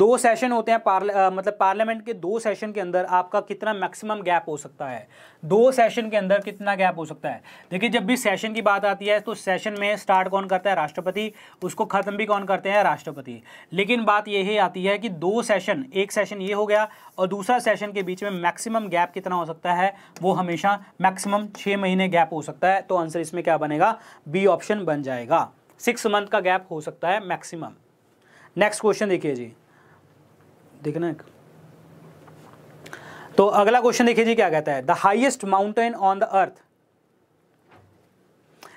दो सेशन होते हैं पार्ल मतलब पार्लियामेंट के दो सेशन के अंदर आपका कितना मैक्सिमम गैप हो सकता है दो सेशन के अंदर कितना गैप हो सकता है देखिए जब भी सेशन की बात आती है तो सेशन में स्टार्ट कौन करता है राष्ट्रपति उसको ख़त्म भी कौन करते हैं राष्ट्रपति लेकिन बात यही आती है कि दो सेशन एक सेशन ये हो गया और दूसरा सेशन के बीच में मैक्सिमम गैप कितना हो सकता है वो हमेशा मैक्सिमम छः महीने गैप हो सकता है तो आंसर इसमें क्या बनेगा बी ऑप्शन बन जाएगा सिक्स मंथ का गैप हो सकता है मैक्सिमम नेक्स्ट क्वेश्चन देखिए जी देखना एक तो अगला क्वेश्चन देखिए जी क्या कहता है the highest mountain on the earth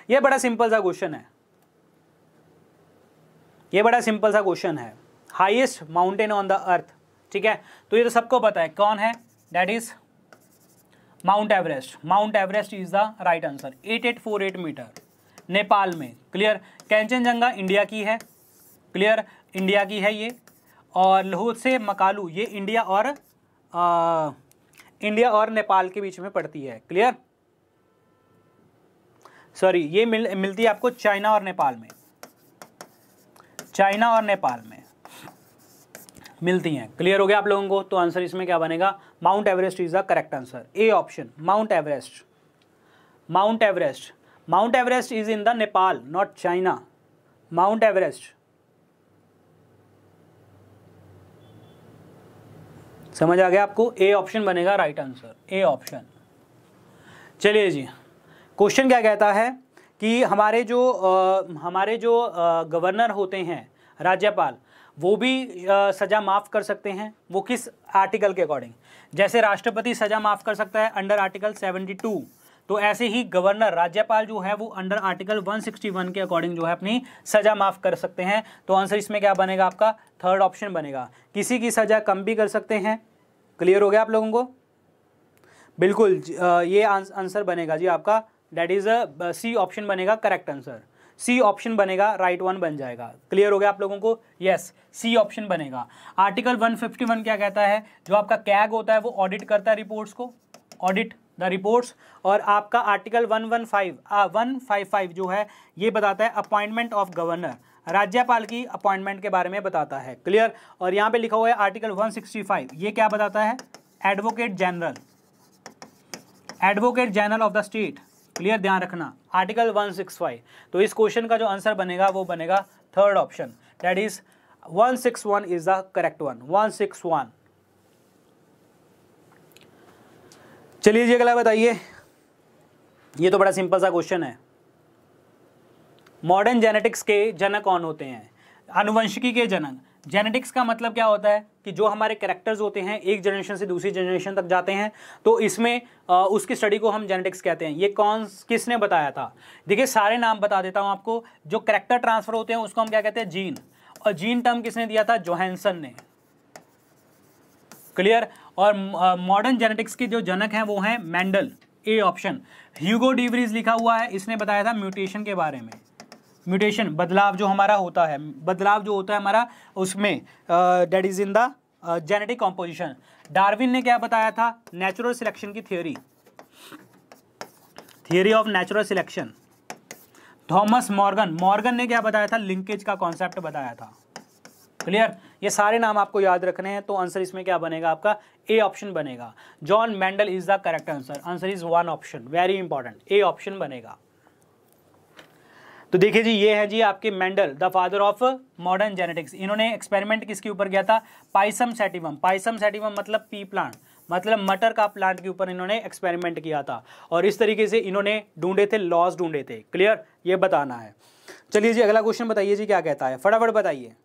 यह बड़ा सिंपल सा क्वेश्चन है यह बड़ा सिंपल सा क्वेश्चन है highest mountain on the earth ठीक है तो ये तो सबको पता है कौन है that is mount Everest mount Everest is the right answer 8848 metre Nepal में क्लियर कैंचनजंगा इंडिया की है क्लियर इंडिया की है ये और लाहौल से मकालू ये इंडिया और आ, इंडिया और नेपाल के बीच में पड़ती है क्लियर सॉरी ये मिल मिलती है आपको चाइना और नेपाल में चाइना और नेपाल में मिलती हैं क्लियर हो गया आप लोगों को तो आंसर इसमें क्या बनेगा mount Everest is the correct answer A option mount Everest mount Everest mount Everest is in the Nepal not China mount Everest समझ आ गया आपको ए ऑप्शन बनेगा राइट आंसर ए ऑप्शन चलिए जी क्वेश्चन क्या कहता है कि हमारे जो आ, हमारे जो गवर्नर होते हैं राज्यपाल वो भी आ, सज़ा माफ़ कर सकते हैं वो किस आर्टिकल के अकॉर्डिंग जैसे राष्ट्रपति सज़ा माफ़ कर सकता है अंडर आर्टिकल सेवेंटी टू तो ऐसे ही गवर्नर राज्यपाल जो है वो अंडर आर्टिकल 161 के अकॉर्डिंग जो है अपनी सज़ा माफ़ कर सकते हैं तो आंसर इसमें क्या बनेगा आपका थर्ड ऑप्शन बनेगा किसी की सज़ा कम भी कर सकते हैं क्लियर हो गया आप लोगों को बिल्कुल ये आंसर बनेगा जी आपका डेट इज़ सी ऑप्शन बनेगा करेक्ट आंसर सी ऑप्शन बनेगा राइट right वन बन जाएगा क्लियर हो गया आप लोगों को यस सी ऑप्शन बनेगा आर्टिकल 151 क्या कहता है जो आपका कैग होता है वो ऑडिट करता है रिपोर्ट्स को ऑडिट द रिपोर्ट्स और आपका आर्टिकल 115 आ, फाइव जो है ये बताता है अपॉइंटमेंट ऑफ गवर्नर राज्यपाल की अपॉइंटमेंट के बारे में बताता है क्लियर और यहाँ पे लिखा हुआ है आर्टिकल 165 ये क्या बताता है advocate general advocate general of the state clear ध्यान रखना आर्टिकल 165 तो इस क्वेश्चन का जो आंसर बनेगा वो बनेगा third option that is 161 is the correct one 161 चलिए जी अगला बताइए ये तो बड़ा सिंपल सा क्वेश्चन है मॉडर्न जेनेटिक्स के जनक कौन होते हैं अनुवंशिकी के जनक जेनेटिक्स का मतलब क्या होता है कि जो हमारे कैरेक्टर्स होते हैं एक जनरेशन से दूसरी जनरेशन तक जाते हैं तो इसमें आ, उसकी स्टडी को हम जेनेटिक्स कहते हैं ये कौन किसने बताया था देखिए सारे नाम बता देता हूँ आपको जो करेक्टर ट्रांसफ़र होते हैं उसको हम क्या कहते हैं जीन और जीन टर्म किसने दिया था जोहैंसन ने क्लियर और मॉडर्न जेनेटिक्स के जो जनक हैं वो हैं Mendel A option Hugo de Vries लिखा हुआ है इसने बताया था म्यूटेशन के बारे में म्यूटेशन बदलाव जो हमारा होता है बदलाव जो होता है हमारा उसमें that is in the genetic composition Darwin ने क्या बताया था नेचुरल सिलेक्शन की theory theory of natural selection Thomas Morgan Morgan ने क्या बताया था लिंकेज का कॉन्सेप्ट बताया था क्लियर ये सारे नाम आपको याद रखने हैं तो आंसर इसमें क्या बनेगा आपका ए ऑप्शन बनेगा John Mendel is the correct answer answer is one option very important A option बनेगा तो देखिए जी ये है जी आपके Mendel the father of modern genetics इन्होंने एक्सपेरिमेंट किसके ऊपर किया था पाइसम सेटिवम पाइसम सेटिवम मतलब पी प्लांट मतलब मटर का प्लांट के ऊपर इन्होंने एक्सपेरिमेंट किया था और इस तरीके से इन्होंने ढूंढे थे लॉस ढूंढे थे क्लियर ये बताना है चलिए जी अगला क्वेश्चन बताइए जी क्या कहता है फटाफट बताइए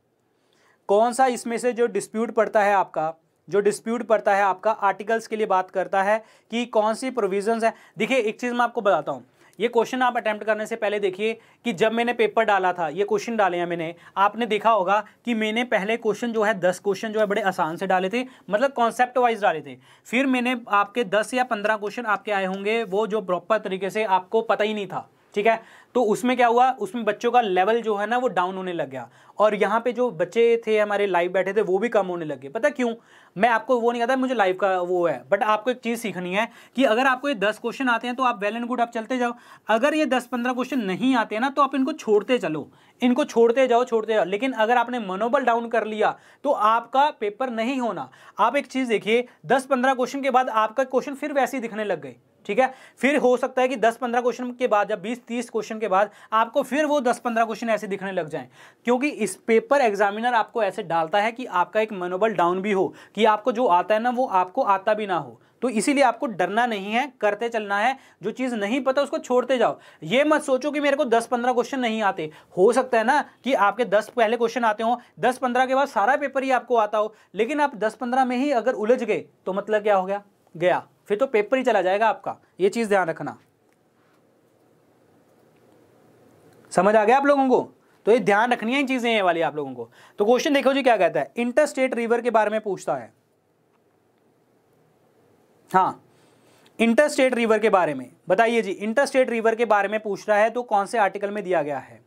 कौन सा इसमें से जो डिस्प्यूट पड़ता है आपका जो डिस्प्यूट पड़ता है आपका आर्टिकल्स के लिए बात करता है कि कौन सी प्रोविजंस है देखिए एक चीज़ मैं आपको बताता हूँ ये क्वेश्चन आप अटैम्प्ट करने से पहले देखिए कि जब मैंने पेपर डाला था ये क्वेश्चन डाले हैं मैंने आपने देखा होगा कि मैंने पहले क्वेश्चन जो है दस क्वेश्चन जो है बड़े आसान से डाले थे मतलब कॉन्सेप्ट वाइज डाले थे फिर मैंने आपके दस या पंद्रह क्वेश्चन आपके आए होंगे वो जो प्रॉपर तरीके से आपको पता ही नहीं था ठीक है तो उसमें क्या हुआ उसमें बच्चों का लेवल जो है ना वो डाउन होने लग गया और यहाँ पे जो बच्चे थे हमारे लाइव बैठे थे वो भी कम होने लगे पता क्यों मैं आपको वो नहीं कहता मुझे लाइव का वो है बट आपको एक चीज़ सीखनी है कि अगर आपको ये दस क्वेश्चन आते हैं तो आप वेल एंड गुड आप चलते जाओ अगर ये दस पंद्रह क्वेश्चन नहीं आते हैं ना तो आप इनको छोड़ते चलो इनको छोड़ते जाओ छोड़ते जाओ लेकिन अगर आपने मनोबल डाउन कर लिया तो आपका पेपर नहीं होना आप एक चीज़ देखिए दस पंद्रह क्वेश्चन के बाद आपका क्वेश्चन फिर वैसे ही दिखने लग गए ठीक है फिर हो सकता है कि 10-15 क्वेश्चन के बाद या 20-30 क्वेश्चन के बाद आपको फिर वो 10-15 क्वेश्चन ऐसे दिखने लग जाएं क्योंकि इस पेपर एग्जामिनर आपको ऐसे डालता है कि आपका एक मनोबल डाउन भी हो कि आपको जो आता है ना वो आपको आता भी ना हो तो इसीलिए आपको डरना नहीं है करते चलना है जो चीज़ नहीं पता उसको छोड़ते जाओ ये मत सोचो कि मेरे को 10-15 क्वेश्चन नहीं आते हो सकता है ना कि आपके 10 पहले क्वेश्चन आते हो 10-15 के बाद सारा पेपर ही आपको आता हो लेकिन आप 10-15 में ही अगर उलझ गए तो मतलब क्या हो गया गया फिर तो पेपर ही चला जाएगा आपका ये चीज़ ध्यान रखना समझ आ गया आप लोगों को तो ये ध्यान रखनी है इन चीज़ें ये वाली आप लोगों को तो क्वेश्चन देखो जी क्या कहता है इंटर स्टेट रिवर के बारे में पूछता है हाँ इंटर स्टेट रिवर के बारे में बताइए जी इंटर स्टेट रिवर के बारे में पूछ रहा है तो कौन से आर्टिकल में दिया गया है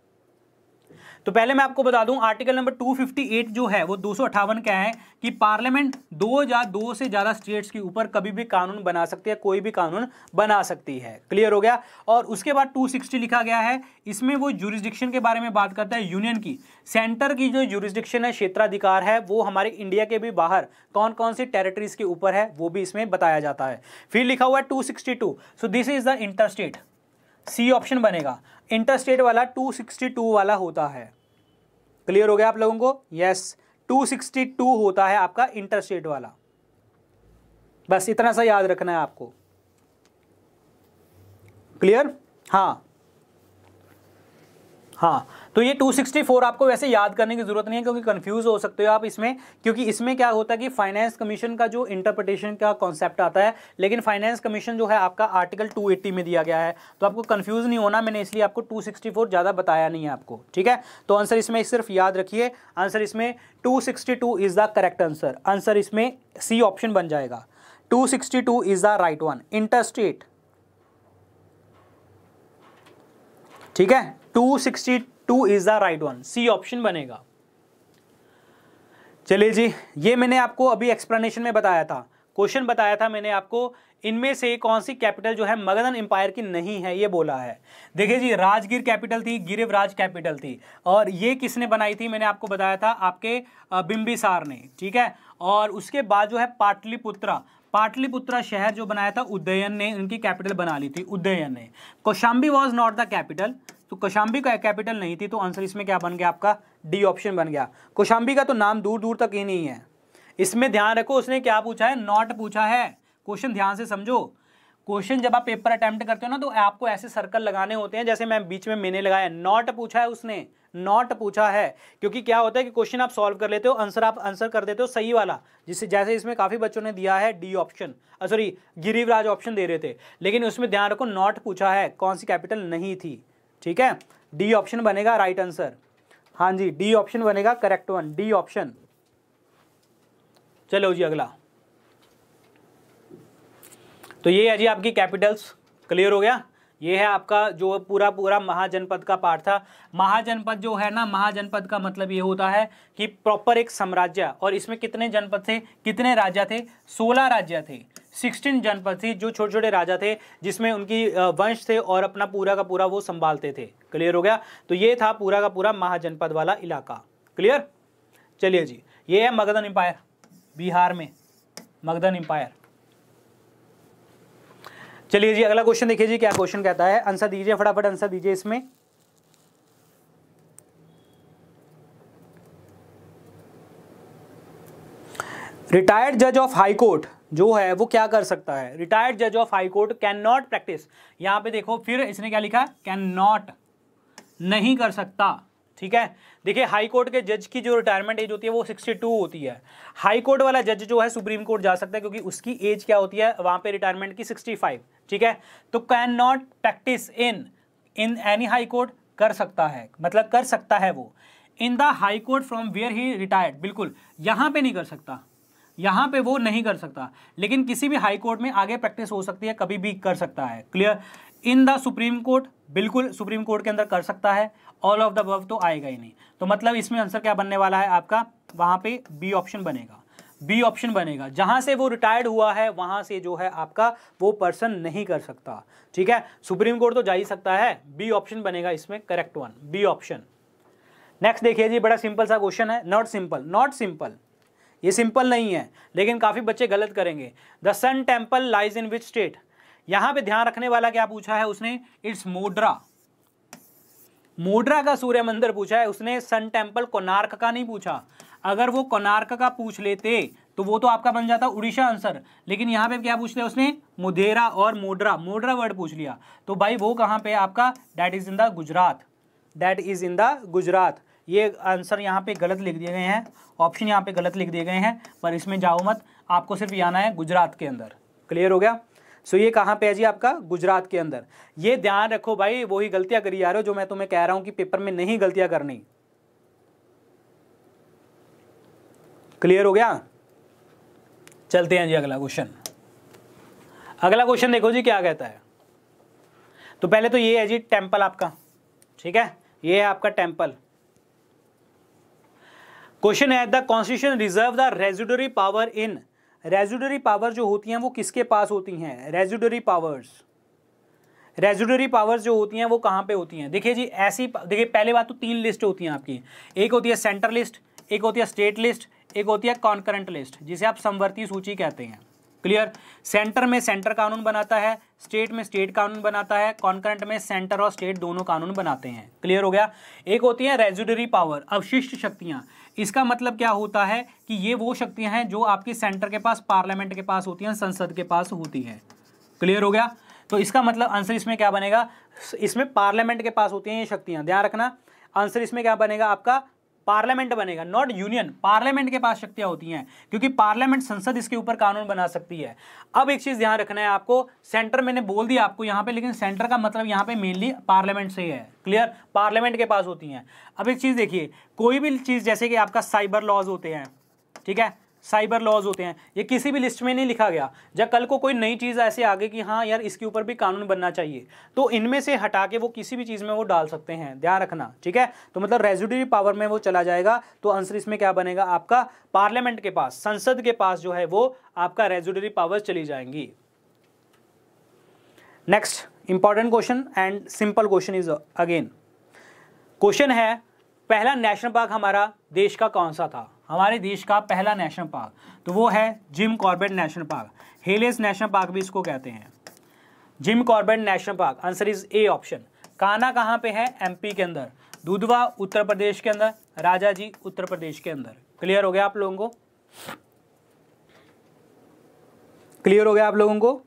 तो पहले मैं आपको बता दूं आर्टिकल नंबर 258 जो है वो दो क्या है कि पार्लियामेंट दो या दो से ज़्यादा स्टेट्स के ऊपर कभी भी कानून बना सकती है कोई भी कानून बना सकती है क्लियर हो गया और उसके बाद 260 लिखा गया है इसमें वो जुरिस्डिक्शन के बारे में बात करता है यूनियन की सेंटर की जो जुरिस्डिक्शन है क्षेत्राधिकार है वो हमारे इंडिया के भी बाहर कौन कौन सी टेरिटरीज के ऊपर है वो भी इसमें बताया जाता है फिर लिखा हुआ है two so this is the interstate C option बनेगा इंटरस्टेट वाला 262 वाला होता है क्लियर हो गया आप लोगों को यस yes, 262 होता है आपका इंटरस्टेट वाला बस इतना सा याद रखना है आपको क्लियर हाँ हाँ तो ये 264 आपको वैसे याद करने की जरूरत नहीं है क्योंकि कंफ्यूज हो सकते हो आप इसमें क्योंकि इसमें क्या होता है कि फाइनेंस कमीशन का जो इंटरप्रिटेशन का कॉन्सेप्ट आता है लेकिन फाइनेंस कमीशन जो है आपका आर्टिकल 280 में दिया गया है तो आपको कन्फ्यूज़ नहीं होना मैंने इसलिए आपको 264 ज़्यादा बताया नहीं है आपको ठीक है तो आंसर इसमें सिर्फ याद रखिए आंसर इसमें two is the correct answer answer इसमें सी ऑप्शन बन जाएगा two is the right one interstate ठीक है two is the right one C option बनेगा चलिए जी ये मैंने आपको अभी एक्सप्लेनेशन में बताया था क्वेश्चन बताया था मैंने आपको इनमें से कौन सी कैपिटल जो है मगधन एम्पायर की नहीं है ये बोला है देखिए जी राजगीर कैपिटल थी गिरिवराज कैपिटल थी और ये किसने बनाई थी मैंने आपको बताया था आपके बिम्बिसार ने ठीक है और उसके बाद जो है पाटलिपुत्रा पाटलिपुत्रा शहर जो बनाया था उदयन ने उनकी कैपिटल बना ली थी उदयन ने Kaushambi was not the capital तो कौशाम्बी का कैपिटल नहीं थी तो आंसर इसमें क्या बन गया आपका डी ऑप्शन बन गया कौशाम्बी का तो नाम दूर दूर तक ही नहीं है इसमें ध्यान रखो उसने क्या पूछा है नॉट पूछा है क्वेश्चन ध्यान से समझो क्वेश्चन जब आप पेपर अटैम्प्ट करते हो ना तो आपको ऐसे सर्कल लगाने होते हैं जैसे मैं बीच में मैंने लगाया नॉट पूछा है उसने नॉट पूछा है क्योंकि क्या होता है कि क्वेश्चन आप सॉल्व कर लेते हो आंसर आप आंसर कर देते हो सही वाला जिससे जैसे इसमें काफ़ी बच्चों ने दिया है D option sorry Girivraj option दे रहे थे लेकिन उसमें ध्यान रखो नॉट पूछा है कौन सी कैपिटल नहीं थी ठीक है डी ऑप्शन बनेगा राइट आंसर हाँ जी डी ऑप्शन बनेगा करेक्ट वन डी ऑप्शन चलो जी अगला तो ये है जी आपकी कैपिटल्स क्लियर हो गया ये है आपका जो पूरा पूरा महाजनपद का पार्ट था महाजनपद जो है ना महाजनपद का मतलब ये होता है कि प्रॉपर एक साम्राज्य और इसमें कितने जनपद थे कितने राज्य थे सोलह राज्य थे सिक्सटीन जनपद थी जो छोटे छोटे राजा थे जिसमें उनकी वंश थे और अपना पूरा का पूरा वो संभालते थे क्लियर हो गया तो ये था पूरा का पूरा महाजनपद वाला इलाका क्लियर चलिए जी ये है मगधन एम्पायर बिहार में मगधन एम्पायर चलिए जी अगला क्वेश्चन देखिए जी क्या क्वेश्चन कहता है आंसर दीजिए फटाफट आंसर दीजिए इसमें रिटायर्ड जज ऑफ हाई कोर्ट जो है वो क्या कर सकता है रिटायर्ड जज of high court can not practise यहाँ पे देखो फिर इसने क्या लिखा कैन नॉट नहीं कर सकता ठीक है देखिए हाई कोर्ट के जज की जो रिटायरमेंट एज होती है वो 62 होती है हाई कोर्ट वाला जज जो है सुप्रीम कोर्ट जा सकता है क्योंकि उसकी एज क्या होती है वहाँ पे रिटायरमेंट की 65 ठीक है तो can not practise in in any high court कर सकता है मतलब कर सकता है वो in the high court from where he retired बिल्कुल यहाँ पे नहीं कर सकता यहां पे वो नहीं कर सकता लेकिन किसी भी हाई कोर्ट में आगे प्रैक्टिस हो सकती है कभी भी कर सकता है clear in the supreme court बिल्कुल सुप्रीम कोर्ट के अंदर कर सकता है ऑल ऑफ द बव तो आएगा ही नहीं तो मतलब इसमें आंसर क्या बनने वाला है आपका वहां पे बी ऑप्शन बनेगा बी ऑप्शन बनेगा जहाँ से वो रिटायर्ड हुआ है वहां से जो है आपका वो पर्सन नहीं कर सकता ठीक है सुप्रीम कोर्ट तो जा ही सकता है बी ऑप्शन बनेगा इसमें correct one B option next देखिए जी बड़ा सिंपल सा क्वेश्चन है नॉट सिंपल नॉट सिंपल ये सिंपल नहीं है लेकिन काफ़ी बच्चे गलत करेंगे the sun temple lies in which state यहाँ पे ध्यान रखने वाला क्या पूछा है उसने इट्स मोड्रा मोड्रा का सूर्य मंदिर पूछा है उसने सन टेम्पल कोनार्क का नहीं पूछा अगर वो कोनार्क का पूछ लेते तो वो तो आपका बन जाता उड़ीसा आंसर लेकिन यहाँ पे क्या पूछ लिया उसने मुधेरा और मोड्रा मोड्रा वर्ड पूछ लिया तो भाई वो कहाँ पे आपका that is in the Gujarat that is in the Gujarat ये आंसर यहाँ पे गलत लिख दिए गए हैं ऑप्शन यहाँ पे गलत लिख दिए गए हैं पर इसमें जाओ मत आपको सिर्फ ये आना है गुजरात के अंदर क्लियर हो गया सो ये कहाँ पे है जी आपका गुजरात के अंदर ये ध्यान रखो भाई वही गलतियाँ करी जा रहे हो जो मैं तुम्हें कह रहा हूँ कि पेपर में नहीं गलतियाँ करनी क्लियर हो गया चलते हैं जी अगला क्वेश्चन अगला क्वेश्चन देखो जी क्या कहता है तो पहले तो ये है जी टेम्पल आपका ठीक है ये है आपका टेम्पल क्वेश्चन है the constitution reserve the residuary power in residuary power जो होती हैं वो किसके पास होती हैं रेजुडरी पावर्स रेजुडरी पावर्स जो होती हैं वो कहाँ पे होती हैं देखिए जी ऐसी देखिए पहले बात तो तीन लिस्ट होती हैं आपकी एक होती है सेंटर लिस्ट एक होती है स्टेट लिस्ट एक होती है कॉन्करेंट लिस्ट जिसे आप समवर्ती सूची कहते हैं क्लियर सेंटर में सेंटर कानून बनाता है स्टेट में स्टेट कानून बनाता है कॉन्करेंट में सेंटर और स्टेट दोनों कानून बनाते हैं क्लियर हो गया एक होती है रेजुडरी पावर अवशिष्ट शक्तियाँ इसका मतलब क्या होता है कि ये वो शक्तियां हैं जो आपकी सेंटर के पास पार्लियामेंट के पास होती हैं संसद के पास होती हैं क्लियर हो गया तो इसका मतलब आंसर इसमें क्या बनेगा इसमें पार्लियामेंट के पास होती हैं ये शक्तियां ध्यान रखना आंसर इसमें क्या बनेगा आपका पार्लियामेंट बनेगा नॉट यूनियन पार्लियामेंट के पास शक्तियां होती हैं क्योंकि पार्लियामेंट संसद इसके ऊपर कानून बना सकती है अब एक चीज़ ध्यान रखना है आपको सेंटर मैंने बोल दिया आपको यहाँ पे लेकिन सेंटर का मतलब यहाँ पे मेनली पार्लियामेंट से ही है क्लियर पार्लियामेंट के पास होती हैं अब एक चीज़ देखिए कोई भी चीज़ जैसे कि आपका साइबर लॉज होते हैं ठीक है साइबर लॉज होते हैं ये किसी भी लिस्ट में नहीं लिखा गया जब कल को कोई नई चीज़ ऐसे आ गई कि हाँ यार इसके ऊपर भी कानून बनना चाहिए तो इनमें से हटा के वो किसी भी चीज़ में वो डाल सकते हैं ध्यान रखना ठीक है तो मतलब रेजुडरी पावर में वो चला जाएगा तो आंसर इसमें क्या बनेगा आपका पार्लियामेंट के पास संसद के पास जो है वो आपका रेजुडरी पावर चली जाएंगी next important question and simple question is again question है पहला नेशनल पार्क हमारा देश का कौन सा था हमारे देश का पहला नेशनल पार्क तो वो है Jim Corbett national park Hailey national park भी इसको कहते हैं Jim Corbett national park answer is A option Kanha कहाँ पे है एमपी के अंदर दुधवा उत्तर प्रदेश के अंदर राजा जी उत्तर प्रदेश के अंदर क्लियर हो गया आप लोगों को क्लियर हो गया आप लोगों को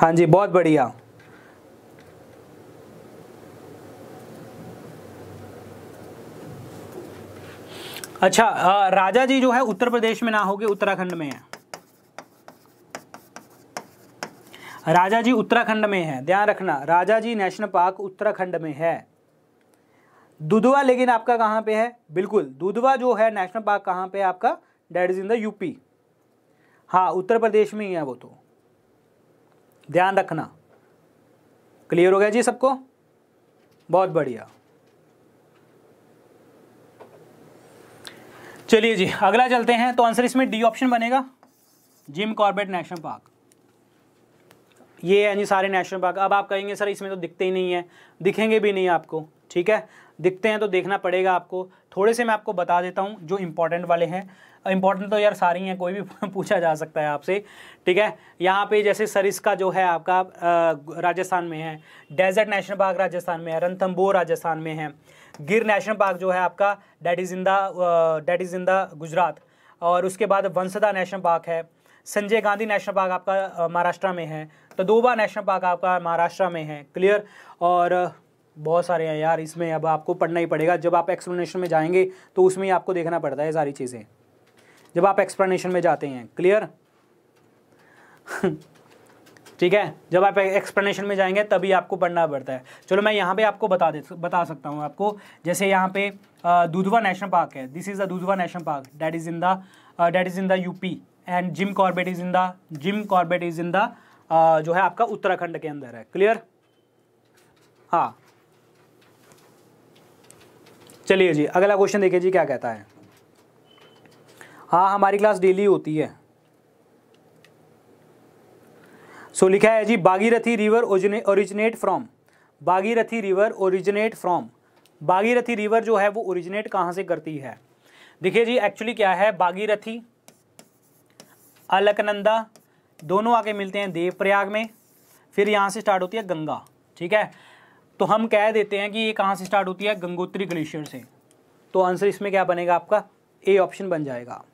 हाँ जी बहुत बढ़िया अच्छा आ, राजा जी जो है उत्तर प्रदेश में ना होके उत्तराखंड में है राजा जी उत्तराखंड में है ध्यान रखना Rajaji national park Uttarakhand में है दुधवा लेकिन आपका कहाँ पे है बिल्कुल दुधवा जो है नेशनल पार्क कहाँ पे है आपका that is in the UP हाँ उत्तर प्रदेश में ही है वो तो ध्यान रखना क्लियर हो गया जी सबको बहुत बढ़िया चलिए जी अगला चलते हैं तो आंसर इसमें डी ऑप्शन बनेगा जिम कॉर्बेट नेशनल पार्क ये है जी सारे नेशनल पार्क अब आप कहेंगे सर इसमें तो दिखते ही नहीं है दिखेंगे भी नहीं आपको ठीक है दिखते हैं तो देखना पड़ेगा आपको थोड़े से मैं आपको बता देता हूँ जो इंपॉर्टेंट वाले हैं इंपॉर्टेंट तो यार सारी हैं कोई भी *laughs* पूछा जा सकता है आपसे ठीक है यहाँ पे जैसे सरिस का जो है आपका राजस्थान में है डेजर्ट नेशनल पार्क राजस्थान में है रंथम्बोर राजस्थान में है गिर नेशनल पार्क जो है आपका that is in that is in the Gujarat और उसके बाद वंसदा नेशनल पार्क है संजय गांधी नेशनल पार्क आपका महाराष्ट्र में है तदोबा नेशनल पार्क आपका महाराष्ट्र में है क्लियर और बहुत सारे हैं यार इसमें अब आपको पढ़ना ही पड़ेगा जब आप एक्सप्लेनेशन में जाएंगे तो उसमें ही आपको देखना पड़ता है सारी चीज़ें जब आप एक्सप्लेनेशन में जाते हैं क्लियर *laughs* ठीक है जब आप एक्सप्लेनेशन में जाएंगे तभी आपको पढ़ना पड़ता है चलो मैं यहाँ पे आपको बता दे बता सकता हूँ आपको जैसे यहाँ पे दुधवा नेशनल पार्क है this is the Dudhwa national park that is in the that is in the UP and Jim Corbett is in the Jim Corbett is in the जो है आपका उत्तराखंड के अंदर है क्लियर हाँ चलिए जी अगला क्वेश्चन देखिए जी क्या कहता है हाँ हमारी क्लास डेली होती है सो लिखा है जी Bhagirathi river originate from Bhagirathi river originate from Bhagirathi river जो है वो ओरिजिनेट कहाँ से करती है देखिए जी एक्चुअली क्या है बागीरथी अलकनंदा दोनों आके मिलते हैं देवप्रयाग में फिर यहाँ से स्टार्ट होती है गंगा ठीक है तो हम कह देते हैं कि ये कहाँ से स्टार्ट होती है गंगोत्री ग्लेशियर से तो आंसर इसमें क्या बनेगा आपका ए ऑप्शन बन जाएगा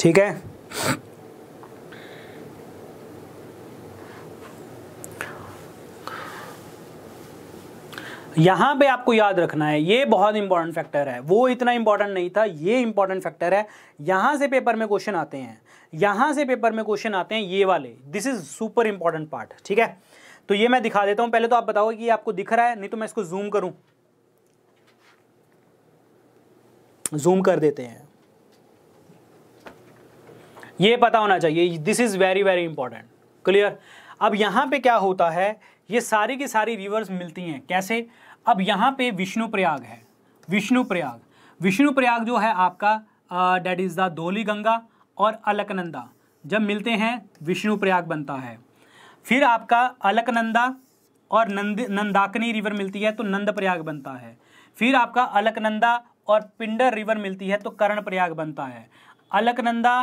ठीक है यहां पे आपको याद रखना है ये बहुत इंपॉर्टेंट फैक्टर है वो इतना इंपॉर्टेंट नहीं था ये इंपॉर्टेंट फैक्टर है यहां से पेपर में क्वेश्चन आते हैं यहां से पेपर में क्वेश्चन आते हैं ये वाले this is super important part ठीक है तो ये मैं दिखा देता हूं पहले तो आप बताओ कि आपको दिख रहा है नहीं तो मैं इसको जूम करूं जूम कर देते हैं ये पता होना चाहिए this is very very important clear अब यहाँ पे क्या होता है ये सारी की सारी रिवर्स मिलती हैं कैसे अब यहाँ पे विष्णु प्रयाग है विष्णु प्रयाग विष्णु प्रयाग जो है आपका डेट इज़ द धोली गंगा और अलकनंदा जब मिलते हैं विष्णु प्रयाग बनता है फिर आपका अलकनंदा और नंद नंदाकनी रिवर मिलती है तो नंद प्रयाग बनता है फिर आपका अलकनंदा और पिंडर रिवर मिलती है तो कर्ण प्रयाग बनता है अलकनंदा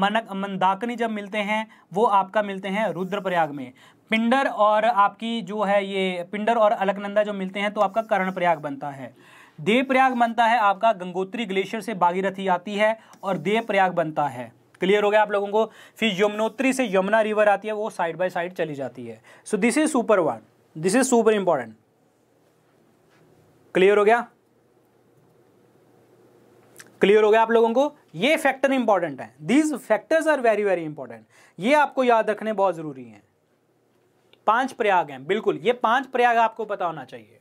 मनक मंदाकनी जब मिलते हैं वो आपका मिलते हैं रुद्रप्रयाग में पिंडर और आपकी जो है ये पिंडर और अलकनंदा जो मिलते हैं तो आपका कर्णप्रयाग बनता है देवप्रयाग बनता है आपका गंगोत्री ग्लेशियर से बागीरथी आती है और देवप्रयाग बनता है क्लियर हो गया आप लोगों को फिर यमुनोत्री से यमुना रिवर आती है वो साइड बाय साइड चली जाती है so this is super one this is super important clear हो गया क्लियर हो गया आप लोगों को ये फैक्टर इंपॉर्टेंट है these factors are very very important ये आपको याद रखने बहुत ज़रूरी है पांच प्रयाग हैं बिल्कुल ये पांच प्रयाग आपको पता होना चाहिए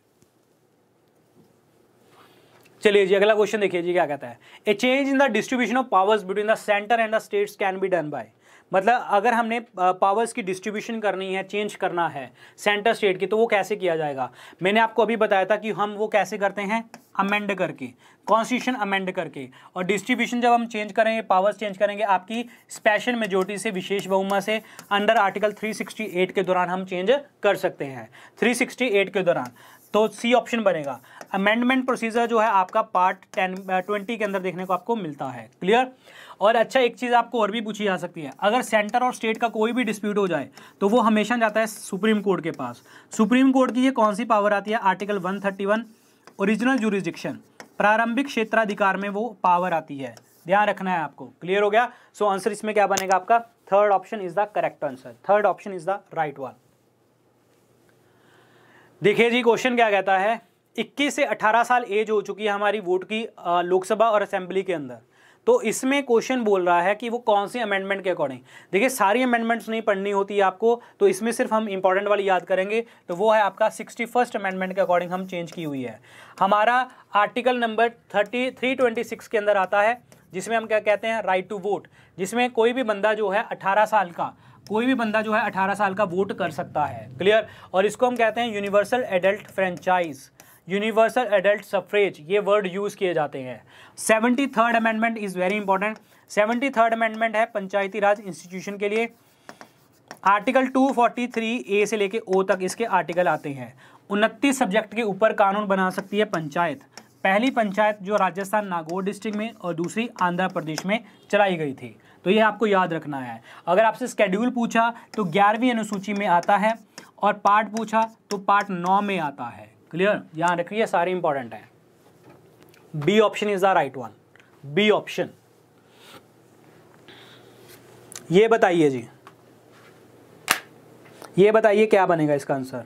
चलिए जी अगला क्वेश्चन देखिए जी क्या कहता है a change in the distribution of powers between the centre and the states can be done by मतलब अगर हमने पावर्स की डिस्ट्रीब्यूशन करनी है चेंज करना है सेंटर स्टेट की तो वो कैसे किया जाएगा मैंने आपको अभी बताया था कि हम वो कैसे करते हैं अमेंड करके कॉन्स्टिट्यूशन अमेंड करके और डिस्ट्रीब्यूशन जब हम चेंज करेंगे पावर्स चेंज करेंगे आपकी स्पेशल मेजोरिटी से विशेष बहुमत से अंडर आर्टिकल 368 के दौरान हम चेंज कर सकते हैं 368 के दौरान तो सी ऑप्शन बनेगा अमेंडमेंट प्रोसीजर जो है आपका पार्ट टेन ट्वेंटी के अंदर देखने को आपको मिलता है क्लियर और अच्छा एक चीज़ आपको और भी पूछी जा सकती है अगर सेंटर और स्टेट का कोई भी डिस्प्यूट हो जाए तो वो हमेशा जाता है सुप्रीम कोर्ट के पास सुप्रीम कोर्ट की ये कौन सी पावर आती है आर्टिकल 131 ओरिजिनल जुरिस्डिक्शन प्रारंभिक क्षेत्राधिकार में वो पावर आती है ध्यान रखना है आपको क्लियर हो गया सो so, आंसर इसमें क्या बनेगा आपका third option is the correct answer third option is the right one देखिए जी क्वेश्चन क्या कहता है 21 से 18 साल एज हो चुकी है हमारी वोट की लोकसभा और असेंबली के अंदर तो इसमें क्वेश्चन बोल रहा है कि वो कौन से अमेंडमेंट के अकॉर्डिंग देखिए सारी अमेंडमेंट्स नहीं पढ़नी होती है आपको तो इसमें सिर्फ हम इंपॉर्टेंट वाली याद करेंगे तो वो है आपका सिक्सटी फर्स्ट अमेंडमेंट के अकॉर्डिंग हम चेंज की हुई है हमारा article number thirty three twenty six के अंदर आता है जिसमें हम क्या कहते हैं राइट टू वोट जिसमें कोई भी बंदा जो है अठारह साल का कोई भी बंदा जो है अठारह साल का वोट कर सकता है क्लियर और इसको हम कहते हैं universal adult franchise universal adult suffrage ये वर्ड यूज़ किए जाते हैं seventy third amendment is very important seventy third amendment है पंचायती राज इंस्टीट्यूशन के लिए आर्टिकल 243 ए से लेके ओ तक इसके आर्टिकल आते हैं उनतीस सब्जेक्ट के ऊपर कानून बना सकती है पंचायत पहली पंचायत जो राजस्थान नागौर डिस्ट्रिक्ट में और दूसरी आंध्र प्रदेश में चलाई गई थी तो ये आपको याद रखना है अगर आपसे स्केड्यूल पूछा तो ग्यारहवीं अनुसूची में आता है और पार्ट पूछा तो पार्ट नौ में आता है क्लियर याद रखिए सारे इंपॉर्टेंट हैं B option is the right one B option ये बताइए जी ये बताइए क्या बनेगा इसका आंसर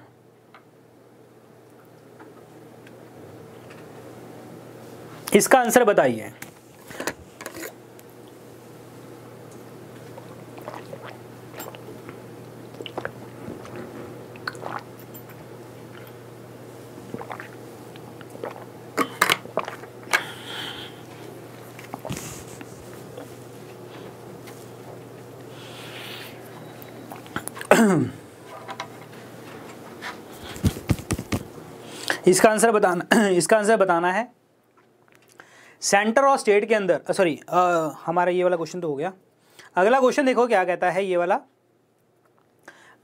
इसका आंसर बताइए इसका आंसर बताना *clears throat* इसका आंसर बताना है सेंटर और स्टेट के अंदर सॉरी हमारा ये वाला क्वेश्चन तो हो गया अगला क्वेश्चन देखो क्या कहता है ये वाला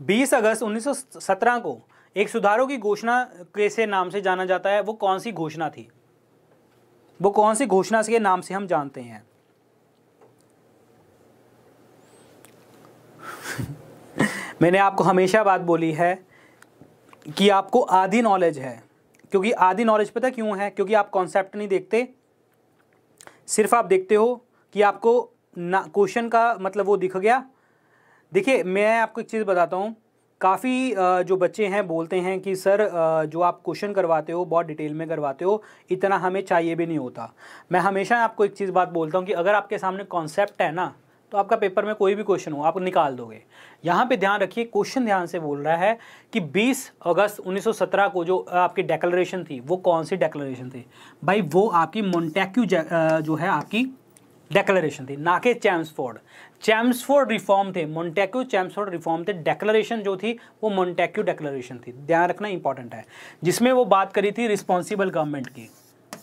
20 अगस्त 1917 को एक सुधारों की घोषणा के से नाम से जाना जाता है वो कौन सी घोषणा थी वो कौन सी घोषणा के नाम से हम जानते हैं *laughs* मैंने आपको हमेशा बात बोली है कि आपको आधी नॉलेज है क्योंकि आधी नॉलेज पता क्यों है क्योंकि आप कॉन्सेप्ट नहीं देखते सिर्फ आप देखते हो कि आपको ना क्वेश्चन का मतलब वो दिख गया देखिए मैं आपको एक चीज़ बताता हूँ काफ़ी जो बच्चे हैं बोलते हैं कि सर जो आप क्वेश्चन करवाते हो बहुत डिटेल में करवाते हो इतना हमें चाहिए भी नहीं होता मैं हमेशा आपको एक चीज़ बात बोलता हूँ कि अगर आपके सामने कॉन्सेप्ट है ना तो आपका पेपर में कोई भी क्वेश्चन हो आप निकाल दोगे यहाँ पे ध्यान रखिए क्वेश्चन ध्यान से बोल रहा है कि 20 अगस्त 1917 को जो आपकी डेक्लरेशन थी वो कौन सी डेक्लरेशन थी भाई वो आपकी मोन्टेक्यू जो है आपकी डेक्लरेशन थी ना कि चैम्सफोर्ड चैम्सफोर्ड रिफॉर्म थे मोन्टेक्यू चैम्सफोर्ड रिफॉर्म थे डेक्लरेशन जो थी वो मोन्टेक्यू डेक्लरेशन थी ध्यान रखना इंपॉर्टेंट है जिसमें वो बात करी थी रिस्पॉन्सिबल गवर्नमेंट की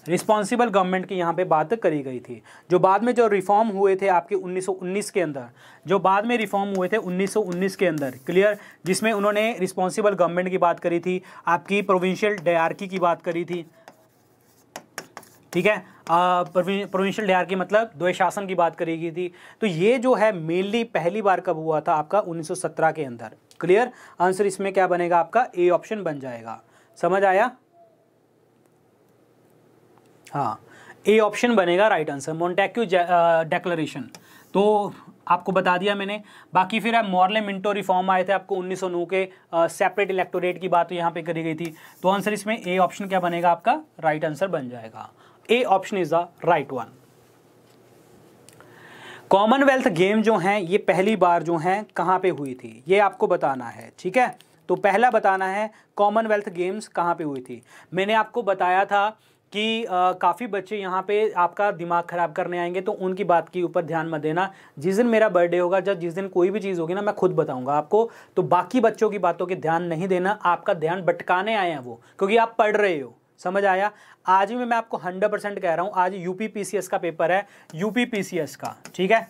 रिस्पॉन्सिबल गवर्नमेंट की यहाँ पे बात करी गई थी जो बाद में जो रिफॉर्म हुए थे आपके 1919 के अंदर जो बाद में रिफॉर्म हुए थे 1919 के अंदर क्लियर जिसमें उन्होंने रिस्पॉन्सिबल गवर्नमेंट की बात करी थी आपकी प्रोविंशियल डायरकी की बात करी थी ठीक है प्रोविंशियल डायर की मतलब द्वैशासन शासन की बात करी गई थी तो ये जो है मेनली पहली बार कब हुआ था आपका 1917 के अंदर क्लियर आंसर इसमें क्या बनेगा आपका ए ऑप्शन बन जाएगा समझ आया हाँ ए ऑप्शन बनेगा राइट आंसर मोन्टेक्यू डेक्लरेशन तो आपको बता दिया मैंने बाकी फिर आप मिंटो रिफॉर्म आए थे आपको 1909 के सेपरेट uh, इलेक्टोरेट की बात यहाँ पे करी गई थी तो आंसर इसमें ए ऑप्शन क्या बनेगा आपका राइट right आंसर बन जाएगा A option is the right one Commonwealth game जो हैं ये पहली बार जो हैं कहाँ पे हुई थी ये आपको बताना है ठीक है तो पहला बताना है कॉमनवेल्थ गेम्स कहाँ पे हुई थी मैंने आपको बताया था कि काफ़ी बच्चे यहाँ पे आपका दिमाग ख़राब करने आएंगे तो उनकी बात के ऊपर ध्यान मत देना जिस दिन मेरा बर्थडे होगा जब जिस दिन कोई भी चीज़ होगी ना मैं खुद बताऊंगा आपको तो बाकी बच्चों की बातों के ध्यान नहीं देना आपका ध्यान भटकाने आए हैं वो क्योंकि आप पढ़ रहे हो समझ आया आज भी मैं आपको हंड्रेड परसेंट कह रहा हूँ आज यू का पेपर है यू का ठीक है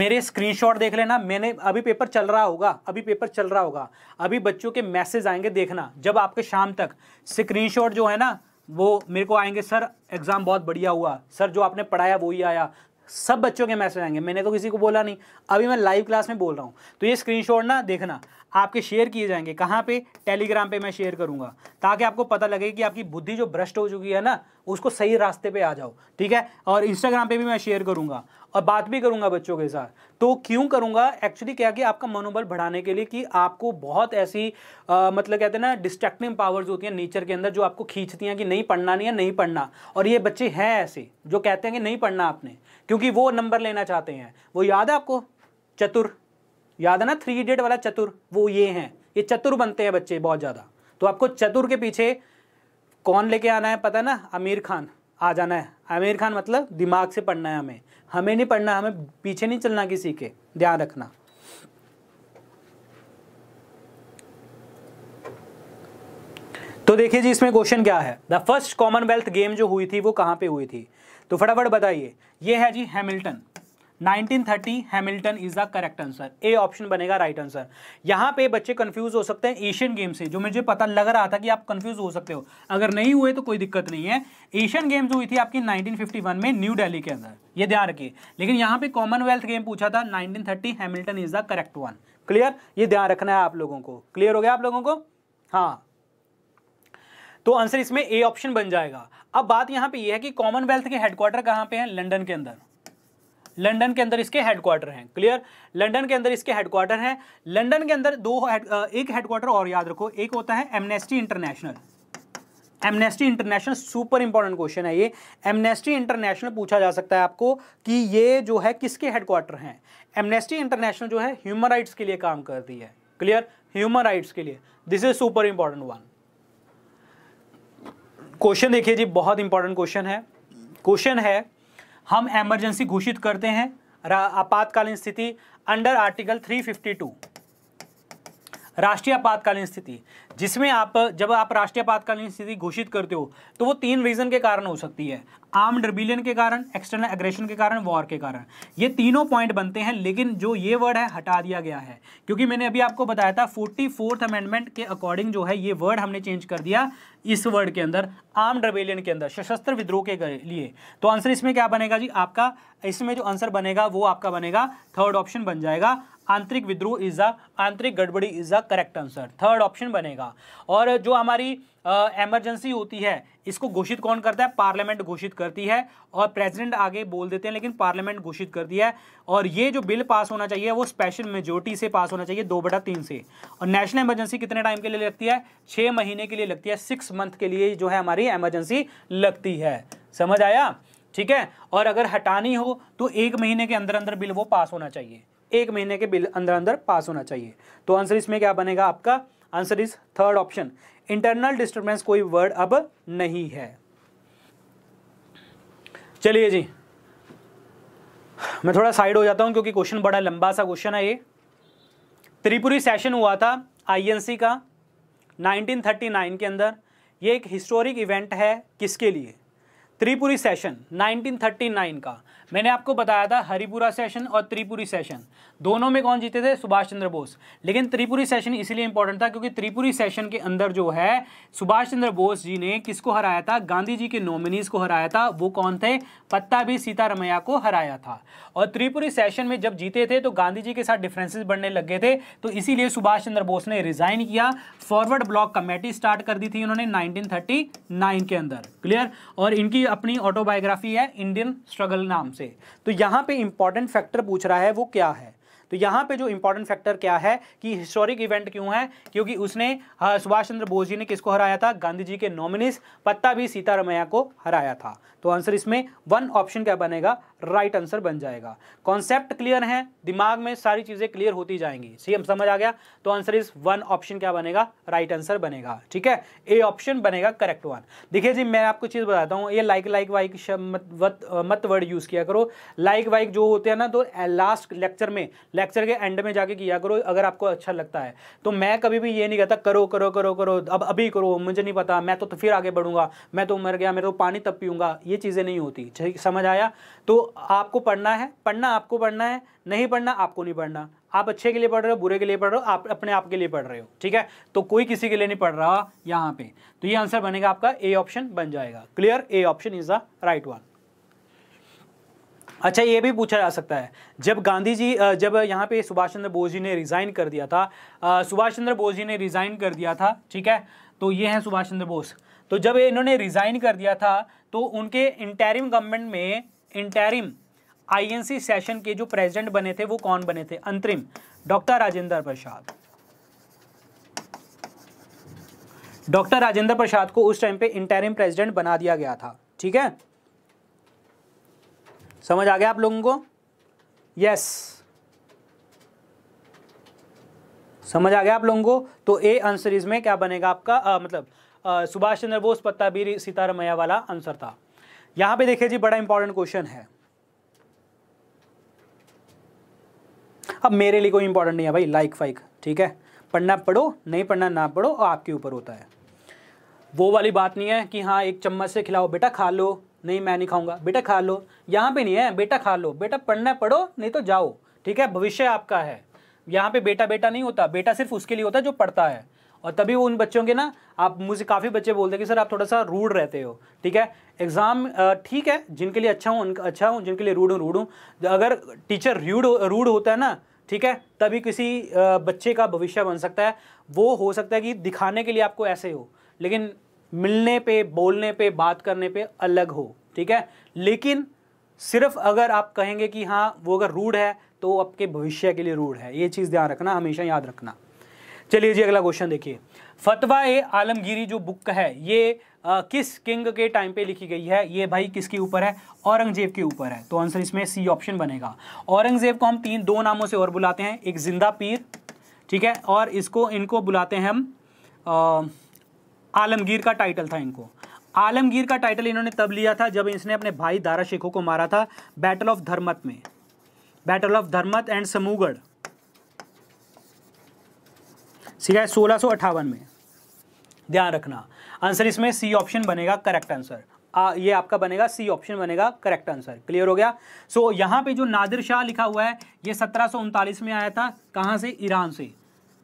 मेरे स्क्रीनशॉट देख लेना मैंने अभी पेपर चल रहा होगा अभी पेपर चल रहा होगा अभी बच्चों के मैसेज आएंगे देखना जब आपके शाम तक स्क्रीनशॉट जो है ना वो मेरे को आएंगे सर एग्ज़ाम बहुत बढ़िया हुआ सर जो आपने पढ़ाया वही आया सब बच्चों के मैसेज आएंगे मैंने तो किसी को बोला नहीं अभी मैं लाइव क्लास में बोल रहा हूँ तो ये स्क्रीनशॉट ना देखना आपके शेयर किए जाएंगे कहाँ पे टेलीग्राम पे मैं शेयर करूँगा ताकि आपको पता लगे कि आपकी बुद्धि जो भ्रष्ट हो चुकी है ना उसको सही रास्ते पे आ जाओ ठीक है और इंस्टाग्राम पे भी मैं शेयर करूँगा और बात भी करूंगा बच्चों के साथ तो क्यों करूंगा एक्चुअली क्या कि आपका मनोबल बढ़ाने के लिए कि आपको बहुत ऐसी आ, मतलब कहते हैं ना डिस्ट्रक्टिव पावर्स होती हैं नेचर के अंदर जो आपको खींचती हैं कि नहीं पढ़ना नहीं है नहीं पढ़ना और ये बच्चे हैं ऐसे जो कहते हैं कि नहीं पढ़ना आपने क्योंकि वो नंबर लेना चाहते हैं वो याद है आपको चतुर याद है ना थ्री इडियट वाला चतुर वो ये हैं ये चतुर बनते हैं बच्चे बहुत ज़्यादा तो आपको चतुर के पीछे कौन लेके आना है पता है ना आमिर खान आ जाना है आमिर खान मतलब दिमाग से पढ़ना है हमें हमें नहीं पढ़ना हमें पीछे नहीं चलना किसी के ध्यान रखना तो देखिए जी इसमें क्वेश्चन क्या है द फर्स्ट कॉमनवेल्थ गेम जो हुई थी वो कहां पे हुई थी तो फटाफट बताइए ये है जी Hamilton 1930 Hamilton is the correct answer A option बनेगा राइट आंसर यहाँ पे बच्चे कंफ्यूज हो सकते हैं एशियन गेम से जो मुझे पता लग रहा था कि आप कंफ्यूज हो सकते हो अगर नहीं हुए तो कोई दिक्कत नहीं है एशियन गेम्स हुई थी आपकी 1951 में न्यू दिल्ली के अंदर ये ध्यान रखिए लेकिन यहाँ पे कॉमनवेल्थ गेम पूछा था nineteen thirty Hamilton is the correct one clear ये ध्यान रखना है आप लोगों को क्लियर हो गया आप लोगों को हाँ तो आंसर इसमें ए ऑप्शन बन जाएगा अब बात यहाँ पे यह है कि कॉमनवेल्थ के हेडक्वार्टर कहाँ पे है लंडन के अंदर लंदन के अंदर इसके हेडक्वार्टर हैं क्लियर लंदन के अंदर इसके हेडक्वार्टर हैं लंदन के अंदर दो हेड एक हेडक्वार्टर और याद रखो एक होता है Amnesty International Amnesty International super important question है ये एमनेस्टी इंटरनेशनल पूछा जा सकता है आपको कि ये जो है किसके हेडक्वार्टर हैं एमनेस्टी इंटरनेशनल जो है ह्यूमन राइट्स के लिए काम करती है क्लियर ह्यूमन राइट्स के लिए this is super important one question देखिए जी बहुत इंपॉर्टेंट क्वेश्चन है क्वेश्चन है हम एमरजेंसी घोषित करते हैं आपातकालीन स्थिति अंडर आर्टिकल 352 राष्ट्रीय आपातकालीन स्थिति जिसमें आप जब आप राष्ट्रीय आपातकालीन स्थिति घोषित करते हो तो वो तीन रीजन के कारण हो सकती है आर्म्ड रिबिलियन के कारण एक्सटर्नल एग्रेशन के कारण वॉर के कारण ये तीनों पॉइंट बनते हैं लेकिन जो ये वर्ड है हटा दिया गया है क्योंकि मैंने अभी आपको बताया था फोर्टी फोर्थ अमेंडमेंट के अकॉर्डिंग जो है ये वर्ड हमने चेंज कर दिया इस वर्ड के अंदर आर्म रिबेलियन के अंदर सशस्त्र विद्रोह के लिए तो आंसर इसमें क्या बनेगा जी आपका इसमें जो आंसर बनेगा वो आपका बनेगा थर्ड ऑप्शन बन जाएगा आंतरिक विद्रोह इज अ आंतरिक गड़बड़ी is the correct answer third option बनेगा और जो हमारी एमरजेंसी होती है इसको घोषित कौन करता है पार्लियामेंट घोषित करती है और प्रेसिडेंट आगे बोल देते हैं लेकिन पार्लियामेंट घोषित करती है और ये जो बिल पास होना चाहिए वो स्पेशल मेजोरिटी से पास होना चाहिए दो बटा तीन से और नेशनल एमरजेंसी कितने टाइम के लिए लगती है छः महीने के लिए लगती है सिक्स मंथ के लिए जो है हमारी एमरजेंसी लगती है समझ आया ठीक है और अगर हटानी हो तो एक महीने के अंदर अंदर बिल वो पास होना चाहिए एक महीने के बिल अंदर अंदर पास होना चाहिए तो आंसर इसमें क्या बनेगा आपका answer is third option internal disturbance कोई वर्ड अब नहीं है चलिए जी मैं थोड़ा साइड हो जाता हूं क्योंकि क्वेश्चन बड़ा लंबा सा क्वेश्चन है ये त्रिपुरी सेशन हुआ था आईएनसी का 1939 के अंदर ये एक हिस्टोरिक इवेंट है किसके लिए त्रिपुरी सेशन 1939 का मैंने आपको बताया था हरिपुरा सेशन और त्रिपुरी सेशन दोनों में कौन जीते थे सुभाष चंद्र बोस लेकिन त्रिपुरी सेशन इसलिए इंपॉर्टेंट था क्योंकि त्रिपुरी सेशन के अंदर जो है सुभाष चंद्र बोस जी ने किसको हराया था गांधी जी के नॉमिनीज को हराया था वो कौन थे पत्ता भी सीतारमैया को हराया था और त्रिपुरी सेशन में जब जीते थे तो गांधी जी के साथ डिफ्रेंसेज बढ़ने लग गए थे तो इसीलिए सुभाष चंद्र बोस ने रिजाइन किया फॉरवर्ड ब्लॉक कमेटी स्टार्ट कर दी थी उन्होंने नाइनटीन के अंदर क्लियर और इनकी अपनी ऑटोबायोग्राफी है इंडियन स्ट्रगल नाम से से तो यहाँ पे इंपॉर्टेंट फैक्टर पूछ रहा है वो क्या है तो यहाँ पे जो इंपॉर्टेंट फैक्टर क्या है कि हिस्टोरिक इवेंट क्यों है क्योंकि उसने हाँ, सुभाष चंद्र बोस जी ने किसको हराया था गांधी जी के नॉमिनिस पत्ता भी सीतारमैया को हराया था तो आंसर इसमें वन ऑप्शन क्या बनेगा राइट right आंसर बन जाएगा कॉन्सेप्ट क्लियर है दिमाग में सारी चीज़ें क्लियर होती जाएंगी सी हम समझ आ गया तो आंसर इज वन ऑप्शन क्या बनेगा राइट right आंसर बनेगा ठीक है ए ऑप्शन बनेगा करेक्ट वन देखिए जी मैं आपको चीज़ बताता हूँ ये लाइक लाइक वाइक मत, वर्ड यूज़ किया करो लाइक like, वाइक जो होते हैं ना तो लास्ट लेक्चर में लेक्चर के एंड में जाके किया करो अगर आपको अच्छा लगता है तो मैं कभी भी ये नहीं कहता करो करो करो करो अब अभी करो मुझे नहीं पता मैं तो, तो फिर आगे बढ़ूंगा मैं तो मर गया मेरे तो पानी तब पीऊँगा ये चीज़ें नहीं होती समझ आया तो आपको पढ़ना है पढ़ना आपको पढ़ना है नहीं पढ़ना आपको नहीं पढ़ना आप अच्छे के लिए पढ़ रहे हो बुरे के लिए पढ़ रहे हो आप अपने आप के लिए पढ़ रहे हो ठीक है तो कोई किसी के लिए नहीं पढ़ रहा यहाँ पे तो ये आंसर बनेगा आपका ए ऑप्शन बन जाएगा clear A option is the right one अच्छा ये भी पूछा जा सकता है जब गांधी जी जब यहाँ पे सुभाष चंद्र बोस जी ने रिज़ाइन कर दिया था सुभाष चंद्र बोस जी ने रिज़ाइन कर दिया था ठीक है तो ये हैं सुभाष चंद्र बोस तो जब इन्होंने रिज़ाइन कर दिया था तो उनके इंटेरिम गवर्नमेंट में इंटेरिम आईएनसी सेशन के जो प्रेसिडेंट बने थे वो कौन बने थे अंतरिम डॉक्टर राजेंद्र प्रसाद डॉक्टर राजेंद्र प्रसाद को उस टाइम पे इंटेरिम प्रेसिडेंट बना दिया गया था ठीक है समझ आ गया आप लोगों को यस समझ आ गया आप लोगों को तो ए आंसर इसमें क्या बनेगा आपका आ, मतलब सुभाष चंद्र बोस पत्ता बीर सीतारमैया वाला आंसर था यहां पे देखिए जी बड़ा इंपॉर्टेंट क्वेश्चन है अब मेरे लिए कोई इंपॉर्टेंट नहीं है भाई लाइक फाइक ठीक है पढ़ना पढ़ो नहीं पढ़ना ना पढ़ो आपके ऊपर होता है वो वाली बात नहीं है कि हाँ एक चम्मच से खिलाओ बेटा खा लो नहीं मैं नहीं खाऊंगा बेटा खा लो यहाँ पे नहीं है बेटा खा लो बेटा पढ़ना पढ़ो नहीं तो जाओ ठीक है भविष्य आपका है यहाँ पे बेटा बेटा नहीं होता बेटा सिर्फ उसके लिए होता है जो पढ़ता है और तभी वो उन बच्चों के ना आप मुझे काफ़ी बच्चे बोलते हैं कि सर आप थोड़ा सा रूढ़ रहते हो ठीक है एग्ज़ाम ठीक है जिनके लिए अच्छा हूँ उनका अच्छा हूँ जिनके लिए रूढ़ हूँ रूढ़ हूँ अगर टीचर रूढ़ रूढ़ होता है ना ठीक है तभी किसी बच्चे का भविष्य बन सकता है वो हो सकता है कि दिखाने के लिए आपको ऐसे हो लेकिन मिलने पे बोलने पे बात करने पे अलग हो ठीक है लेकिन सिर्फ अगर आप कहेंगे कि हाँ वो अगर रूढ़ है तो आपके भविष्य के लिए रूढ़ है ये चीज़ ध्यान रखना हमेशा याद रखना चलिए जी अगला क्वेश्चन देखिए फतवा ए आलमगीरी जो बुक है ये आ, किस किंग के टाइम पे लिखी गई है ये भाई किसके ऊपर है औरंगजेब के ऊपर है तो आंसर इसमें सी ऑप्शन बनेगा औरंगजेब को हम तीन दो नामों से और बुलाते हैं एक जिंदा पीर ठीक है और इसको इनको बुलाते हैं हम आलमगीर का टाइटल था इनको आलमगीर का टाइटल इन्होंने तब लिया था जब इसने अपने भाई दारा शेखो को मारा था बैटल ऑफ धर्मत में battle of Dharmat and Samugarh सीखा है सोलह में ध्यान रखना आंसर इसमें सी ऑप्शन बनेगा करेक्ट आंसर आ, ये आपका बनेगा सी ऑप्शन बनेगा करेक्ट आंसर क्लियर हो गया सो so, यहां पे जो नादिर शाह लिखा हुआ है ये सत्रह में आया था कहां से ईरान से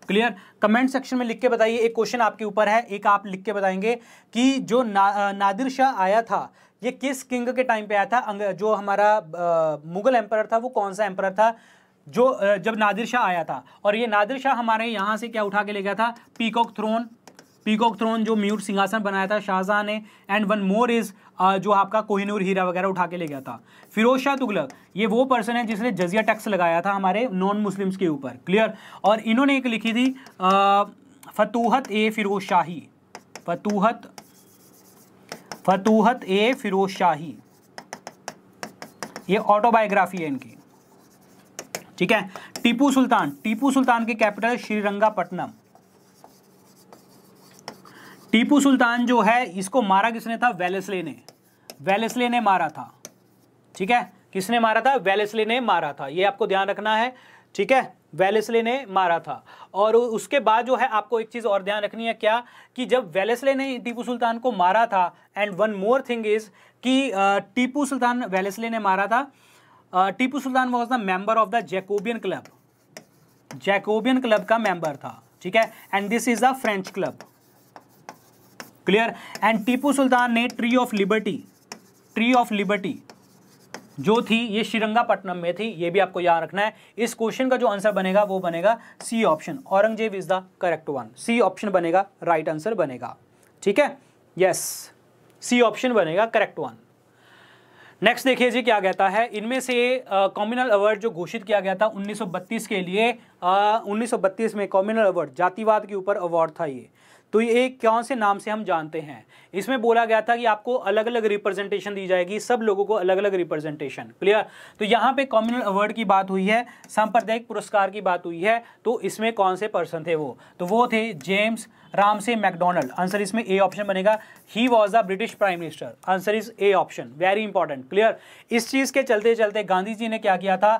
क्लियर कमेंट सेक्शन में लिख के बताइए एक क्वेश्चन आपके ऊपर है एक आप लिख के बताएंगे कि जो ना, नादिर शाह आया था ये किस किंग के टाइम पे आया था जो हमारा आ, मुगल एम्पर था वो कौन सा एम्पर था जो जब नादिर शाह आया था और ये नादिर शाह हमारे यहाँ से क्या उठा के ले गया था पीकॉक थ्रोन पीकॉक थ्रोन जो म्यूर सिंहासन बनाया था शाहजहां ने एंड वन मोर इज जो आपका कोहिनूर हीरा वगैरह उठा के ले गया था फिरोज शाह तुगलक ये वो पर्सन है जिसने जजिया टैक्स लगाया था हमारे नॉन मुस्लिम्स के ऊपर क्लियर और इन्होंने एक लिखी थी फतूहत ए फिरोज शाही फतूहत फतूहत ए फिरोज शाही ये ऑटोबायोग्राफी है इनकी ठीक है टीपू सुल्तान टीपू सुल्तान के कैपिटल श्रीरंगापट्टनम टीपू सुल्तान जो है इसको मारा किसने था वेलेसले ने वेलेसले ने मारा था ठीक है किसने मारा था वेलेसले ने मारा था ये आपको ध्यान रखना है ठीक है वेलेसले ने मारा था और उसके बाद जो है आपको एक चीज़ और ध्यान रखनी है क्या कि जब वेलेसले ने टीपू सुल्तान को मारा था and one more thing is कि टीपू सुल्तान वेलेसले ने मारा था Tipu Sultan was the member of the Jacobin club Jacobin club का मेंबर था ठीक है and this is the French club clear and Tipu Sultan ने tree of liberty tree of liberty जो थी ये श्रीरंगापट्टनम में थी ये भी आपको याद रखना है इस क्वेश्चन का जो आंसर बनेगा वो बनेगा C option Aurangzeb is the correct one C option बनेगा राइट right आंसर बनेगा ठीक है यस सी ऑप्शन बनेगा करेक्ट वन नेक्स्ट देखिए जी क्या कहता है इनमें से कॉम्युनल अवार्ड जो घोषित किया गया था 1932 के लिए आ, 1932 में कॉम्युनल अवार्ड जातिवाद के ऊपर अवार्ड था ये तो ये कौन से नाम से हम जानते हैं इसमें बोला गया था कि आपको अलग अलग रिप्रेजेंटेशन दी जाएगी सब लोगों को अलग अलग रिप्रेजेंटेशन क्लियर तो यहाँ पे कॉम्युनल अवार्ड की बात हुई है सांप्रदायिक पुरस्कार की बात हुई है तो इसमें कौन से पर्सन थे वो तो वो थे जेम्स राम से मैकडोनल्ड आंसर इसमें ए ऑप्शन बनेगा he was the British Prime Minister answer is A option very important clear इस चीज़ के चलते चलते गांधी जी ने क्या किया था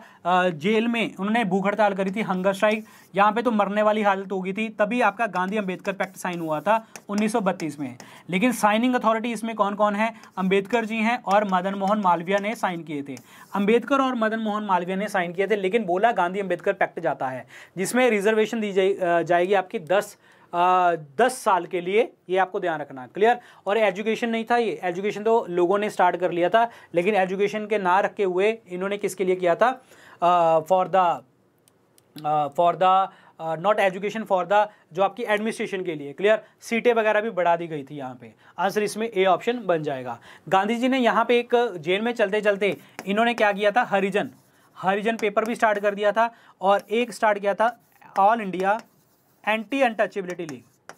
जेल में उन्होंने भूख हड़ताल करी थी हंगर स्ट्राइक यहाँ पे तो मरने वाली हालत होगी थी तभी आपका गांधी अंबेडकर पैक्ट साइन हुआ था 1932 में लेकिन साइनिंग अथॉरिटी इसमें कौन कौन है अंबेडकर जी हैं और मदन मोहन मालविया ने साइन किए थे अंबेडकर और मदन मोहन मालविया ने साइन किए थे लेकिन बोला गांधी अंबेडकर पैक्ट जाता है जिसमें रिजर्वेशन दी जाएगी आपकी दस दस साल के लिए ये आपको ध्यान रखना क्लियर और एजुकेशन नहीं था ये एजुकेशन तो लोगों ने स्टार्ट कर लिया था लेकिन एजुकेशन के ना रखे हुए इन्होंने किसके लिए किया था for the for the not education for the जो आपकी एडमिनिस्ट्रेशन के लिए क्लियर सीटें वगैरह भी बढ़ा दी गई थी यहाँ पे आंसर इसमें ए ऑप्शन बन जाएगा गांधी जी ने यहाँ पे एक जेल में चलते चलते इन्होंने क्या किया था हरिजन हरिजन पेपर भी स्टार्ट कर दिया था और एक स्टार्ट किया था All India anti untouchability league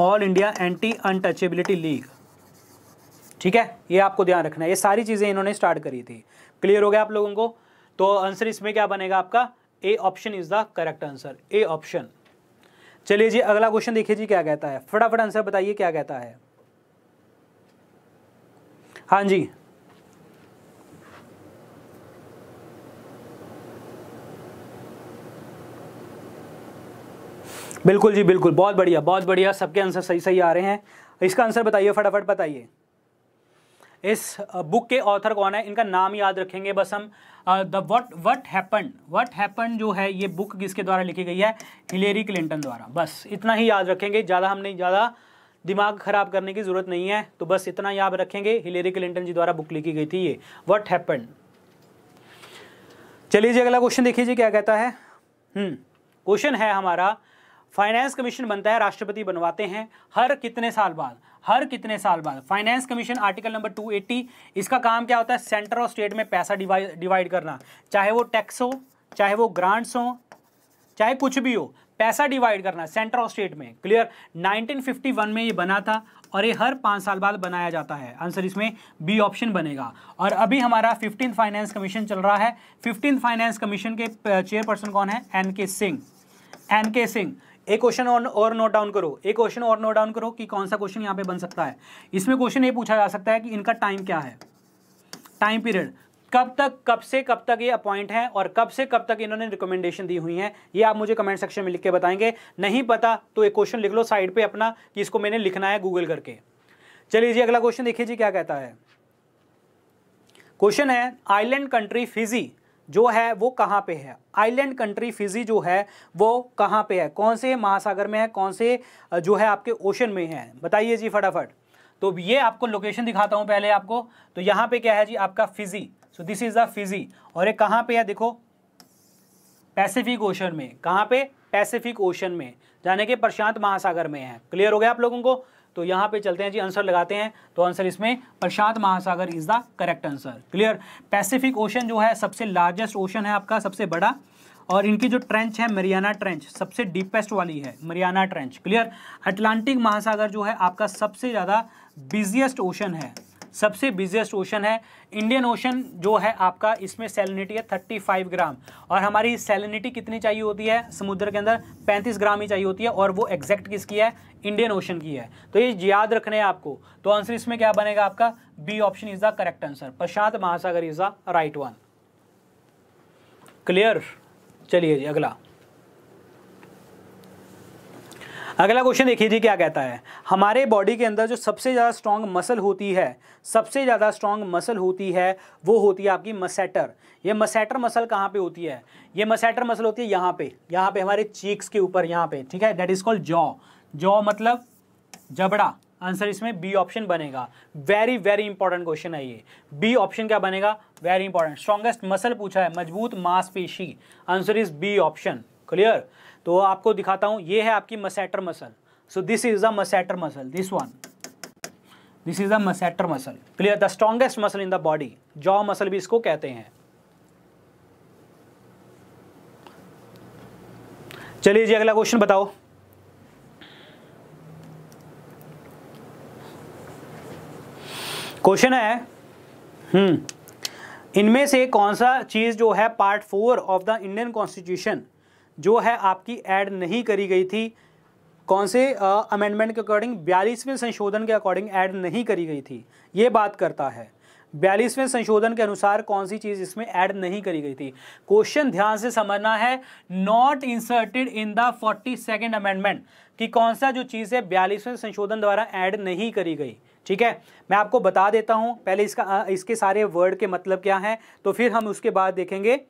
All India anti untouchability league ठीक है ये आपको ध्यान रखना है ये सारी चीज़ें इन्होंने स्टार्ट करी थी क्लियर हो गया आप लोगों को तो आंसर इसमें क्या बनेगा आपका A option is the correct answer A option चलिए जी अगला क्वेश्चन देखिए जी क्या कहता है फटाफट आंसर बताइए क्या कहता है हाँ जी बिल्कुल जी बिल्कुल बहुत बढ़िया बहुत बढ़िया सबके आंसर सही सही आ रहे हैं इसका आंसर बताइए फटाफट बताइए इस बुक के ऑथर कौन है इनका नाम याद रखेंगे बस हम the what what happen what happen जो है ये बुक किसके द्वारा लिखी गई है हिलेरी क्लिंटन द्वारा बस इतना ही याद रखेंगे ज़्यादा हमने ज़्यादा दिमाग ख़राब करने की ज़रूरत नहीं है तो बस इतना याद रखेंगे हिलेरी क्लिंटन जी द्वारा बुक लिखी गई थी ये वट हैपन चलिए जी अगला क्वेश्चन देखिए जी क्या कहता है हम्म, क्वेश्चन है हमारा फाइनेंस कमीशन बनता है राष्ट्रपति बनवाते हैं हर कितने साल बाद हर कितने साल बाद फाइनेंस कमीशन आर्टिकल नंबर 280 इसका काम क्या होता है सेंटर और स्टेट में पैसा डिवाइड करना चाहे वो टैक्स हो चाहे वो ग्रांट्स हो चाहे कुछ भी हो पैसा डिवाइड करना सेंटर और स्टेट में क्लियर 1951 में ये बना था और ये हर पाँच साल बाद बनाया जाता है आंसर इसमें बी ऑप्शन बनेगा और अभी हमारा फिफ्टीन फाइनेंस कमीशन चल रहा है फिफ्टीन फाइनेंस कमीशन के चेयरपर्सन कौन है एन के सिंह एन के सिंह एक क्वेश्चन और और नोट डाउन करो एक क्वेश्चन और नोट डाउन करो कि कौन सा क्वेश्चन यहाँ पे बन सकता है इसमें क्वेश्चन ये पूछा जा सकता है कि इनका टाइम क्या है टाइम पीरियड कब तक कब से कब तक ये अपॉइंट हैं और कब से कब तक इन्होंने रिकमेंडेशन दी हुई है ये आप मुझे कमेंट सेक्शन में लिख के बताएंगे नहीं पता तो एक क्वेश्चन लिख लो साइड पे अपना कि इसको मैंने लिखना है गूगल करके चलिए जी अगला क्वेश्चन देखिए जी क्या कहता है क्वेश्चन है आइलैंड कंट्री फिजी जो है वो कहाँ पे है आइलैंड कंट्री फिजी जो है वो कहाँ पे है कौन से महासागर में है कौन से जो है आपके ओशन में है बताइए जी फटाफट तो ये आपको लोकेशन दिखाता हूँ पहले आपको तो यहाँ पे क्या है जी आपका Fiji so this is the Fiji और ये कहाँ पे है देखो पैसिफिक ओशन में कहाँ पे पैसिफिक ओशन में जाने के प्रशांत महासागर में है क्लियर हो गया आप लोगों को तो यहाँ पे चलते हैं जी आंसर लगाते हैं तो आंसर इसमें प्रशांत महासागर is the correct answer clear Pacific Ocean जो है सबसे लार्जेस्ट ओशन है आपका सबसे बड़ा और इनकी जो ट्रेंच है मरियाना ट्रेंच सबसे डीपेस्ट वाली है मरियाना ट्रेंच क्लियर अटलांटिक महासागर जो है आपका सबसे ज़्यादा बिजिएस्ट ओशन है सबसे बिजिएस्ट ओशन है इंडियन ओशन जो है आपका इसमें सेलिनिटी है 35 ग्राम और हमारी सेलिनिटी कितनी चाहिए होती है समुद्र के अंदर 35 ग्राम ही चाहिए होती है और वो एग्जैक्ट किसकी है इंडियन ओशन की है तो ये याद रखने हैं आपको तो आंसर इसमें क्या बनेगा आपका B option is the correct answer प्रशांत महासागर is the right one clear चलिए जी अगला अगला क्वेश्चन देखिए जी क्या कहता है हमारे बॉडी के अंदर जो सबसे ज़्यादा स्ट्रांग मसल होती है सबसे ज़्यादा स्ट्रांग मसल होती है वो होती है आपकी मसेटर ये मसेटर मसल कहाँ पे होती है ये मसेटर मसल होती है यहाँ पे यहाँ पे हमारे चीक्स के ऊपर यहाँ पे ठीक है that is called jaw jaw मतलब जबड़ा आंसर इसमें बी ऑप्शन बनेगा वेरी वेरी इंपॉर्टेंट क्वेश्चन है ये बी ऑप्शन क्या बनेगा वेरी इंपॉर्टेंट स्ट्रॉन्गेस्ट मसल पूछा है मजबूत मांसपेशी answer is B option clear तो आपको दिखाता हूं ये है आपकी masseter muscle so this is the masseter muscle this one this is the masseter muscle clear the strongest muscle in the body jaw muscle भी इसको कहते हैं चलिए जी अगला क्वेश्चन बताओ क्वेश्चन है हम्म इनमें से कौन सा चीज़ जो है part four of the Indian Constitution जो है आपकी ऐड नहीं करी गई थी कौन से अमेंडमेंट के अकॉर्डिंग बयालीसवें संशोधन के अकॉर्डिंग ऐड नहीं करी गई थी ये बात करता है बयालीसवें संशोधन के अनुसार कौन सी चीज़ इसमें ऐड नहीं करी गई थी क्वेश्चन ध्यान से समझना है not inserted in the forty second amendment कि कौन सा जो चीज़ है बयालीसवें संशोधन द्वारा ऐड नहीं करी गई ठीक है मैं आपको बता देता हूं पहले इसका इसके सारे वर्ड के मतलब क्या हैं तो फिर हम उसके बाद देखेंगे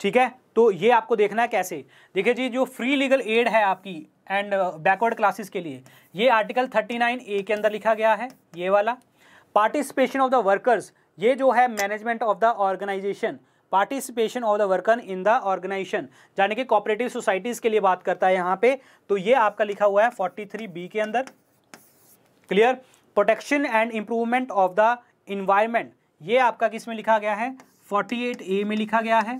ठीक है तो ये आपको देखना है कैसे देखिए जी जो फ्री लीगल एड है आपकी एंड बैकवर्ड क्लासेस के लिए ये आर्टिकल 39 ए के अंदर लिखा गया है ये वाला पार्टिसिपेशन ऑफ द वर्कर्स ये जो है management of the organisation participation of the worker in the organisation यानी कि कॉपरेटिव सोसाइटीज़ के लिए बात करता है यहाँ पे तो ये आपका लिखा हुआ है थ्री बी के अंदर clear protection and improvement of the environment ये आपका किस में लिखा गया है एट ए में लिखा गया है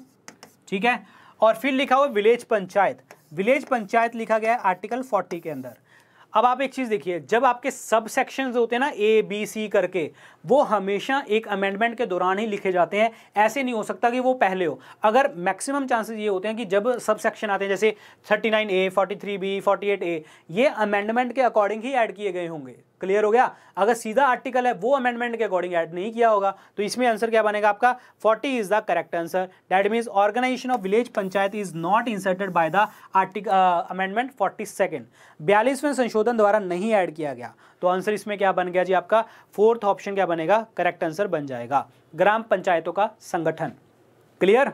ठीक है और फिर लिखा हुआ विलेज पंचायत विलेज पंचायत लिखा गया है आर्टिकल फोर्टी के अंदर अब आप एक चीज़ देखिए जब आपके सब सेक्शन होते हैं ना ए बी सी करके वो हमेशा एक अमेंडमेंट के दौरान ही लिखे जाते हैं ऐसे नहीं हो सकता कि वो पहले हो अगर मैक्सिमम चांसेस ये होते हैं कि जब सब सेक्शन आते हैं जैसे 39 ए 43 बी 48 ए ये अमेंडमेंट के अकॉर्डिंग ही ऐड किए गए होंगे क्लियर हो गया अगर सीधा आर्टिकल है वो अमेंडमेंट के अकॉर्डिंग ऐड नहीं किया होगा तो इसमें आंसर क्या बनेगा आपका 40 is the correct answer that means organisation of village panchayat is not inserted by the article amendment forty second बयालीसवें संशोधन द्वारा नहीं ऐड किया गया तो आंसर इसमें क्या बन गया जी आपका फोर्थ ऑप्शन क्या बनेगा करेक्ट आंसर बन जाएगा ग्राम पंचायतों का संगठन क्लियर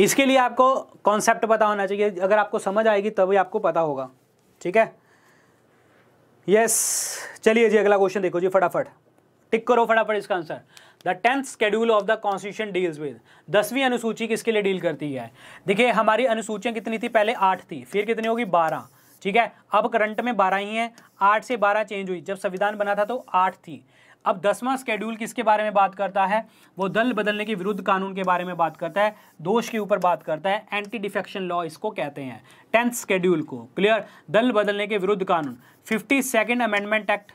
इसके लिए आपको कॉन्सेप्ट पता होना चाहिए अगर आपको समझ आएगी तभी आपको पता होगा ठीक है यस चलिए जी अगला क्वेश्चन देखो जी फटाफट टिक करो फटाफट इसका answer the tenth schedule of the constitution deals with दसवीं अनुसूची किसके लिए डील करती है देखिए हमारी अनुसूचियाँ कितनी थी पहले आठ थी फिर कितनी होगी बारह ठीक है अब करंट में बारह ही हैं आठ से बारह चेंज हुई जब संविधान बना था तो आठ थी अब दसवां स्केड्यूल किसके बारे में बात करता है वो दल बदलने के विरुद्ध कानून के बारे में बात करता है दोष के ऊपर बात करता है एंटी डिफेक्शन लॉ इसको कहते हैं टेंथ स्केड्यूल को क्लियर दल बदलने के विरुद्ध कानून फिफ्टी सेकेंड अमेंडमेंट एक्ट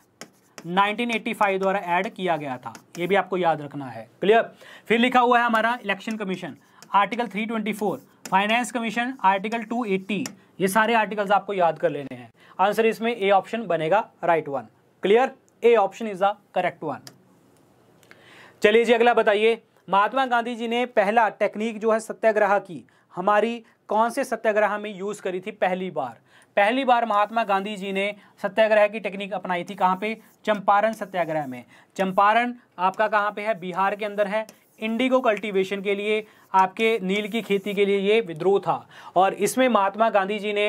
1985 द्वारा ऐड किया गया था ये भी आपको याद रखना है क्लियर फिर लिखा हुआ है हमारा election commission article 324 finance commission article 280 ये सारे आर्टिकल्स आपको याद कर लेने हैं आंसर इसमें ए ऑप्शन बनेगा right one clear A option is the correct one चलिए जी अगला बताइए महात्मा गांधी जी ने पहला टेक्निक जो है सत्याग्रह की हमारी कौन से सत्याग्रह में यूज़ करी थी पहली बार पहली बार महात्मा गांधी जी ने सत्याग्रह की टेक्निक अपनाई थी कहाँ पे चंपारण सत्याग्रह में चंपारण आपका कहाँ पे है बिहार के अंदर है इंडिगो कल्टीवेशन के लिए आपके नील की खेती के लिए ये विद्रोह था और इसमें महात्मा गांधी जी ने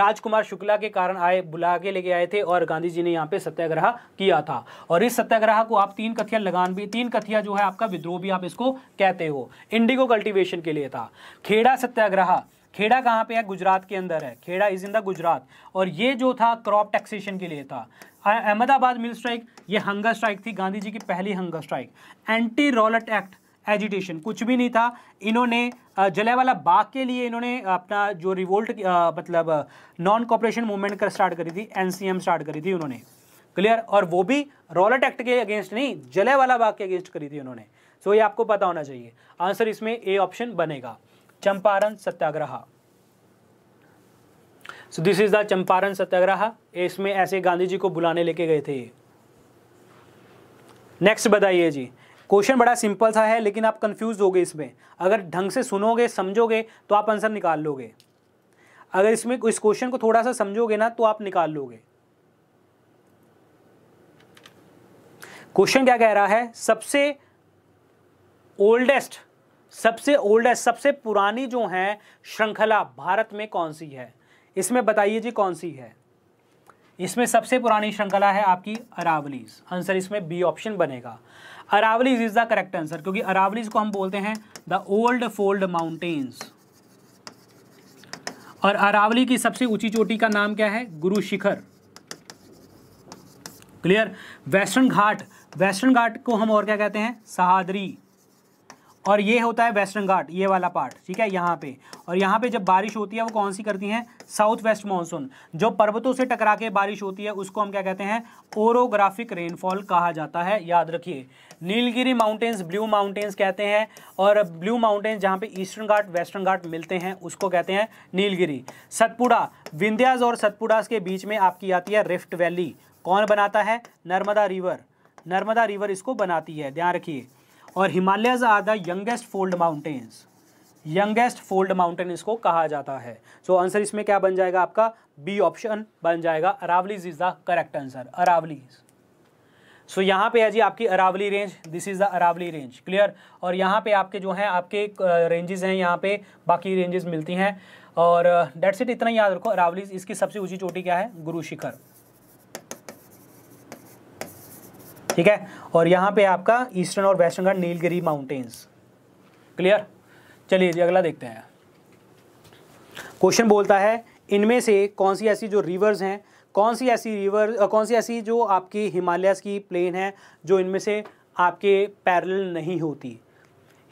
राजकुमार शुक्ला के कारण आए बुला के लेके आए थे और गांधी जी ने यहाँ पे सत्याग्रह किया था और इस सत्याग्रह को आप तीन कथिया लगान भी तीन कथिया जो है आपका विद्रोह भी आप इसको कहते हो इंडिगो कल्टिवेशन के लिए था खेड़ा सत्याग्रह खेड़ा कहाँ पे है गुजरात के अंदर है Kheda is in the Gujarat और ये जो था क्रॉप टैक्सेशन के लिए था अहमदाबाद मिल स्ट्राइक ये हंगर स्ट्राइक थी गांधी जी की पहली hunger strike anti Rowlatt act agitation कुछ भी नहीं था इन्होंने वाला बाग के लिए इन्होंने अपना जो रिवोल्ट मतलब नॉन कॉपरेशन मूवमेंट कर स्टार्ट करी थी एनसीएम स्टार्ट करी थी उन्होंने क्लियर और वो भी रॉलेट एक्ट के अगेंस्ट नहीं वाला बाग के अगेंस्ट करी थी उन्होंने सो ये आपको पता होना चाहिए आंसर इसमें ए ऑप्शन बनेगा Champaran Satyagraha so this is the Champaran Satyagraha इसमें ऐसे गांधी जी को बुलाने लेके गए थे नेक्स्ट बताइए जी क्वेश्चन बड़ा सिंपल सा है लेकिन आप कंफ्यूज होगे इसमें अगर ढंग से सुनोगे समझोगे तो आप आंसर निकाल लोगे अगर इसमें इस क्वेश्चन को थोड़ा सा समझोगे ना तो आप निकाल लोगे क्वेश्चन क्या कह रहा है सबसे ओल्डेस्ट सबसे ओल्डेस्ट सबसे पुरानी जो है श्रृंखला भारत में कौन सी है इसमें बताइए जी कौन सी है इसमें सबसे पुरानी श्रृंखला है आपकी अरावलीज आंसर इसमें बी ऑप्शन बनेगा Aravallis is the correct answer क्योंकि अरावलीज को हम बोलते हैं द ओल्ड फोल्ड माउंटेन्स और अरावली की सबसे ऊंची चोटी का नाम क्या है Guru Shikhar clear western Ghat western Ghat को हम और क्या कहते हैं सहादरी और ये होता है वेस्टर्न घाट ये वाला पार्ट ठीक है यहाँ पे और यहाँ पे जब बारिश होती है वो कौन सी करती हैं साउथ वेस्ट मानसून जो पर्वतों से टकरा के बारिश होती है उसको हम क्या कहते हैं ओरोग्राफिक रेनफॉल कहा जाता है याद रखिए नीलगिरी माउंटेन्स ब्लू माउंटेन्स कहते हैं और ब्लू माउंटेन्स जहाँ पे ईस्टर्न घाट वेस्टर्न घाट मिलते हैं उसको कहते हैं नीलगिरी सतपुड़ा विंध्याज और सतपुड़ास के बीच में आपकी आती है रिफ्ट वैली कौन बनाता है नर्मदा रिवर नर्मदा रिवर इसको बनाती है ध्यान रखिए और Himalayas are the youngest fold mountains youngest fold mountain इसको कहा जाता है सो so, आंसर इसमें क्या बन जाएगा आपका बी ऑप्शन बन जाएगा Aravallis is the correct answer Aravallis so यहाँ पे है जी आपकी Aravalli range this is the Aravalli range clear और यहाँ पे आपके जो हैं आपके रेंजेस हैं यहाँ पे बाकी रेंजेस मिलती हैं और डेट्स इट इतना याद रखो अरावलीज इसकी सबसे ऊंची चोटी क्या है गुरु शिखर ठीक है और यहाँ पे आपका ईस्टर्न और वेस्टर्न घाट नीलगिरी माउंटेन्स क्लियर चलिए जी अगला देखते हैं क्वेश्चन बोलता है इनमें से कौन सी ऐसी जो रिवर्स हैं कौन सी ऐसी रिवर कौन सी ऐसी जो आपकी हिमालयस की प्लेन है जो इनमें से आपके पैरल नहीं होती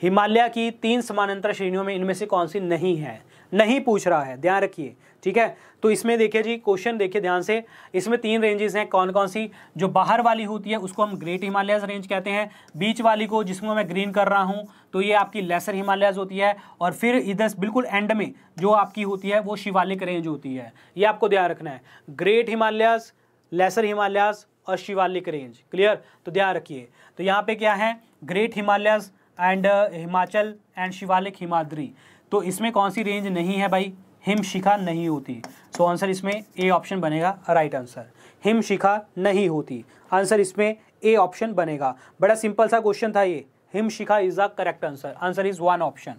हिमालय की तीन समानांतर श्रेणियों में इनमें से कौन सी नहीं है नहीं पूछ रहा है ध्यान रखिए ठीक है तो इसमें देखिए जी क्वेश्चन देखिए ध्यान से इसमें तीन रेंजेस हैं कौन कौन सी जो बाहर वाली होती है उसको हम ग्रेट हिमालयस रेंज कहते हैं बीच वाली को जिसमें मैं ग्रीन कर रहा हूँ तो ये आपकी लेसर हिमालयस होती है और फिर इधर बिल्कुल एंड में जो आपकी होती है वो शिवालिक रेंज होती है ये आपको ध्यान रखना है ग्रेट हिमालयस लेसर हिमालयाज और शिवालिक रेंज क्लियर तो ध्यान रखिए तो यहाँ पे क्या है great Himalayas and Himachal and Shivalik Himadri तो इसमें कौन सी रेंज नहीं है भाई हिम शिखा नहीं होती सो so आंसर इसमें ए ऑप्शन बनेगा राइट आंसर हिम शिखा नहीं होती आंसर इसमें ए ऑप्शन बनेगा बड़ा सिंपल सा क्वेश्चन था ये हिम शिखा is the correct answer answer is one option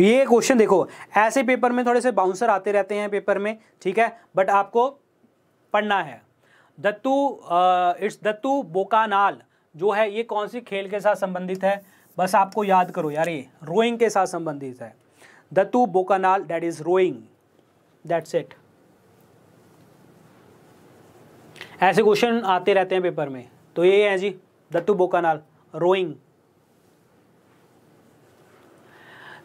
ये क्वेश्चन देखो ऐसे पेपर में थोड़े से बाउंसर आते रहते हैं पेपर में ठीक है बट आपको पढ़ना है दत्तू इट्स दत्तू बोकानाल जो है ये कौन सी खेल के साथ संबंधित है बस आपको याद करो यार ये रोइंग के साथ संबंधित है Dattu Bhokanal that is rowing that's it ऐसे क्वेश्चन आते रहते हैं पेपर में तो ये है जी दत्तू बोकानाल रोइंग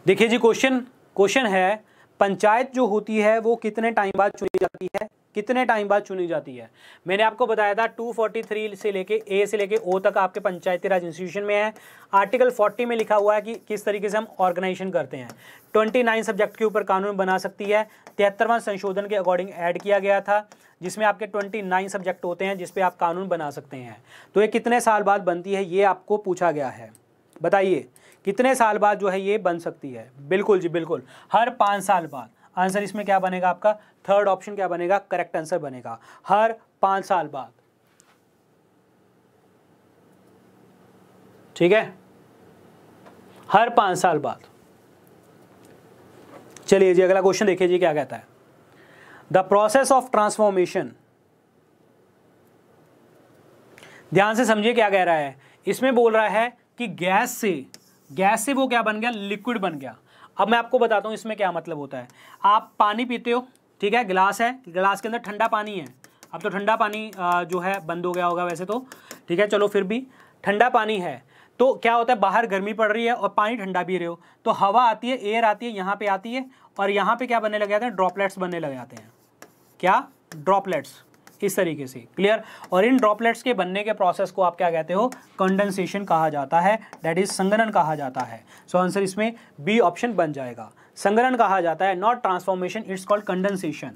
देखिए जी क्वेश्चन क्वेश्चन है पंचायत जो होती है वो कितने टाइम बाद चुनी जाती है कितने टाइम बाद चुनी जाती है मैंने आपको बताया था 243 से लेके ए से लेके ओ तक आपके पंचायती राज इंस्टीट्यूशन में है आर्टिकल 40 में लिखा हुआ है कि किस तरीके से हम ऑर्गेनाइजेशन करते हैं 29 सब्जेक्ट के ऊपर कानून बना सकती है तिहत्तरवां संशोधन के अकॉर्डिंग ऐड किया गया था जिसमें आपके 29 सब्जेक्ट होते हैं जिसपे आप कानून बना सकते हैं तो ये कितने साल बाद बनती है ये आपको पूछा गया है बताइए कितने साल बाद जो है ये बन सकती है बिल्कुल जी बिल्कुल हर पाँच साल बाद आंसर इसमें क्या बनेगा आपका थर्ड ऑप्शन क्या बनेगा करेक्ट आंसर बनेगा हर पांच साल बाद ठीक है हर पांच साल बाद चलिए जी अगला क्वेश्चन देखिए जी क्या कहता है द प्रोसेस ऑफ ट्रांसफॉर्मेशन ध्यान से समझिए क्या कह रहा है इसमें बोल रहा है कि गैस से गैस से वो क्या बन गया लिक्विड बन गया अब मैं आपको बताता हूँ इसमें क्या मतलब होता है आप पानी पीते हो ठीक है गिलास है गिलास के अंदर ठंडा पानी है अब तो ठंडा पानी जो है बंद हो गया होगा वैसे तो ठीक है चलो फिर भी ठंडा पानी है तो क्या होता है बाहर गर्मी पड़ रही है और पानी ठंडा पी रहे हो तो हवा आती है एयर आती है यहाँ पे आती है और यहाँ पे क्या बनने लग जाते हैं ड्रॉपलेट्स बनने लग जाते हैं क्या ड्रॉपलेट्स इस तरीके से क्लियर और इन ड्रॉपलेट्स के बनने के प्रोसेस को आप क्या कहते हो कंडेंसेशन कहा जाता है डैट इज संगनन कहा जाता है सो so आंसर इसमें बी ऑप्शन बन जाएगा संगरन कहा जाता है not transformation it's called condensation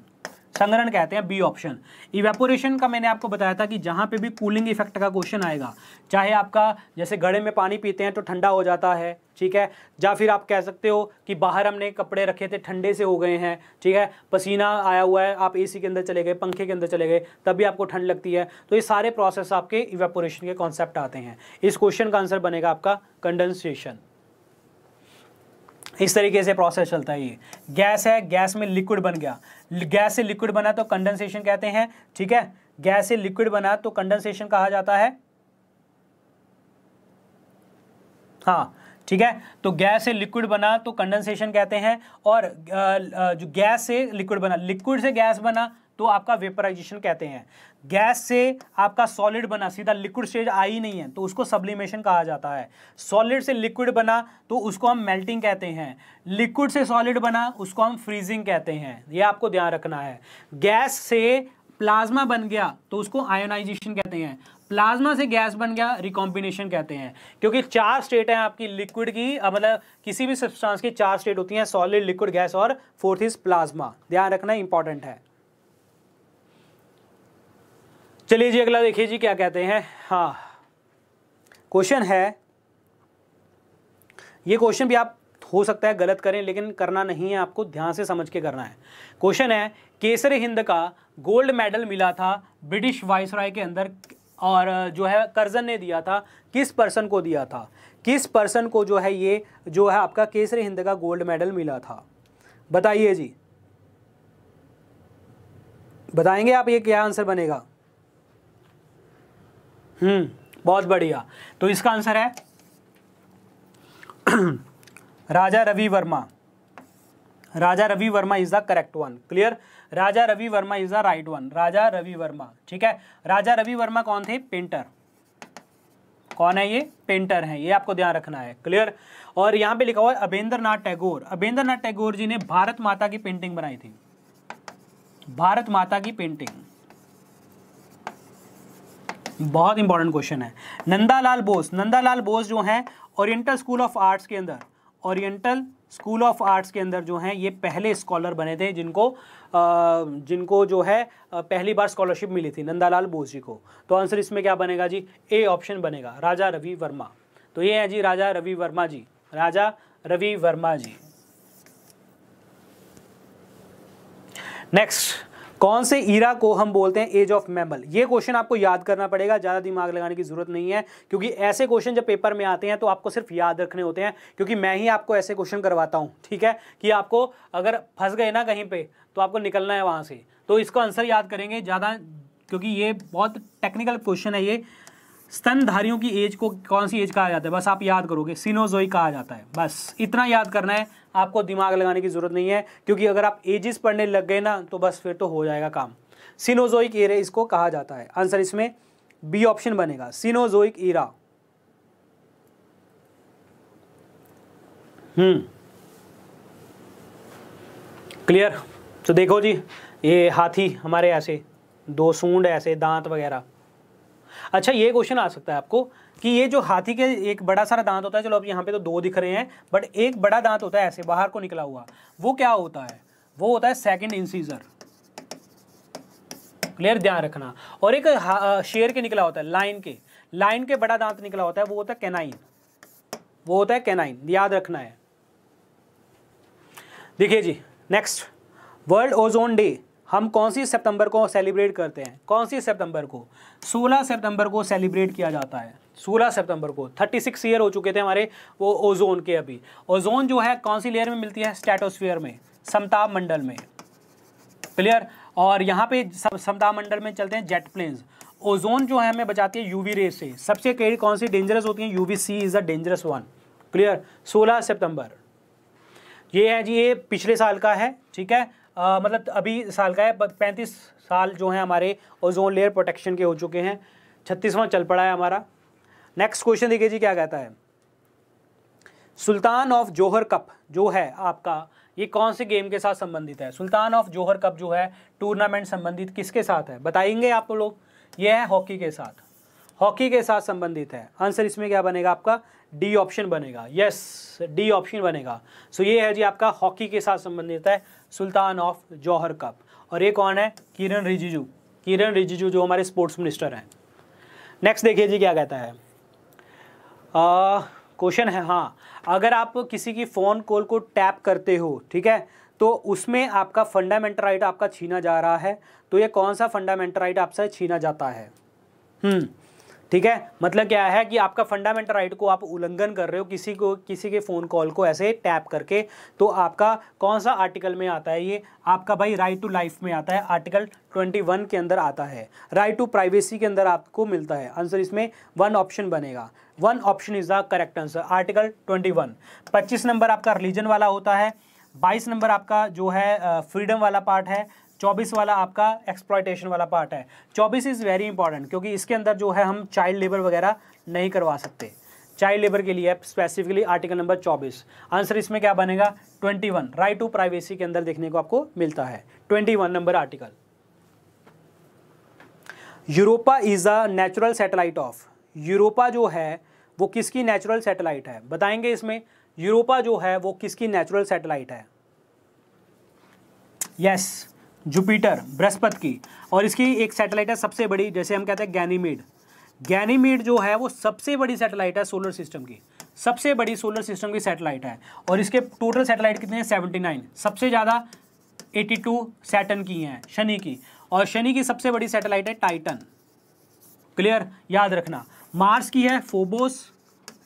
संग्रहण कहते हैं बी ऑप्शन इवेपोरेशन का मैंने आपको बताया था कि जहाँ पे भी कूलिंग इफेक्ट का क्वेश्चन आएगा चाहे आपका जैसे घड़े में पानी पीते हैं तो ठंडा हो जाता है ठीक है या फिर आप कह सकते हो कि बाहर हमने कपड़े रखे थे ठंडे से हो गए हैं ठीक है पसीना आया हुआ है आप एसी के अंदर चले गए पंखे के अंदर चले गए तब भी आपको ठंड लगती है तो ये सारे प्रोसेस आपके इवेपोरेशन के कॉन्सेप्ट आते हैं इस क्वेश्चन का आंसर बनेगा आपका कंडेंसेशन इस तरीके से प्रोसेस चलता है ये गैस है गैस में लिक्विड बन गया गैस से लिक्विड बना तो कंडेंसेशन कहते हैं ठीक है गैस से लिक्विड बना तो कंडेंसेशन कहा जाता है हाँ ठीक है तो गैस से लिक्विड बना तो कंडेंसेशन कहते हैं और जो गैस से लिक्विड बना लिक्विड से गैस बना तो आपका वेपराइजेशन कहते हैं गैस से आपका सॉलिड बना सीधा लिक्विड स्टेज आई नहीं है तो उसको सब्लिमेशन कहा जाता है सॉलिड से लिक्विड बना तो उसको हम मेल्टिंग कहते हैं लिक्विड से सॉलिड बना उसको हम फ्रीजिंग कहते हैं ये आपको ध्यान रखना है गैस से प्लाज्मा बन गया तो उसको आयोनाइजेशन कहते हैं प्लाज्मा से गैस बन गया रिकॉम्बिनेशन कहते हैं क्योंकि चार स्टेट हैं आपकी लिक्विड की मतलब किसी भी सब्सटेंस की चार स्टेट होती हैं सॉलिड लिक्विड गैस और फोर्थ इज प्लाज्मा ध्यान रखना इंपॉर्टेंट है चलिए जी अगला देखिए जी क्या कहते हैं हाँ क्वेश्चन है ये क्वेश्चन भी आप हो सकता है गलत करें लेकिन करना नहीं है आपको ध्यान से समझ के करना है क्वेश्चन है केसर हिंद का गोल्ड मेडल मिला था ब्रिटिश वाइसराय के अंदर और जो है कर्जन ने दिया था किस पर्सन को दिया था किस पर्सन को जो है ये जो है आपका केसरी हिंद का गोल्ड मेडल मिला था बताइए जी बताएंगे आप ये क्या आंसर बनेगा हम्म बहुत बढ़िया तो इसका आंसर है *clears throat* Raja Ravi Varma Raja Ravi Varma is the correct one clear Raja Ravi Varma is the right one Raja Ravi Varma ठीक है राजा रवि वर्मा कौन थे पेंटर कौन है ये पेंटर हैं ये आपको ध्यान रखना है क्लियर और यहां पे लिखा हुआ है अभेंद्र नाथ टैगोर अभेंद्र नाथ टैगोर जी ने भारत माता की पेंटिंग बनाई थी भारत माता की पेंटिंग बहुत इंपॉर्टेंट क्वेश्चन है नंदालाल बोस नंदालाल बोस जो हैं ओरिएंटल स्कूल ऑफ आर्ट्स के अंदर ओरिएंटल स्कूल ऑफ आर्ट्स के अंदर जो हैं ये पहले स्कॉलर बने थे जिनको जिनको जो है पहली बार स्कॉलरशिप मिली थी नंदालाल बोस जी को तो आंसर इसमें क्या बनेगा जी ए ऑप्शन बनेगा राजा रवि वर्मा तो ये है जी राजा रवि वर्मा जी राजा रवि वर्मा जी नेक्स्ट कौन से ईरा को हम बोलते हैं एज ऑफ मैमल ये क्वेश्चन आपको याद करना पड़ेगा ज़्यादा दिमाग लगाने की जरूरत नहीं है क्योंकि ऐसे क्वेश्चन जब पेपर में आते हैं तो आपको सिर्फ याद रखने होते हैं क्योंकि मैं ही आपको ऐसे क्वेश्चन करवाता हूँ ठीक है कि आपको अगर फंस गए ना कहीं पर तो आपको निकलना है वहाँ से तो इसको आंसर याद करेंगे ज़्यादा क्योंकि ये बहुत टेक्निकल क्वेश्चन है ये स्तनधारियों की एज को कौन सी एज कहा जाता है बस आप याद करोगे सिनोजोई कहा जाता है बस इतना याद करना है आपको दिमाग लगाने की ज़रूरत नहीं है क्योंकि अगर आप एजेस पढ़ने लग गए ना तो बस फिर तो हो जाएगा काम सिनोजोइक एरे इसको कहा जाता है आंसर इसमें बी ऑप्शन बनेगा सिनोजोइक ईरा हम्म क्लियर तो देखो जी ये हाथी हमारे ऐसे दो सूंड ऐसे दांत वगैरह अच्छा ये क्वेश्चन आ सकता है आपको कि ये जो हाथी के एक बड़ा सारा दांत होता है चलो अब यहाँ पे तो दो दिख रहे हैं बट एक बड़ा दांत होता है ऐसे बाहर को निकला हुआ वो क्या होता है वो होता है सेकेंड इंसीजर क्लियर ध्यान रखना और एक शेर के निकला होता है लाइन के लाइन के बड़ा दांत निकला होता है वो होता है कैनाइन वो होता है कैनाइन याद रखना है देखिए जी नेक्स्ट वर्ल्ड ओजोन डे हम कौन सी सितंबर को सेलिब्रेट करते हैं कौन सी सितंबर को 16 सितंबर को सेलिब्रेट किया जाता है 16 सितंबर को 36 ईयर हो चुके थे हमारे वो ओजोन के अभी ओजोन जो है कौन सी लेयर में मिलती है स्टेटोस्फीयर में समताप मंडल में क्लियर और यहाँ पे समताप मंडल में चलते हैं जेट प्लेन्स ओजोन जो है हमें बचाती है यूवी रेस से सबसे कई कौन सी डेंजरस होती है UV C is a dangerous one clear सोलह सितंबर ये है जी ये पिछले साल का है ठीक है आ, मतलब अभी साल का है पैंतीस साल जो है हमारे ओजोन लेयर प्रोटेक्शन के हो चुके हैं छत्तीसवां चल पड़ा है हमारा नेक्स्ट क्वेश्चन देखिए जी क्या कहता है सुल्तान ऑफ जोहर कप जो है आपका ये कौन से गेम के साथ संबंधित है सुल्तान ऑफ जोहर कप जो है टूर्नामेंट संबंधित किसके साथ है बताएंगे आप तो लोग ये है हॉकी के साथ हॉकी के साथ संबंधित है आंसर इसमें क्या बनेगा आपका डी ऑप्शन बनेगा यस डी ऑप्शन बनेगा सो so, ये है जी आपका हॉकी के साथ संबंधित है सुल्तान ऑफ जौहर कप और ये कौन है किरण रिजिजू किरण रिजिजू जो हमारे स्पोर्ट्स मिनिस्टर हैं नेक्स्ट देखिए जी क्या कहता है क्वेश्चन है हाँ अगर आप किसी की फ़ोन कॉल को टैप करते हो ठीक है तो उसमें आपका फंडामेंटल राइट आपका छीना जा रहा है तो ये कौन सा फंडामेंटल राइट आपसे छीना जाता है हम्म ठीक है मतलब क्या है कि आपका फंडामेंटल राइट को आप उल्लंघन कर रहे हो किसी को किसी के फ़ोन कॉल को ऐसे टैप करके तो आपका कौन सा आर्टिकल में आता है ये आपका भाई राइट टू लाइफ में आता है आर्टिकल 21 के अंदर आता है राइट टू प्राइवेसी के अंदर आपको मिलता है आंसर इसमें वन ऑप्शन बनेगा one option is the correct answer article one पच्चीस नंबर आपका रिलीजन वाला होता है बाईस नंबर आपका जो है फ्रीडम वाला पार्ट है चौबीस वाला आपका एक्सप्लाइटेशन वाला पार्ट है चौबीस इज़ वेरी इंपॉर्टेंट क्योंकि इसके अंदर जो है हम चाइल्ड लेबर वगैरह नहीं करवा सकते चाइल्ड लेबर के लिए स्पेसिफिकली आर्टिकल नंबर 24 आंसर इसमें क्या बनेगा 21 राइट टू प्राइवेसी के अंदर देखने को आपको मिलता है 21 number article Europa is a natural satellite of Europa जो है वो किसकी नेचुरल सेटेलाइट है बताएंगे इसमें यूरोपा जो है वो किसकी नेचुरल सेटेलाइट है यस yes, जुपिटर बृहस्पति की और इसकी एक सैटेलाइट है सबसे बड़ी जैसे हम कहते हैं गैनीमीड गैनीमीड जो है वो सबसे बड़ी सैटेलाइट है सोलर सिस्टम की सबसे बड़ी सोलर सिस्टम की सैटेलाइट है और इसके टोटल सैटेलाइट कितने हैं सेवेंटी नाइन सबसे ज़्यादा एटी टू सैटन की हैं शनि की और शनि की सबसे बड़ी सैटेलाइट है टाइटन क्लियर याद रखना मार्स की है फोबोस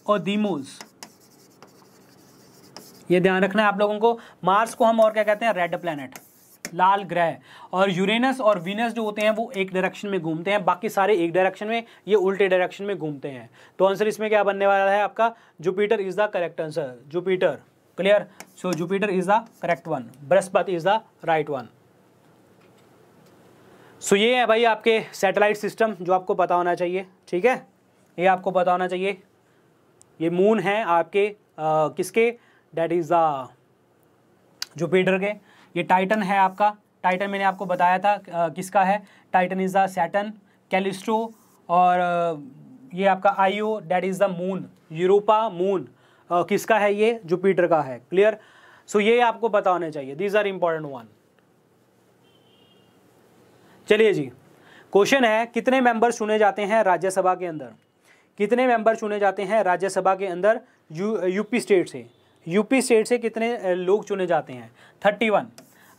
और दीमोस ये ध्यान रखना है आप लोगों को मार्स को हम और क्या कहते हैं रेड प्लैनेट लाल ग्रह और यूरेनस और वीनस जो होते हैं वो एक डायरेक्शन में घूमते हैं बाकी सारे एक डायरेक्शन में ये उल्टे डायरेक्शन में घूमते हैं तो आंसर इसमें क्या बनने वाला है आपका Jupiter is the correct answer Jupiter clear so Jupiter is the correct one Brihaspati is the right one so ये है भाई आपके सेटेलाइट सिस्टम जो आपको पता होना चाहिए ठीक है ये आपको पता होना चाहिए ये मून है आपके आ, किसके डैट इज़ द जुपिटर के ये टाइटन है आपका टाइटन मैंने आपको बताया था किसका है Titan is the Saturn Callisto और ये आपका Io that is the moon Europa moon किसका है ये जुपिटर का है क्लियर सो so, ये आपको पता होना चाहिए दीज आर इंपॉर्टेंट वन चलिए जी क्वेश्चन है कितने मेंबर चुने जाते हैं राज्यसभा के अंदर कितने मेंबर चुने जाते हैं राज्यसभा के अंदर यू यूपी स्टेट से यूपी स्टेट से कितने लोग चुने जाते हैं थर्टी वन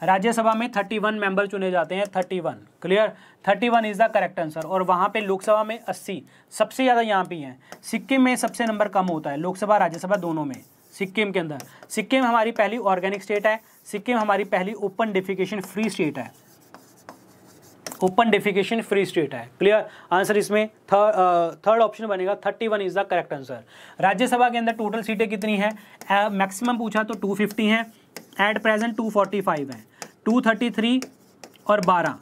राज्यसभा में थर्टी वन मेंबर चुने जाते हैं thirty one clear thirty one is the correct answer और वहाँ पे लोकसभा में अस्सी सबसे ज़्यादा यहाँ पे हैं सिक्किम में सबसे नंबर कम होता है लोकसभा राज्यसभा दोनों में सिक्किम के अंदर सिक्किम हमारी पहली ऑर्गेनिक स्टेट है सिक्किम हमारी पहली ओपन डेफिकेशन फ्री स्टेट है ओपन डेफिकेशन फ्री स्टेट है क्लियर आंसर इसमें थर्ड ऑप्शन बनेगा thirty one is the correct answer Rajya Sabha के अंदर टोटल सीटें कितनी हैं मैक्सिमम पूछा तो टू फिफ्टी हैं at present two forty five हैं 233 और 12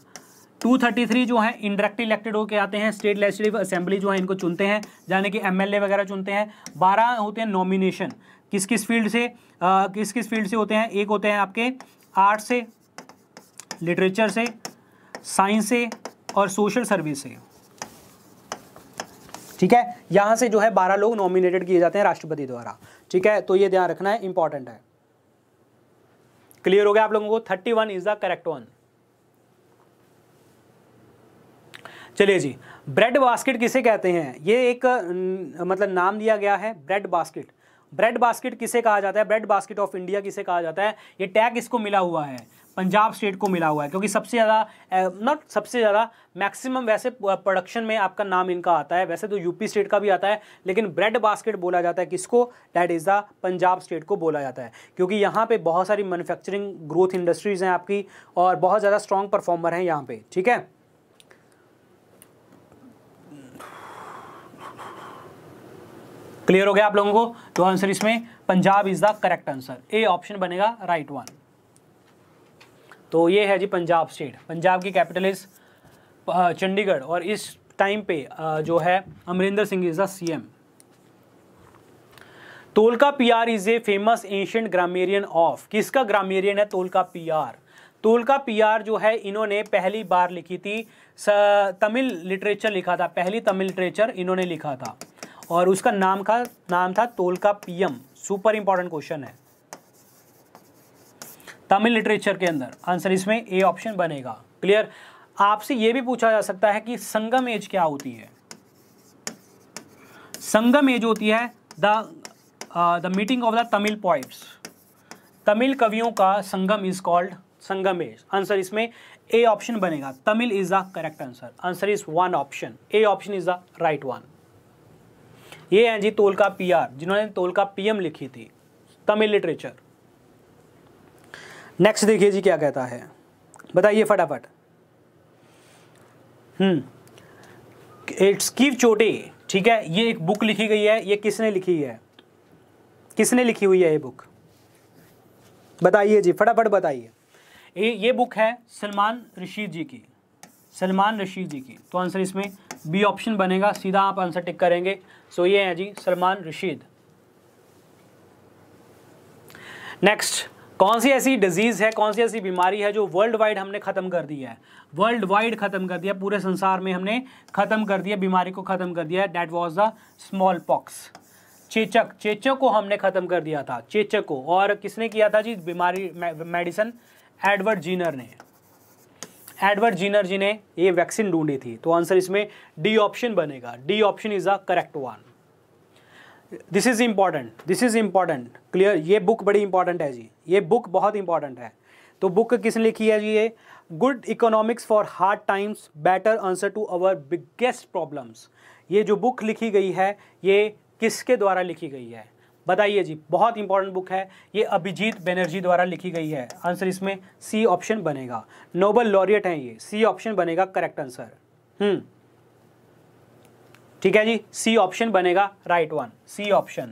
233 जो है इंडायरेक्ट इलेक्टेड होकर आते हैं स्टेट लेजिस्लेटिव असेंबली जो है इनको चुनते हैं यानी कि एमएलए वगैरह चुनते हैं बारह होते हैं नॉमिनेशन किस किस फील्ड से आ, किस किस फील्ड से होते हैं एक होते हैं आपके आर्ट से लिटरेचर से साइंस से और सोशल सर्विस से ठीक है यहां से जो है बारह लोग नॉमिनेटेड किए जाते हैं राष्ट्रपति द्वारा ठीक है तो ये ध्यान रखना है इंपॉर्टेंट है क्लियर हो गया आप लोगों को thirty one is the correct one चलिए जी ब्रेड बास्केट किसे कहते हैं ये एक मतलब नाम दिया गया है ब्रेड बास्केट ब्रेड बास्केट किसे कहा जाता है ब्रेड बास्केट ऑफ इंडिया किसे कहा जाता है ये टैग इसको मिला हुआ है पंजाब स्टेट को मिला हुआ है क्योंकि सबसे ज़्यादा नॉट सबसे ज़्यादा मैक्सिमम वैसे प्रोडक्शन में आपका नाम इनका आता है वैसे तो यूपी स्टेट का भी आता है लेकिन ब्रेड बास्केट बोला जाता है किसको that is the Punjab state को बोला जाता है क्योंकि यहाँ पे बहुत सारी मैन्युफैक्चरिंग ग्रोथ इंडस्ट्रीज़ हैं आपकी और बहुत ज़्यादा स्ट्रॉन्ग परफॉर्मर हैं यहाँ पर ठीक है क्लियर हो गया आप लोगों को तो आंसर इसमें Punjab is the correct answer A option बनेगा राइट वन तो ये है जी पंजाब स्टेट पंजाब की कैपिटल इज़ चंडीगढ़ और इस टाइम पे जो है Amarinder Singh is the C M Tolkappiyar is a famous ancient grammarian of किसका ग्रामेरियन है तोलका आर तोलका आर जो है इन्होंने पहली बार लिखी थी तमिल लिटरेचर लिखा था पहली तमिल लिटरेचर इन्होंने लिखा था और उसका नाम का नाम था Tolkappiyam super important question है तमिल लिटरेचर के अंदर आंसर इसमें ए ऑप्शन बनेगा क्लियर आपसे यह भी पूछा जा सकता है कि संगम एज क्या होती है संगम एज होती है the the meeting of the Tamil poets Tamil कवियों का Sangam is called Sangam age answer इसमें ए ऑप्शन बनेगा Tamil is the correct answer answer is one option A option is the right one ये हैं जी तोलका पीआर जिन्होंने तोलका पीएम लिखी थी तमिल लिटरेचर नेक्स्ट देखिए जी क्या कहता है बताइए फटाफट हम्म की चोटे ठीक है ये एक बुक लिखी गई है ये किसने लिखी है किसने लिखी हुई है ये बुक बताइए जी फटाफट बताइए ये ये बुक है सलमान रशीद जी की सलमान रशीद जी की तो आंसर इसमें बी ऑप्शन बनेगा सीधा आप आंसर टिक करेंगे सो ये है जी सलमान रशीद नेक्स्ट कौन सी ऐसी डिजीज़ है कौन सी ऐसी बीमारी है जो वर्ल्ड वाइड हमने ख़त्म कर दिया है वर्ल्ड वाइड ख़त्म कर दिया पूरे संसार में हमने ख़त्म कर दिया बीमारी को ख़त्म कर दिया that was the smallpox चेचक चेचक को हमने ख़त्म कर दिया था चेचक को और किसने किया था जी बीमारी मेडिसन एडवर्ड जीनर ने एडवर्ड जीनर जी ने ये वैक्सीन ढूंढी थी तो आंसर इसमें डी ऑप्शन बनेगा D option is the correct one this is important this is important clear ये बुक बड़ी इंपॉर्टेंट है जी ये बुक बहुत इंपॉर्टेंट है तो बुक किसने लिखी है जी ये good economics for hard times better answer to our biggest problems ये जो बुक लिखी गई है ये किसके द्वारा लिखी गई है बताइए जी बहुत इंपॉर्टेंट बुक है ये अभिजीत बनर्जी द्वारा लिखी गई है आंसर इसमें सी ऑप्शन बनेगा नोबल लॉरियट है ये सी ऑप्शन बनेगा करेक्ट आंसर हम्म ठीक है जी सी ऑप्शन बनेगा राइट वन सी ऑप्शन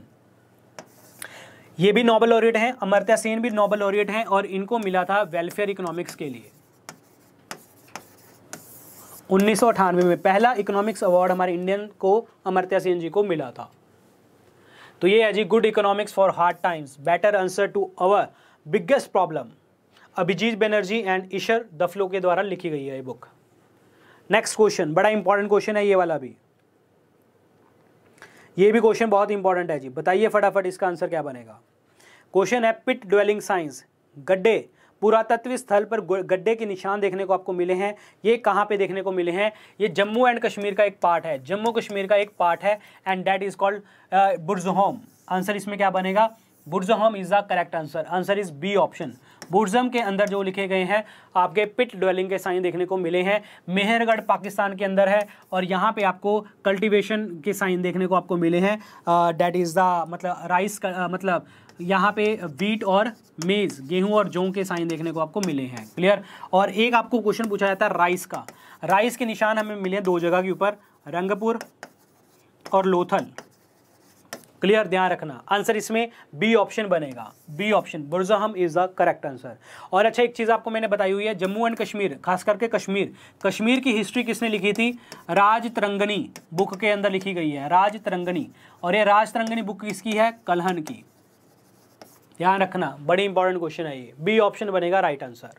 ये भी नोबल ऑरियट हैं अमरत्या सेन भी नोबल ऑरियट हैं और इनको मिला था वेलफेयर इकोनॉमिक्स के लिए उन्नीस में पहला इकोनॉमिक्स अवार्ड हमारे इंडियन को अमरत्या सेन जी को मिला था तो ये है जी good economics for hard times better answer to our biggest problem Abhijit Banerjee and Esther Duflo के द्वारा लिखी गई है ये बुक नेक्स्ट क्वेश्चन बड़ा इंपॉर्टेंट क्वेश्चन है ये वाला भी ये भी क्वेश्चन बहुत इंपॉर्टेंट है जी बताइए फटाफट इसका आंसर क्या बनेगा क्वेश्चन है पिट ड्वेलिंग साइंस गड्ढे पुरातत्व स्थल पर गड्ढे के निशान देखने को आपको मिले हैं ये कहाँ पे देखने को मिले हैं ये जम्मू एंड कश्मीर का एक पार्ट है जम्मू कश्मीर का एक पार्ट है and that is called Burzahom answer इसमें क्या बनेगा Burzahom is the correct answer answer is B option Burzahom के अंदर जो लिखे गए हैं आपके पिट ड्वेलिंग के साइन देखने को मिले हैं मेहरगढ़ पाकिस्तान के अंदर है और यहाँ पे आपको कल्टीवेशन के साइन देखने को आपको मिले हैं डैट इज़ द मतलब राइस का मतलब यहाँ पे वीट और मेज़ गेहूं और जौ के साइन देखने को आपको मिले हैं क्लियर और एक आपको क्वेश्चन पूछा जाता है राइस का राइस के निशान हमें मिले दो जगह के ऊपर रंगपुर और लोथल क्लियर ध्यान रखना आंसर इसमें बी ऑप्शन बनेगा B option Burzahom is the correct answer और अच्छा एक चीज़ आपको मैंने बताई हुई है जम्मू एंड कश्मीर खास करके कश्मीर कश्मीर की हिस्ट्री किसने लिखी थी राज तरंगनी बुक के अंदर लिखी गई है राज तरंगनी और यह राज तरंगनी बुक किसकी है कलहन की ध्यान रखना बड़ी इंपॉर्टेंट क्वेश्चन है ये बी ऑप्शन बनेगा राइट आंसर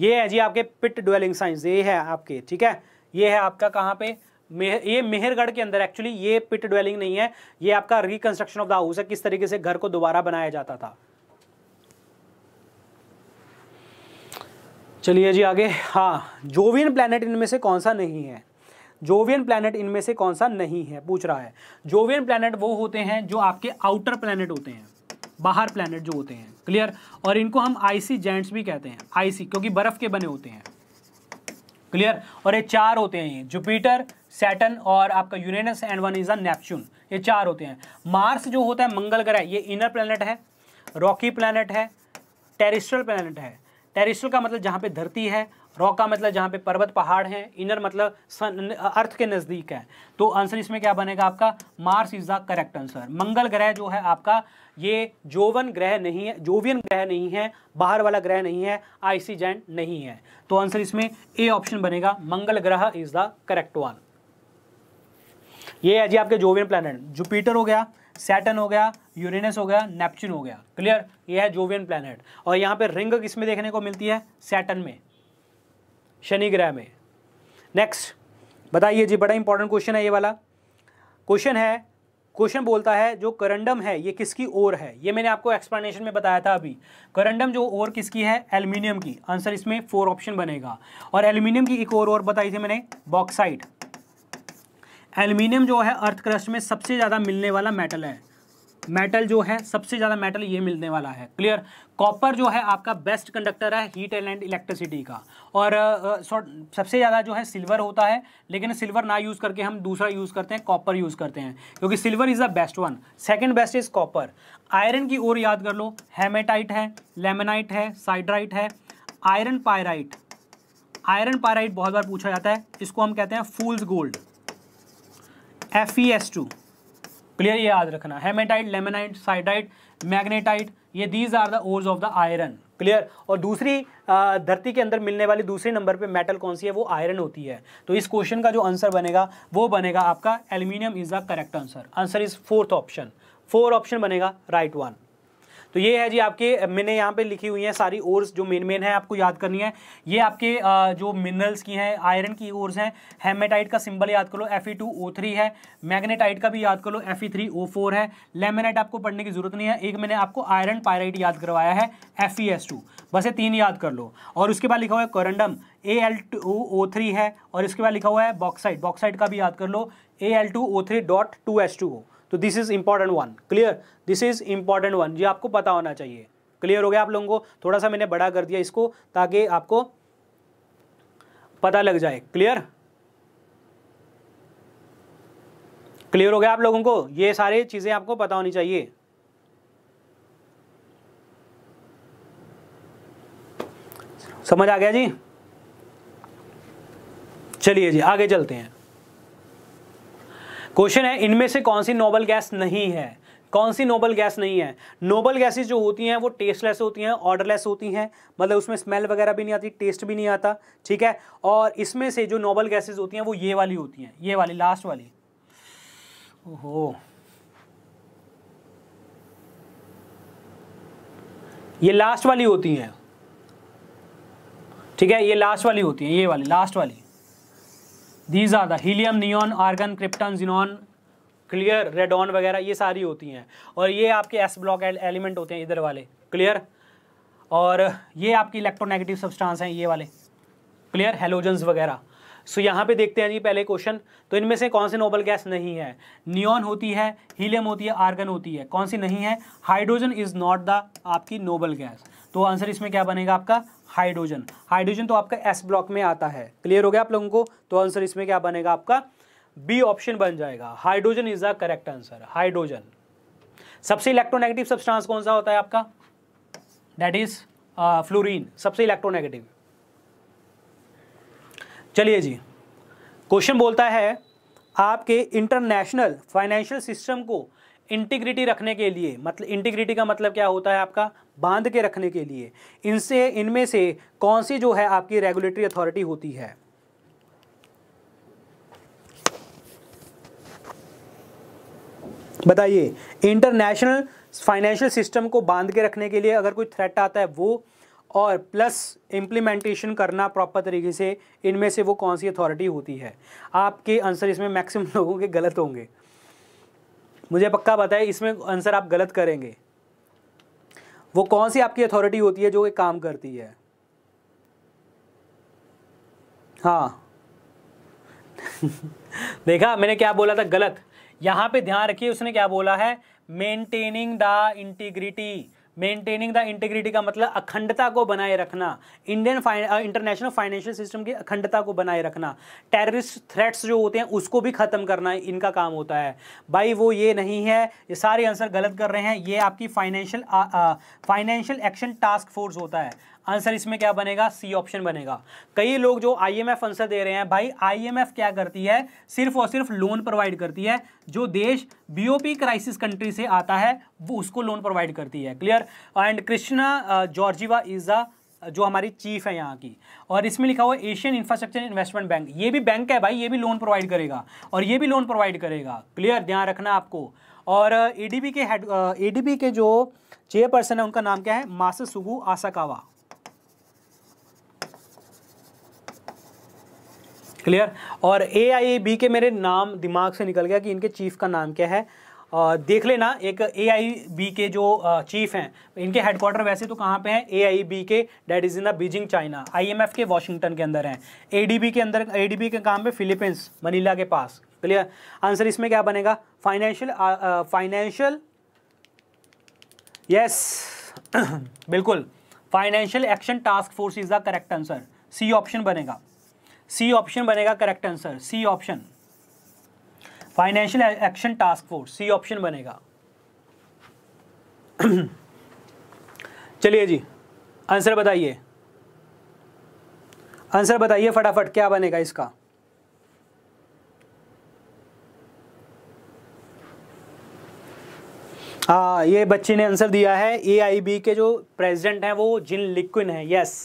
ये है जी आपके पिट डिंग साइंस ये है आपके ठीक है ये है आपका कहाँ पे मेह, ये मेहरगढ़ के अंदर एक्चुअली ये पिट ड्वेलिंग नहीं है ये आपका रिकंस्ट्रक्शन ऑफ द हाउस है किस तरीके से घर को दोबारा बनाया जाता था चलिए जी आगे हाँ जोवियन प्लैनेट इनमें से कौन सा नहीं है जोवियन प्लैनेट इनमें से कौन सा नहीं है पूछ रहा है जोवियन प्लैनेट वो होते हैं जो आपके आउटर प्लैनेट होते हैं बाहर प्लैनेट जो होते हैं क्लियर और इनको हम आईसी जेंट्स भी कहते हैं आईसी क्योंकि बर्फ़ के बने होते हैं क्लियर और ये चार होते हैं जुपिटर सैटन और आपका Uranus and one is a Neptune ये चार होते हैं मार्स जो होता है मंगल ग्रह ये इनर प्लानट है रॉकी प्लानट है टेरिस्ट्रल प्लानट है टेरिस्ट्रल का मतलब जहाँ पे धरती है रॉक का मतलब जहाँ पे पर्वत पहाड़ हैं इनर मतलब सन अर्थ के नज़दीक है तो आंसर इसमें क्या बनेगा आपका Mars is the correct answer मंगल ग्रह जो है आपका ये जोवन ग्रह नहीं है जोवियन ग्रह नहीं है बाहर वाला ग्रह नहीं है आईसी जैन नहीं है तो आंसर इसमें ए ऑप्शन बनेगा मंगल ग्रह इज़ द करेक्ट वन ये है जी आपके जोवियन प्लानट जुपीटर हो गया सैटन हो गया यूरेनस हो गया नेपच्यून हो गया क्लियर ये है जोवियन प्लानट और यहाँ पे रिंग किस में देखने को मिलती है सैटन में शनि ग्रह में नेक्स्ट बताइए जी बड़ा इंपॉर्टेंट क्वेश्चन है ये वाला क्वेश्चन है क्वेश्चन बोलता है जो करंडम है ये किसकी ओर है ये मैंने आपको एक्सप्लेनेशन में बताया था अभी करंडम जो ओर किसकी है एल्युमिनियम की आंसर इसमें फोर ऑप्शन बनेगा और एल्युमिनियम की एक और बताई थी मैंने बॉक्साइड एल्यूमिनियम जो है अर्थ क्रस्ट में सबसे ज़्यादा मिलने वाला मेटल है मेटल जो है सबसे ज़्यादा मेटल ये मिलने वाला है क्लियर कॉपर जो है आपका बेस्ट कंडक्टर है हीट एंड इलेक्ट्रिसिटी का और सबसे ज़्यादा जो है सिल्वर होता है लेकिन सिल्वर ना यूज़ करके हम दूसरा यूज़ करते हैं कॉपर यूज़ करते हैं क्योंकि silver is the best one second best is copper iron की ओर याद कर लो हेमेटाइट है लेमेनाइट है साइड्राइट है आयरन पायराइट आयरन पायराइट बहुत बार पूछा जाता है इसको हम कहते हैं fool's gold F E S two clear ये याद रखना हेमेटाइट लेमेनाइट साइडाइट मैग्नेटाइट ये these are the ores of the iron clear और दूसरी धरती के अंदर मिलने वाली दूसरे नंबर पे मेटल कौन सी है वो आयरन होती है तो इस क्वेश्चन का जो आंसर बनेगा वो बनेगा आपका aluminium is the correct answer answer is fourth option four option बनेगा राइट वन तो ये है जी आपके मैंने यहाँ पे लिखी हुई है सारी ओर्स जो मेन मेन है आपको याद करनी है ये आपके जो मिनरल्स की हैं आयरन की ओर्स हैं हेमेटाइट का सिंबल याद कर लो एफ है मैग्नेटाइट का भी याद कर लो एफ है लेमेनाइट आपको पढ़ने की जरूरत नहीं है एक मैंने आपको आयरन पायराइट याद करवाया है एफ बस ये तीन याद कर लो और उसके बाद लिखा हुआ है corundum A L two O three है और इसके बाद लिखा हुआ है बॉक्साइड बॉक्साइड का भी याद कर लो A L two O three dot two S two O तो this is important one clear this is important one ये आपको पता होना चाहिए क्लियर हो गया आप लोगों को थोड़ा सा मैंने बड़ा कर दिया इसको ताकि आपको पता लग जाए क्लियर क्लियर हो गया आप लोगों को ये सारी चीज़ें आपको पता होनी चाहिए समझ आ गया जी चलिए जी आगे चलते हैं क्वेश्चन है इनमें से कौन सी नोबल गैस नहीं है कौन सी नोबल गैस नहीं है नोबल गैसेज जो होती हैं वो टेस्टलेस होती हैं ऑर्डरलेस होती हैं मतलब उसमें स्मेल वगैरह भी नहीं आती टेस्ट भी नहीं आता ठीक है और इसमें से जो नोबल गैसेज होती हैं वो ये वाली होती हैं ये वाली लास्ट वाली ओहो ये लास्ट वाली होती हैं ठीक है ये लास्ट वाली होती है ये वाली लास्ट वाली these are the helium neon argon krypton xenon clear radon वगैरह ये सारी होती हैं और ये आपके एस ब्लॉक एलिमेंट होते हैं इधर वाले क्लियर और ये आपकी इलेक्ट्रोनेगेटिव सब्सटेंस हैं ये वाले क्लियर हेलोजन्स वगैरह सो यहाँ पे देखते हैं जी पहले क्वेश्चन तो इनमें से कौन से नोबल गैस नहीं है नियॉन होती है हीलियम होती है आर्गन होती है कौन सी नहीं है हाइड्रोजन इज नॉट द आपकी नोबल गैस तो आंसर इसमें क्या बनेगा आपका हाइड्रोजन हाइड्रोजन तो आपका एस ब्लॉक में आता है क्लियर हो गया आप लोगों को तो आंसर इसमें क्या बनेगा आपका बी ऑप्शन बन जाएगा hydrogen is the correct answer hydrogen सबसे इलेक्ट्रोनेगेटिव सब्सटेंस कौन सा होता है आपका दैट इज फ्लोरीन सबसे इलेक्ट्रोनेगेटिव चलिए जी क्वेश्चन बोलता है आपके इंटरनेशनल फाइनेंशियल सिस्टम को इंटीग्रिटी रखने के लिए मतलब इंटीग्रिटी का मतलब क्या होता है आपका बांध के रखने के लिए इनसे इनमें से कौन सी जो है आपकी रेगुलेटरी अथॉरिटी होती है बताइए इंटरनेशनल फाइनेंशियल सिस्टम को बांध के रखने के लिए अगर कोई थ्रेट आता है वो और प्लस इम्प्लीमेंटेशन करना प्रॉपर तरीके से इनमें से वो कौन सी अथॉरिटी होती है आपके आंसर इसमें मैक्सिमम *laughs* लोगों के गलत होंगे मुझे पक्का पता है इसमें आंसर आप गलत करेंगे वो कौन सी आपकी अथॉरिटी होती है जो एक काम करती है हाँ *laughs* देखा मैंने क्या बोला था गलत यहां पे ध्यान रखिए उसने क्या बोला है maintaining the integrity maintaining the integrity का मतलब अखंडता को बनाए रखना इंडियन इंटरनेशनल फाइनेंशियल सिस्टम की अखंडता को बनाए रखना टेररिस्ट थ्रेट्स जो होते हैं उसको भी ख़त्म करना इनका काम होता है भाई वो ये नहीं है ये सारे आंसर गलत कर रहे हैं ये आपकी financial financial action task force होता है आंसर इसमें क्या बनेगा सी ऑप्शन बनेगा कई लोग जो आईएमएफ आंसर दे रहे हैं भाई आईएमएफ क्या करती है सिर्फ और सिर्फ लोन प्रोवाइड करती है जो देश बीओपी क्राइसिस कंट्री से आता है वो उसको लोन प्रोवाइड करती है clear and Krishna Georgieva is the जो हमारी चीफ है यहाँ की और इसमें लिखा हुआ एशियन इंफ्रास्ट्रक्चर इन्वेस्टमेंट बैंक ये भी बैंक है भाई ये भी लोन प्रोवाइड करेगा और ये भी लोन प्रोवाइड करेगा क्लियर ध्यान रखना आपको और एडीबी uh, के हेड एडीबी uh, के जो चेयरपर्सन है उनका नाम क्या है मासुगु आसाकावा क्लियर और ए आई बी के मेरे नाम दिमाग से निकल गया कि इनके चीफ़ का नाम क्या है और देख लेना एक ए आई बी के जो चीफ़ हैं इनके हेडक्वार्टर वैसे तो कहाँ पे हैं ए आई बी के that is in the Beijing China IMF के वाशिंगटन के अंदर हैं बी के अंदर ए डी बी के कहाँ पे फिलीपींस मनीला के पास क्लियर आंसर इसमें क्या बनेगा फाइनेंशियल फाइनेंशियल यस बिल्कुल financial action task force is the correct answer C option बनेगा सी ऑप्शन बनेगा correct answer C option financial action task force C option बनेगा *clears throat* चलिए जी आंसर बताइए आंसर बताइए फटाफट क्या बनेगा इसका हाँ ये बच्चे ने आंसर दिया है एआईबी के जो प्रेसिडेंट हैं वो जिन लिक्विन हैं yes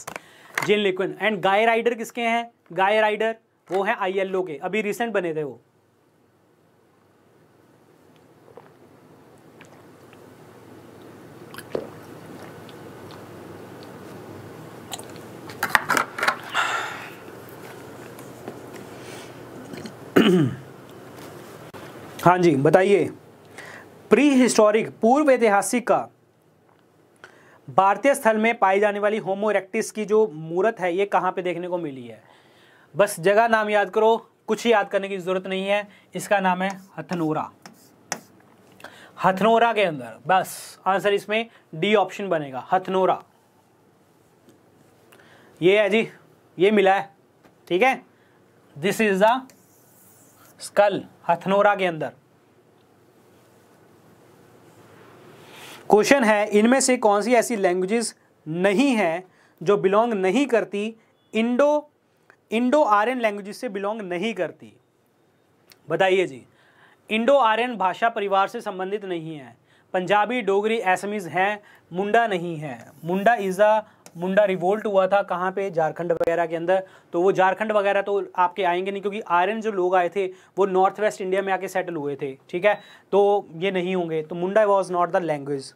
Jin Liqun and Guy Ryder किसके हैं गाय राइडर वो हैं आईएलओ के अभी रिसेंट बने थे वो हाँ जी बताइए प्री हिस्टोरिक पूर्व ऐतिहासिक का भारतीय स्थल में पाई जाने वाली होमो इरेक्टिस की जो मूर्त है ये कहाँ पे देखने को मिली है बस जगह नाम याद करो कुछ याद करने की ज़रूरत नहीं है इसका नाम है हथनोरा हथनोरा के अंदर बस आंसर इसमें डी ऑप्शन बनेगा हथनोरा ये है जी ये मिला है ठीक है this is the skull Hathnora के अंदर क्वेश्चन है इनमें से कौन सी ऐसी लैंग्वेजेस नहीं है जो बिलोंग नहीं करती इंडो इंडो आर्यन लैंग्वेज से बिलोंग नहीं करती बताइए जी इंडो आर्यन भाषा परिवार से संबंधित नहीं है पंजाबी डोगरी एसमीज हैं मुंडा नहीं है मुंडा इज़ अ मुंडा रिवोल्ट हुआ था कहाँ पे झारखंड वगैरह के अंदर तो वो झारखंड वगैरह तो आपके आएंगे नहीं क्योंकि आर्यन जो लोग आए थे वो नॉर्थ वेस्ट इंडिया में आके सेटल हुए थे ठीक है तो ये नहीं होंगे तो Munda was not the language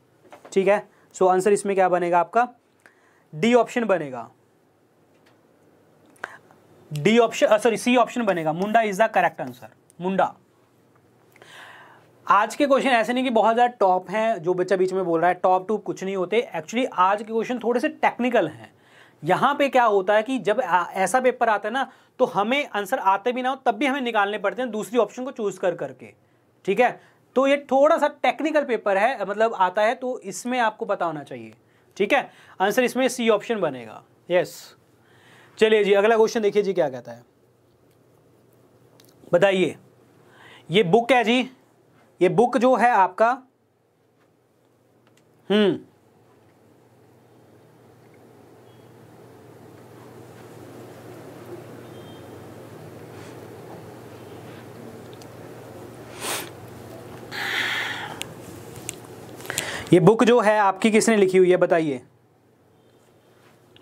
ठीक है सो so, आंसर इसमें क्या बनेगा आपका डी ऑप्शन बनेगा D option sorry C option बनेगा Munda is the correct answer Munda आज के क्वेश्चन ऐसे नहीं कि बहुत ज़्यादा टॉप हैं जो बच्चा बीच में बोल रहा है टॉप टू कुछ नहीं होते एक्चुअली आज के क्वेश्चन थोड़े से टेक्निकल हैं यहां पे क्या होता है कि जब ऐसा पेपर आता है ना तो हमें आंसर आते भी ना हो तब भी हमें निकालने पड़ते हैं दूसरी ऑप्शन को चूज़ कर करके ठीक है तो ये थोड़ा सा टेक्निकल पेपर है मतलब आता है तो इसमें आपको पता होना चाहिए ठीक है आंसर इसमें सी ऑप्शन बनेगा यस yes. चलिए जी अगला क्वेश्चन देखिए जी क्या कहता है बताइए ये बुक है जी ये बुक जो है आपका हम्म ये बुक जो है आपकी किसने लिखी हुई है बताइए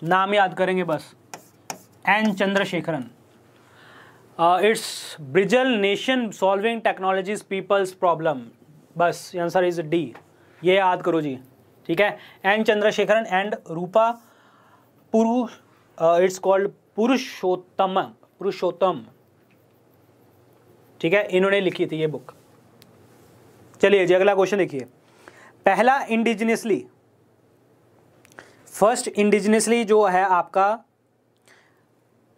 नाम याद करेंगे बस N Chandrasekaran it's Bridgital nation solving technologies people's problem बस आंसर इज डी ये याद करो जी ठीक है एन चंद्रशेखरन एंड रूपा पुरुष इट्स कॉल्ड पुरुषोत्तम पुरुषोत्तम ठीक है इन्होंने लिखी थी ये बुक चलिए जी अगला क्वेश्चन देखिए पहला इंडिजिनियसली फर्स्ट इंडिजिनियसली जो है आपका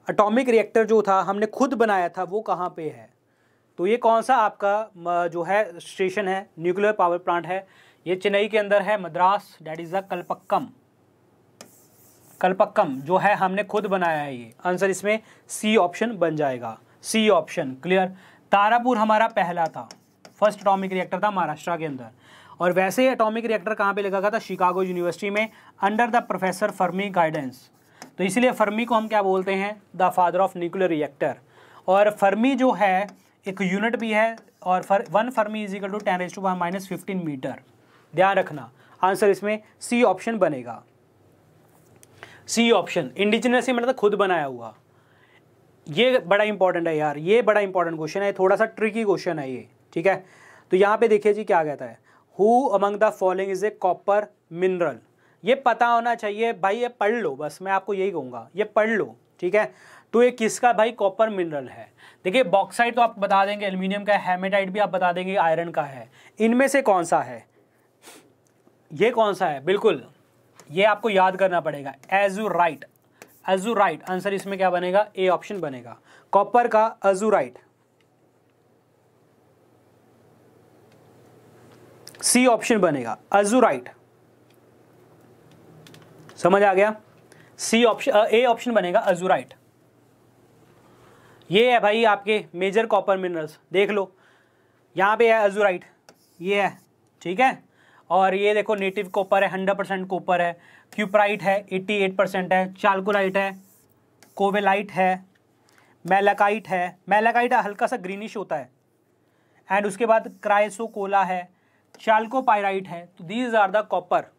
अटोमिक रिएक्टर जो था हमने खुद बनाया था वो कहाँ पे है तो ये कौन सा आपका जो है स्टेशन है न्यूक्लियर पावर प्लांट है ये चेन्नई के अंदर है Madras that is the Kalpakkam Kalpakkam जो है हमने खुद बनाया है ये आंसर इसमें सी ऑप्शन बन जाएगा सी ऑप्शन क्लियर तारापुर हमारा पहला था फर्स्ट अटोमिक रिएक्टर था महाराष्ट्र के अंदर और वैसे ही अटोमिक रिएक्टर कहाँ पे लगा था शिकागो यूनिवर्सिटी में under the professor Fermi guidance तो इसलिए फर्मी को हम क्या बोलते हैं the father of nuclear reactor और फर्मी जो है एक यूनिट भी है और for one Fermi is equal to ten raise to one minus fifteen metre ध्यान रखना आंसर इसमें सी ऑप्शन बनेगा सी ऑप्शन इंडिजिनस मतलब खुद बनाया हुआ ये बड़ा इंपॉर्टेंट है यार ये बड़ा इंपॉर्टेंट क्वेश्चन है थोड़ा सा ट्रिकी क्वेश्चन है ये ठीक है तो यहाँ पे देखिए जी क्या कहता है who among the following is a copper mineral ये पता होना चाहिए भाई ये पढ़ लो बस मैं आपको यही कहूँगा ये पढ़ लो ठीक है तो ये किसका भाई कॉपर मिनरल है देखिए बॉक्साइड तो आप बता देंगे एल्यूमिनियम का है हेमेटाइट भी आप बता देंगे आयरन का है इनमें से कौन सा है ये कौन सा है बिल्कुल ये आपको याद करना पड़ेगा एजुराइट एजुराइट आंसर इसमें क्या बनेगा ए ऑप्शन बनेगा कॉपर का अजुराइट सी ऑप्शन बनेगा अजुराइट समझ आ गया सी ऑप्शन ए ऑप्शन बनेगा अजूराइट ये है भाई आपके मेजर कॉपर मिनरल्स देख लो यहाँ पे है अजूराइट ये है ठीक है और ये देखो नेटिव कॉपर है हंड्रेड परसेंट कॉपर है क्यूपराइट है एट्टी एट परसेंट है चालकोलाइट है कोवेलाइट है मेलाकाइट है मेलाकाइट हल्का सा ग्रीनिश होता है एंड उसके बाद क्राइसोकोला है चालकोपायराइट है तो these are the copper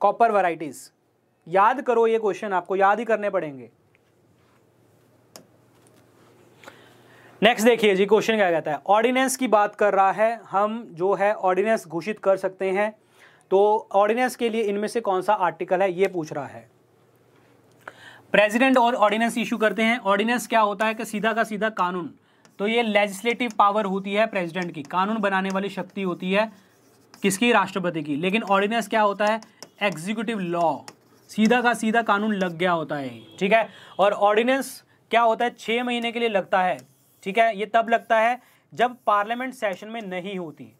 copper varieties याद करो ये क्वेश्चन आपको याद ही करने पड़ेंगे नेक्स्ट देखिए जी क्वेश्चन क्या कहता है ऑर्डिनेंस की बात कर रहा है हम जो है ऑर्डिनेंस घोषित कर सकते हैं तो ऑर्डिनेंस के लिए इनमें से कौन सा आर्टिकल है ये पूछ रहा है प्रेसिडेंट और ऑर्डिनेंस इशू करते हैं ऑर्डिनेंस क्या होता है कि सीधा का सीधा कानून तो ये लेजिस्लेटिव पावर होती है प्रेसिडेंट की कानून बनाने वाली शक्ति होती है किसकी राष्ट्रपति की लेकिन ऑर्डिनेंस क्या होता है एग्जीक्यूटिव लॉ सीधा का सीधा कानून लग गया होता है ठीक है और ऑर्डिनेंस क्या होता है छः महीने के लिए लगता है ठीक है ये तब लगता है जब पार्लियामेंट सेशन में नहीं होती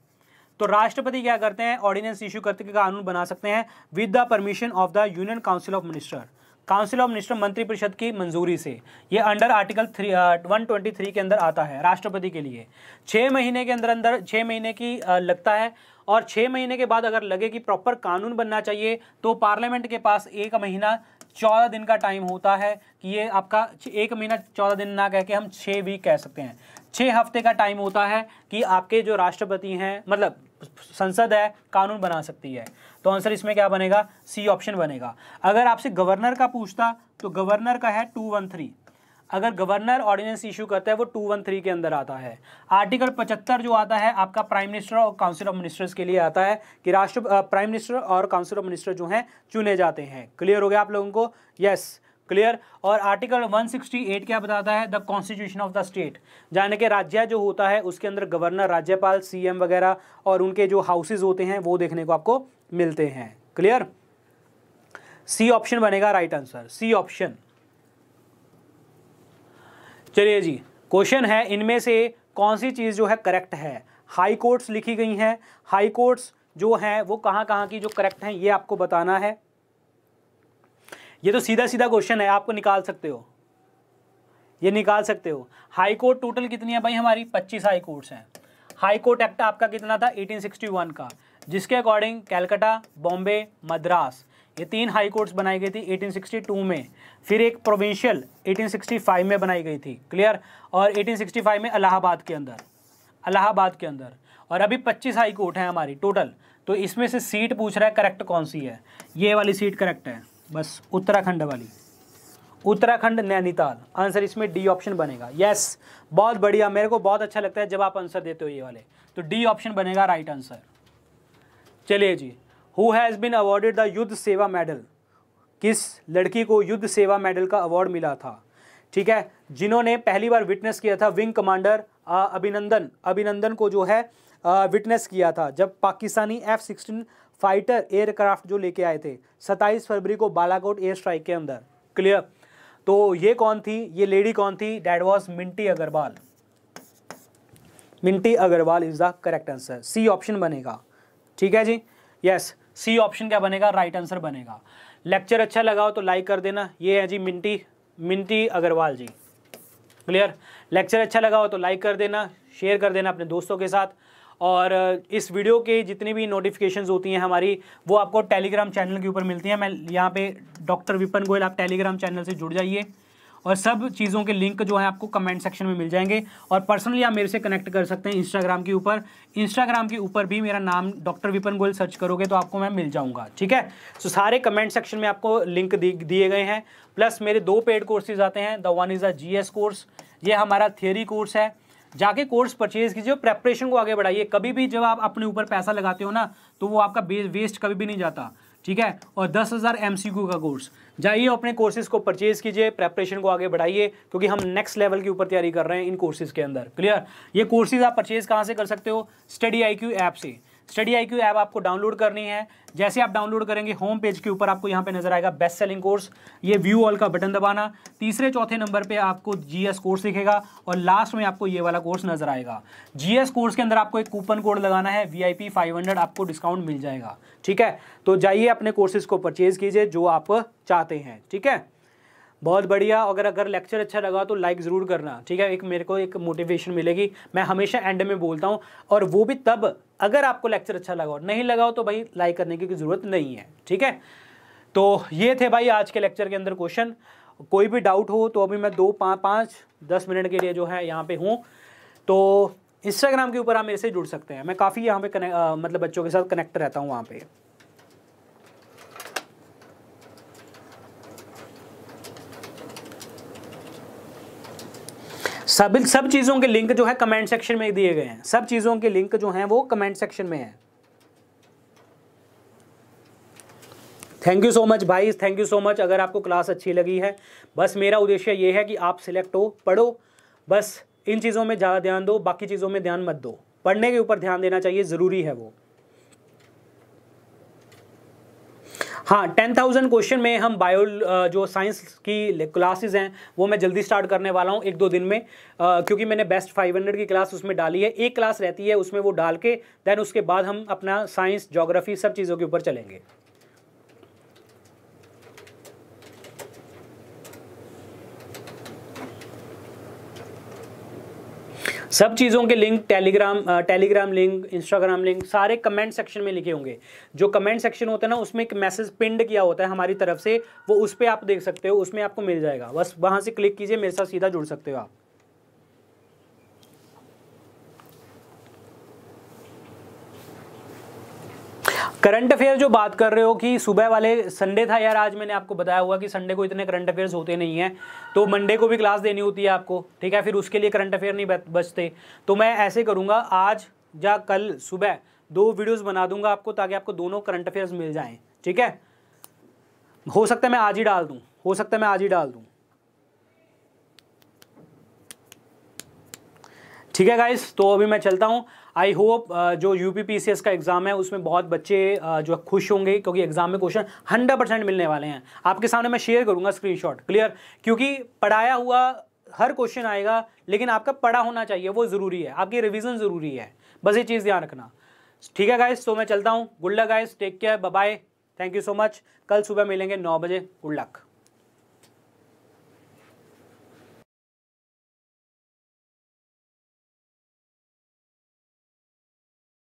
तो राष्ट्रपति क्या करते हैं ऑर्डिनेंस इश्यू करते कानून बना सकते हैं with the permission of the union council of minister council of minister मंत्रिपरिषद की मंजूरी से ये under article three one twenty three के अंदर आता है राष्ट्रपति के लिए छः महीने के अंदर अंदर छः महीने की uh, लगता है और छः महीने के बाद अगर लगे कि प्रॉपर कानून बनना चाहिए तो पार्लियामेंट के पास एक महीना चौदह दिन का टाइम होता है कि ये आपका एक महीना चौदह दिन ना कह के हम छः वीक कह सकते हैं छः हफ्ते का टाइम होता है कि आपके जो राष्ट्रपति हैं मतलब संसद है कानून बना सकती है तो आंसर इसमें क्या बनेगा सी ऑप्शन बनेगा अगर आपसे गवर्नर का पूछता तो गवर्नर का है टू वन थ्री अगर गवर्नर ऑर्डिनेंस इशू करता है वो टू वन थ्री के अंदर आता है आर्टिकल पचहत्तर जो आता है आपका प्राइम मिनिस्टर और काउंसिल ऑफ मिनिस्टर्स के लिए आता है कि राष्ट्र प्राइम मिनिस्टर और काउंसिल ऑफ मिनिस्टर जो हैं चुने जाते हैं क्लियर हो गया आप लोगों को यस क्लियर और आर्टिकल 168 क्या बताता है the constitution of the state जाने के राज्य जो होता है उसके अंदर गवर्नर राज्यपाल सीएम वगैरह और उनके जो हाउसेज होते हैं वो देखने को आपको मिलते हैं क्लियर सी ऑप्शन बनेगा राइट आंसर सी ऑप्शन चलिए जी क्वेश्चन है इनमें से कौन सी चीज़ जो है करेक्ट है हाई कोर्ट्स लिखी गई हैं हाई कोर्ट्स जो हैं वो कहाँ कहाँ की जो करेक्ट हैं ये आपको बताना है ये तो सीधा सीधा क्वेश्चन है आपको निकाल सकते हो ये निकाल सकते हो हाई कोर्ट टोटल कितनी है भाई हमारी पच्चीस हाई कोर्ट्स हैं हाई कोर्ट एक्ट आपका कितना था 1861 का जिसके अकॉर्डिंग कैलकाटा बॉम्बे मद्रास ये तीन हाई कोर्ट्स बनाई गई थी 1862 में फिर एक प्रोविंशियल 1865 में बनाई गई थी क्लियर और 1865 में अलाहाबाद के अंदर अलाहाबाद के अंदर और अभी 25 हाई कोर्ट हैं हमारी टोटल तो इसमें से सीट पूछ रहा है करेक्ट कौन सी है ये वाली सीट करेक्ट है बस उत्तराखंड वाली उत्तराखंड नैनीताल आंसर इसमें डी ऑप्शन बनेगा यस बहुत बढ़िया मेरे को बहुत अच्छा लगता है जब आप आंसर देते हो ये वाले तो डी ऑप्शन बनेगा राइट आंसर चलिए जी who has been awarded the Yudh Seva medal किस लड़की को युद्ध सेवा मेडल का अवार्ड मिला था ठीक है जिन्होंने पहली बार विटनेस किया था विंग कमांडर अभिनंदन अभिनंदन को जो है विटनेस किया था जब Pakistani F sixteen fighter aircraft जो लेके आए थे 27 फरवरी को बालाकोट एयर स्ट्राइक के अंदर क्लियर तो ये कौन थी ये लेडी कौन थी that was Minty Agarwal Minty Agarwal is the correct answer C option बनेगा ठीक है जी यस yes. सी ऑप्शन क्या बनेगा राइट आंसर बनेगा लेक्चर अच्छा लगा हो तो लाइक कर देना ये है जी मिंटी मिंटी अग्रवाल जी क्लियर लेक्चर अच्छा लगा हो तो लाइक कर देना शेयर कर देना अपने दोस्तों के साथ और uh, इस वीडियो के जितनी भी नोटिफिकेशंस होती हैं हमारी वो आपको टेलीग्राम चैनल के ऊपर मिलती हैं मैं यहाँ पे डॉक्टर विपन गोयल आप टेलीग्राम चैनल से जुड़ जाइए और सब चीज़ों के लिंक जो है आपको कमेंट सेक्शन में मिल जाएंगे और पर्सनली आप मेरे से कनेक्ट कर सकते हैं इंस्टाग्राम के ऊपर इंस्टाग्राम के ऊपर भी मेरा नाम डॉक्टर विपन गोयल सर्च करोगे तो आपको मैं मिल जाऊँगा ठीक है सो सारे कमेंट सेक्शन में आपको लिंक दिए गए हैं प्लस मेरे दो पेड कोर्सेज आते हैं the one is a G course ये हमारा थियरी कोर्स है जाके कोर्स परचेज कीजिए और प्रेपरेशन को आगे बढ़ाइए कभी भी जब आप अपने ऊपर पैसा लगाते हो ना तो वो आपका वेस्ट कभी भी नहीं जाता ठीक है और दस हज़ार एम का कोर्स जाइए अपने कोर्सेज को परचेज कीजिए प्रेपरेशन को आगे बढ़ाइए क्योंकि हम नेक्स्ट लेवल के ऊपर तैयारी कर रहे हैं इन कोर्सेज के अंदर क्लियर ये कोर्सेज आप परचेज कहाँ से कर सकते हो स्टडी आई ऐप से स्टडी आई क्यू ऐप आपको डाउनलोड करनी है जैसे आप डाउनलोड करेंगे होम पेज के ऊपर आपको यहाँ पे नजर आएगा बेस्ट सेलिंग कोर्स ये व्यू ऑल का बटन दबाना तीसरे चौथे नंबर पे आपको जीएस कोर्स दिखेगा और लास्ट में आपको ये वाला कोर्स नजर आएगा जीएस कोर्स के अंदर आपको एक कूपन कोड लगाना है वीआईपी 500 आपको डिस्काउंट मिल जाएगा ठीक है तो जाइए अपने कोर्सेज को परचेज कीजिए जो आप चाहते हैं ठीक है बहुत बढ़िया अगर अगर लेक्चर अच्छा लगा तो लाइक ज़रूर करना ठीक है एक मेरे को एक मोटिवेशन मिलेगी मैं हमेशा एंड में बोलता हूँ और वो भी तब अगर आपको लेक्चर अच्छा लगा हो नहीं लगा हो तो भाई लाइक करने की ज़रूरत नहीं है ठीक है तो ये थे भाई आज के लेक्चर के अंदर क्वेश्चन कोई भी डाउट हो तो अभी मैं दो पाँच पाँच दस मिनट के लिए जो है यहाँ पे हूँ तो इंस्टाग्राम के ऊपर आप मेरे से जुड़ सकते हैं मैं काफ़ी यहाँ पे कनेक्ट मतलब बच्चों के साथ कनेक्ट रहता हूँ वहाँ पे सब सब चीज़ों के लिंक जो है कमेंट सेक्शन में दिए गए हैं सब चीज़ों के लिंक जो हैं वो कमेंट सेक्शन में है थैंक यू सो मच भाई थैंक यू सो मच अगर आपको क्लास अच्छी लगी है बस मेरा उद्देश्य ये है कि आप सिलेक्ट हो पढ़ो बस इन चीज़ों में ज़्यादा ध्यान दो बाकी चीज़ों में ध्यान मत दो पढ़ने के ऊपर ध्यान देना चाहिए ज़रूरी है वो हाँ टेन थाउजेंड क्वेश्चन में हम बायो जो साइंस की क्लासेस हैं वो मैं जल्दी स्टार्ट करने वाला हूँ एक दो दिन में आ, क्योंकि मैंने बेस्ट फाइव हंड्रेड की क्लास उसमें डाली है एक क्लास रहती है उसमें वो डाल के देन उसके बाद हम अपना साइंस जोग्राफी सब चीज़ों के ऊपर चलेंगे सब चीज़ों के link Telegram Telegram link Instagram link सारे कमेंट सेक्शन में लिखे होंगे जो कमेंट सेक्शन होता है ना उसमें एक मैसेज पिंड किया होता है हमारी तरफ से वो उस पर आप देख सकते हो उसमें आपको मिल जाएगा बस वहाँ से क्लिक कीजिए मेरे साथ सीधा जुड़ सकते हो आप करंट अफेयर जो बात कर रहे हो कि सुबह वाले संडे था यार आज मैंने आपको बताया हुआ कि संडे को इतने करंट अफेयर्स होते नहीं हैं तो मंडे को भी क्लास देनी होती है आपको ठीक है फिर उसके लिए करंट अफेयर नहीं बचते तो मैं ऐसे करूँगा आज या कल सुबह दो वीडियोस बना दूंगा आपको ताकि आपको दोनों करंट अफेयर्स मिल जाएं ठीक है हो सकता है मैं आज ही डाल दूँ हो सकता है मैं आज ही डाल दूँ ठीक है गाइस तो अभी मैं चलता हूँ आई होप uh, जो यू पी का एग्ज़ाम है उसमें बहुत बच्चे uh, जो खुश होंगे क्योंकि एग्ज़ाम में क्वेश्चन हंड्रेड परसेंट मिलने वाले हैं आपके सामने मैं शेयर करूँगा स्क्रीनशॉट क्लियर क्योंकि पढ़ाया हुआ हर क्वेश्चन आएगा लेकिन आपका पढ़ा होना चाहिए वो ज़रूरी है आपकी रिविज़न ज़रूरी है बस ये चीज़ ध्यान रखना ठीक है गाइज तो मैं चलता हूँ good luck guys take care bye thank you so much कल सुबह मिलेंगे नौ बजे गुड लक